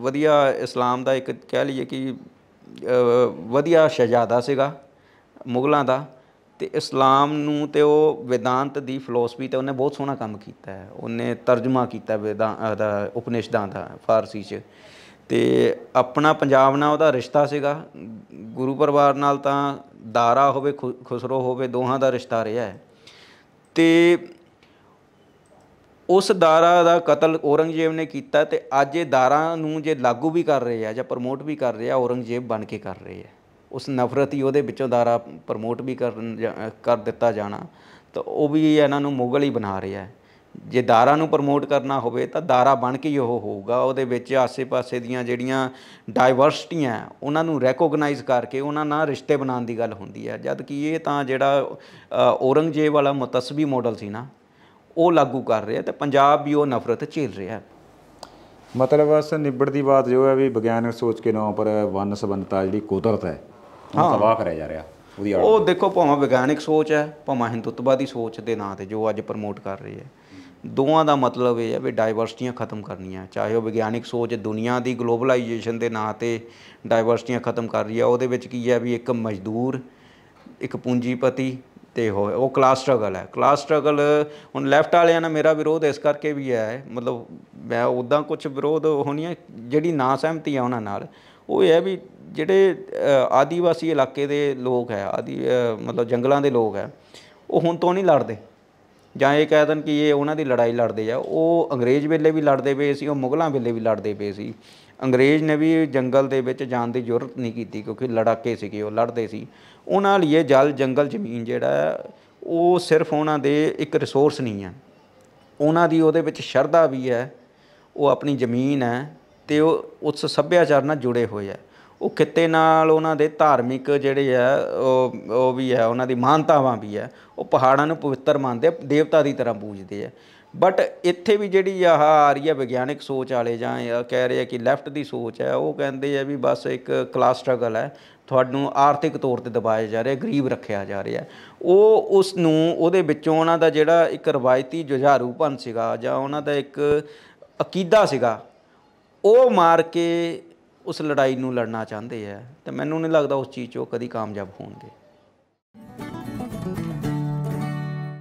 ਵਧੀਆ ਇਸਲਾਮ ਦਾ ਇੱਕ ਕਹਿ ਲਈਏ ਕਿ ਵਧੀਆ ਸ਼ਹਿਜ਼ਾਦਾ ਸੀਗਾ ਮੁਗਲਾਂ ਦਾ ਤੇ ਇਸਲਾਮ ਨੂੰ ਤੇ ਉਹ ਵਿਦਾਂਤ ਦੀ ਫਿਲਾਸਫੀ ਤੇ ਉਹਨੇ ਬਹੁਤ ਸੋਹਣਾ ਕੰਮ ਕੀਤਾ ਹੈ ਉਹਨੇ ਤਰਜਮਾ ਕੀਤਾ ਵਿਦਾਂ ਦਾ ਉਪਨਿਸ਼ਦਾਂ ਦਾ ਫਾਰਸੀ 'ਚ ਤੇ ਆਪਣਾ ਪੰਜਾਬ ਨਾਲ ਉਹਦਾ ਰਿਸ਼ਤਾ ਸੀਗਾ ਗੁਰੂ ਪਰਿਵਾਰ ਨਾਲ ਤਾਂ ਦਾਰਾ ਹੋਵੇ ਖੁਸਰੋ ਹੋਵੇ ਦੋਹਾਂ ਦਾ ਰਿਸ਼ਤਾ ਰਿਹਾ ਹੈ ਤੇ ਉਸ ਦਾਰਾ ਦਾ ਕਤਲ ਔਰੰਗਜ਼ੇਬ ਨੇ ਕੀਤਾ ਤੇ ਅੱਜ ਇਹ ਦਾਰਾ ਨੂੰ ਜੇ ਲਾਗੂ ਵੀ ਕਰ ਰਹੇ ਆ ਜਾਂ ਪ੍ਰਮੋਟ ਵੀ ਕਰ ਰਹੇ ਆ ਔਰੰਗਜ਼ੇਬ ਬਣ ਕੇ ਕਰ ਰਹੇ ਆ ਉਸ ਨਫ਼ਰਤ ਹੀ ਉਹਦੇ ਵਿੱਚੋਂ ਦਾਰਾ ਪ੍ਰਮੋਟ ਵੀ ਕਰ ਦਿੱਤਾ ਜਾਣਾ ਤਾਂ ਉਹ ਵੀ ਇਹਨਾਂ ਨੂੰ ਮੁਗਲ ਹੀ ਬਣਾ ਰਿਹਾ ਹੈ ਜੇ ਦਾਰਾ ਨੂੰ ਪ੍ਰਮੋਟ ਕਰਨਾ ਹੋਵੇ ਤਾਂ ਦਾਰਾ ਬਣ ਕੇ ਹੀ ਉਹ ਹੋਊਗਾ ਉਹਦੇ ਵਿੱਚ ਆਸੇ-ਪਾਸੇ ਦੀਆਂ ਜਿਹੜੀਆਂ ਡਾਈਵਰਸਿਟੀਆਂ ਉਹਨਾਂ ਨੂੰ ਰੈਕੋਗਨਾਈਜ਼ ਕਰਕੇ ਉਹਨਾਂ ਨਾਲ ਰਿਸ਼ਤੇ ਬਣਾਉਣ ਦੀ ਗੱਲ ਹੁੰਦੀ ਹੈ ਜਦ ਕਿ ਇਹ ਤਾਂ ਜਿਹੜਾ ਔਰੰਗਜ਼ੇਬ ਵਾਲਾ ਮੁਤਸਬੀ ਮਾਡਲ ਸੀ ਨਾ ਉਹ ਲਾਗੂ ਕਰ ਰਿਹਾ ਤੇ ਪੰਜਾਬ ਵੀ ਉਹ ਨਫ਼ਰਤ ਝੇਲ ਰਿਹਾ ਮਤਲਬ ਅਸ ਨਿਬੜ ਦੀ ਬਾਤ ਜੋ ਹੈ ਵੀ ਵਿਗਿਆਨਕ ਸੋਚ ਕੇ ਨਾ ਪਰ ਵਨ ਸਬੰਧਤਾ ਜਿਹੜੀ ਕੁਦਰਤ ਹੈ ਉਹ ਤਬਾਹ ਕਰਿਆ ਜਾ ਰਿਹਾ ਉਹਦੀ ਉਹ ਦੇਖੋ ਭਾਵੇਂ ਵਿਗਿਆਨਕ ਸੋਚ ਹੈ ਭਾਵੇਂ ਹਿੰਦੁੱਤਵਾਦੀ ਸੋਚ ਦੇ ਨਾਂ ਤੇ ਜੋ ਅੱਜ ਪ੍ਰਮੋਟ ਕਰ ਰਹੀ ਹੈ ਦੋਵਾਂ ਦਾ ਮਤਲਬ ਇਹ ਹੈ ਵੀ ਡਾਈਵਰਸਿਟੀਆਂ ਖਤਮ ਕਰਨੀਆਂ ਚਾਹੇ ਉਹ ਵਿਗਿਆਨਕ ਸੋਚ ਦੁਨੀਆ ਦੀ ਗਲੋਬਲਾਈਜੇਸ਼ਨ ਦੇ ਨਾਂ ਤੇ ਡਾਈਵਰਸਿਟੀਆਂ ਖਤਮ ਕਰ ਰਹੀ ਹੈ ਉਹਦੇ ਵਿੱਚ ਕੀ ਹੈ ਵੀ ਇੱਕ ਮਜ਼ਦੂਰ ਇੱਕ ਪੂੰਜੀਪਤੀ ਤੇ ਹੋਵੇ ਉਹ ਕਲਾਸ ਸਟਰਗਲ ਹੈ ਕਲਾਸ ਸਟਰਗਲ ਹੁਣ ਲੈਫਟ ਵਾਲਿਆਂ ਨਾਲ ਮੇਰਾ ਵਿਰੋਧ ਇਸ ਕਰਕੇ ਵੀ ਹੈ ਮਤਲਬ ਮੈਂ ਉਦਾਂ ਕੁਝ ਵਿਰੋਧ ਹੋਣੀ ਹੈ ਜਿਹੜੀ ਨਾ ਸਹਿਮਤੀ ਆ ਉਹਨਾਂ ਨਾਲ ਉਹ ਇਹ ਹੈ ਵੀ ਜਿਹੜੇ ਆਦੀਵਾਸੀ ਇਲਾਕੇ ਦੇ ਲੋਕ ਹੈ ਆਦੀ ਮਤਲਬ ਜੰਗਲਾਂ ਦੇ ਲੋਕ ਹੈ ਉਹ ਹੁਣ ਤੋਂ ਨਹੀਂ ਲੜਦੇ ਜਾਂ ਇਹ ਕਹਿ ਕਿ ਇਹ ਉਹਨਾਂ ਦੀ ਲੜਾਈ ਲੜਦੇ ਆ ਉਹ ਅੰਗਰੇਜ਼ ਵੇਲੇ ਵੀ ਲੜਦੇ ਪਏ ਸੀ ਉਹ ਮੁਗਲਾਂ ਵੇਲੇ ਵੀ ਲੜਦੇ ਪਏ ਸੀ ਅੰਗਰੇਜ਼ ਨੇ ਵੀ ਜੰਗਲ ਦੇ ਵਿੱਚ ਜਾਣ ਦੀ ਜ਼ਰੂਰਤ ਨਹੀਂ ਕੀਤੀ ਕਿਉਂਕਿ ਲੜਾਕੇ ਸੀਗੇ ਉਹ ਲੜਦੇ ਸੀ ਉਹਨਾਂ ਲਈ ਇਹ ਜਲ ਜੰਗਲ ਜ਼ਮੀਨ ਜਿਹੜਾ ਉਹ ਸਿਰਫ ਉਹਨਾਂ ਦੇ ਇੱਕ ਰਿਸੋਰਸ ਨਹੀਂ ਹੈ ਉਹਨਾਂ ਦੀ ਉਹਦੇ ਵਿੱਚ ਸ਼ਰਧਾ ਵੀ ਹੈ ਉਹ ਆਪਣੀ ਜ਼ਮੀਨ ਹੈ ਤੇ ਉਹ ਉਸ ਸੱਭਿਆਚਾਰ ਨਾਲ ਜੁੜੇ ਹੋਏ ਆ ਉਹ ਕਿਤੇ ਨਾਲ ਉਹਨਾਂ ਦੇ ਧਾਰਮਿਕ ਜਿਹੜੇ ਆ ਉਹ ਉਹ ਵੀ ਹੈ ਉਹਨਾਂ ਦੀ ਮਾਨਤਾਵਾਂ ਵੀ ਹੈ ਉਹ ਪਹਾੜਾਂ ਨੂੰ ਪਵਿੱਤਰ ਮੰਨਦੇ ਦੇਵਤਾ ਦੀ ਤਰ੍ਹਾਂ ਪੂਜਦੇ ਆ ਬਟ ਇੱਥੇ ਵੀ ਜਿਹੜੀ ਆਹ ਆ ਰਹੀ ਹੈ ਵਿਗਿਆਨਿਕ ਸੋਚ ਵਾਲੇ ਜਾਂ ਕਹਿ ਰਹੇ ਆ ਕਿ ਲੈਫਟ ਦੀ ਸੋਚ ਹੈ ਉਹ ਕਹਿੰਦੇ ਆ ਵੀ ਬਸ ਇੱਕ ਕਲਾਸ ਸਟਰਗਲ ਹੈ ਤੁਹਾਨੂੰ ਆਰਥਿਕ ਤੌਰ ਤੇ ਦਬਾਇਆ ਜਾ ਰਿਹਾ ਗਰੀਬ ਰੱਖਿਆ ਜਾ ਰਿਹਾ ਉਹ ਉਸ ਨੂੰ ਉਹਦੇ ਵਿੱਚੋਂ ਉਹਨਾਂ ਦਾ ਜਿਹੜਾ ਇੱਕ ਰਵਾਇਤੀ ਜੁਝਾਰੂਪਨ ਸੀਗਾ ਜਾਂ ਉਹਨਾਂ ਦਾ ਇੱਕ ਅਕੀਦਾ ਸੀਗਾ ਉਹ ਮਾਰ ਕੇ ਉਸ ਲੜਾਈ ਨੂੰ ਲੜਨਾ ਚਾਹੁੰਦੇ ਆ ਤੇ ਮੈਨੂੰ ਨਹੀਂ ਲੱਗਦਾ ਉਸ ਚੀਜ਼ 'ਚੋਂ ਕਦੀ ਕਾਮਯਾਬ ਹੋਣਗੇ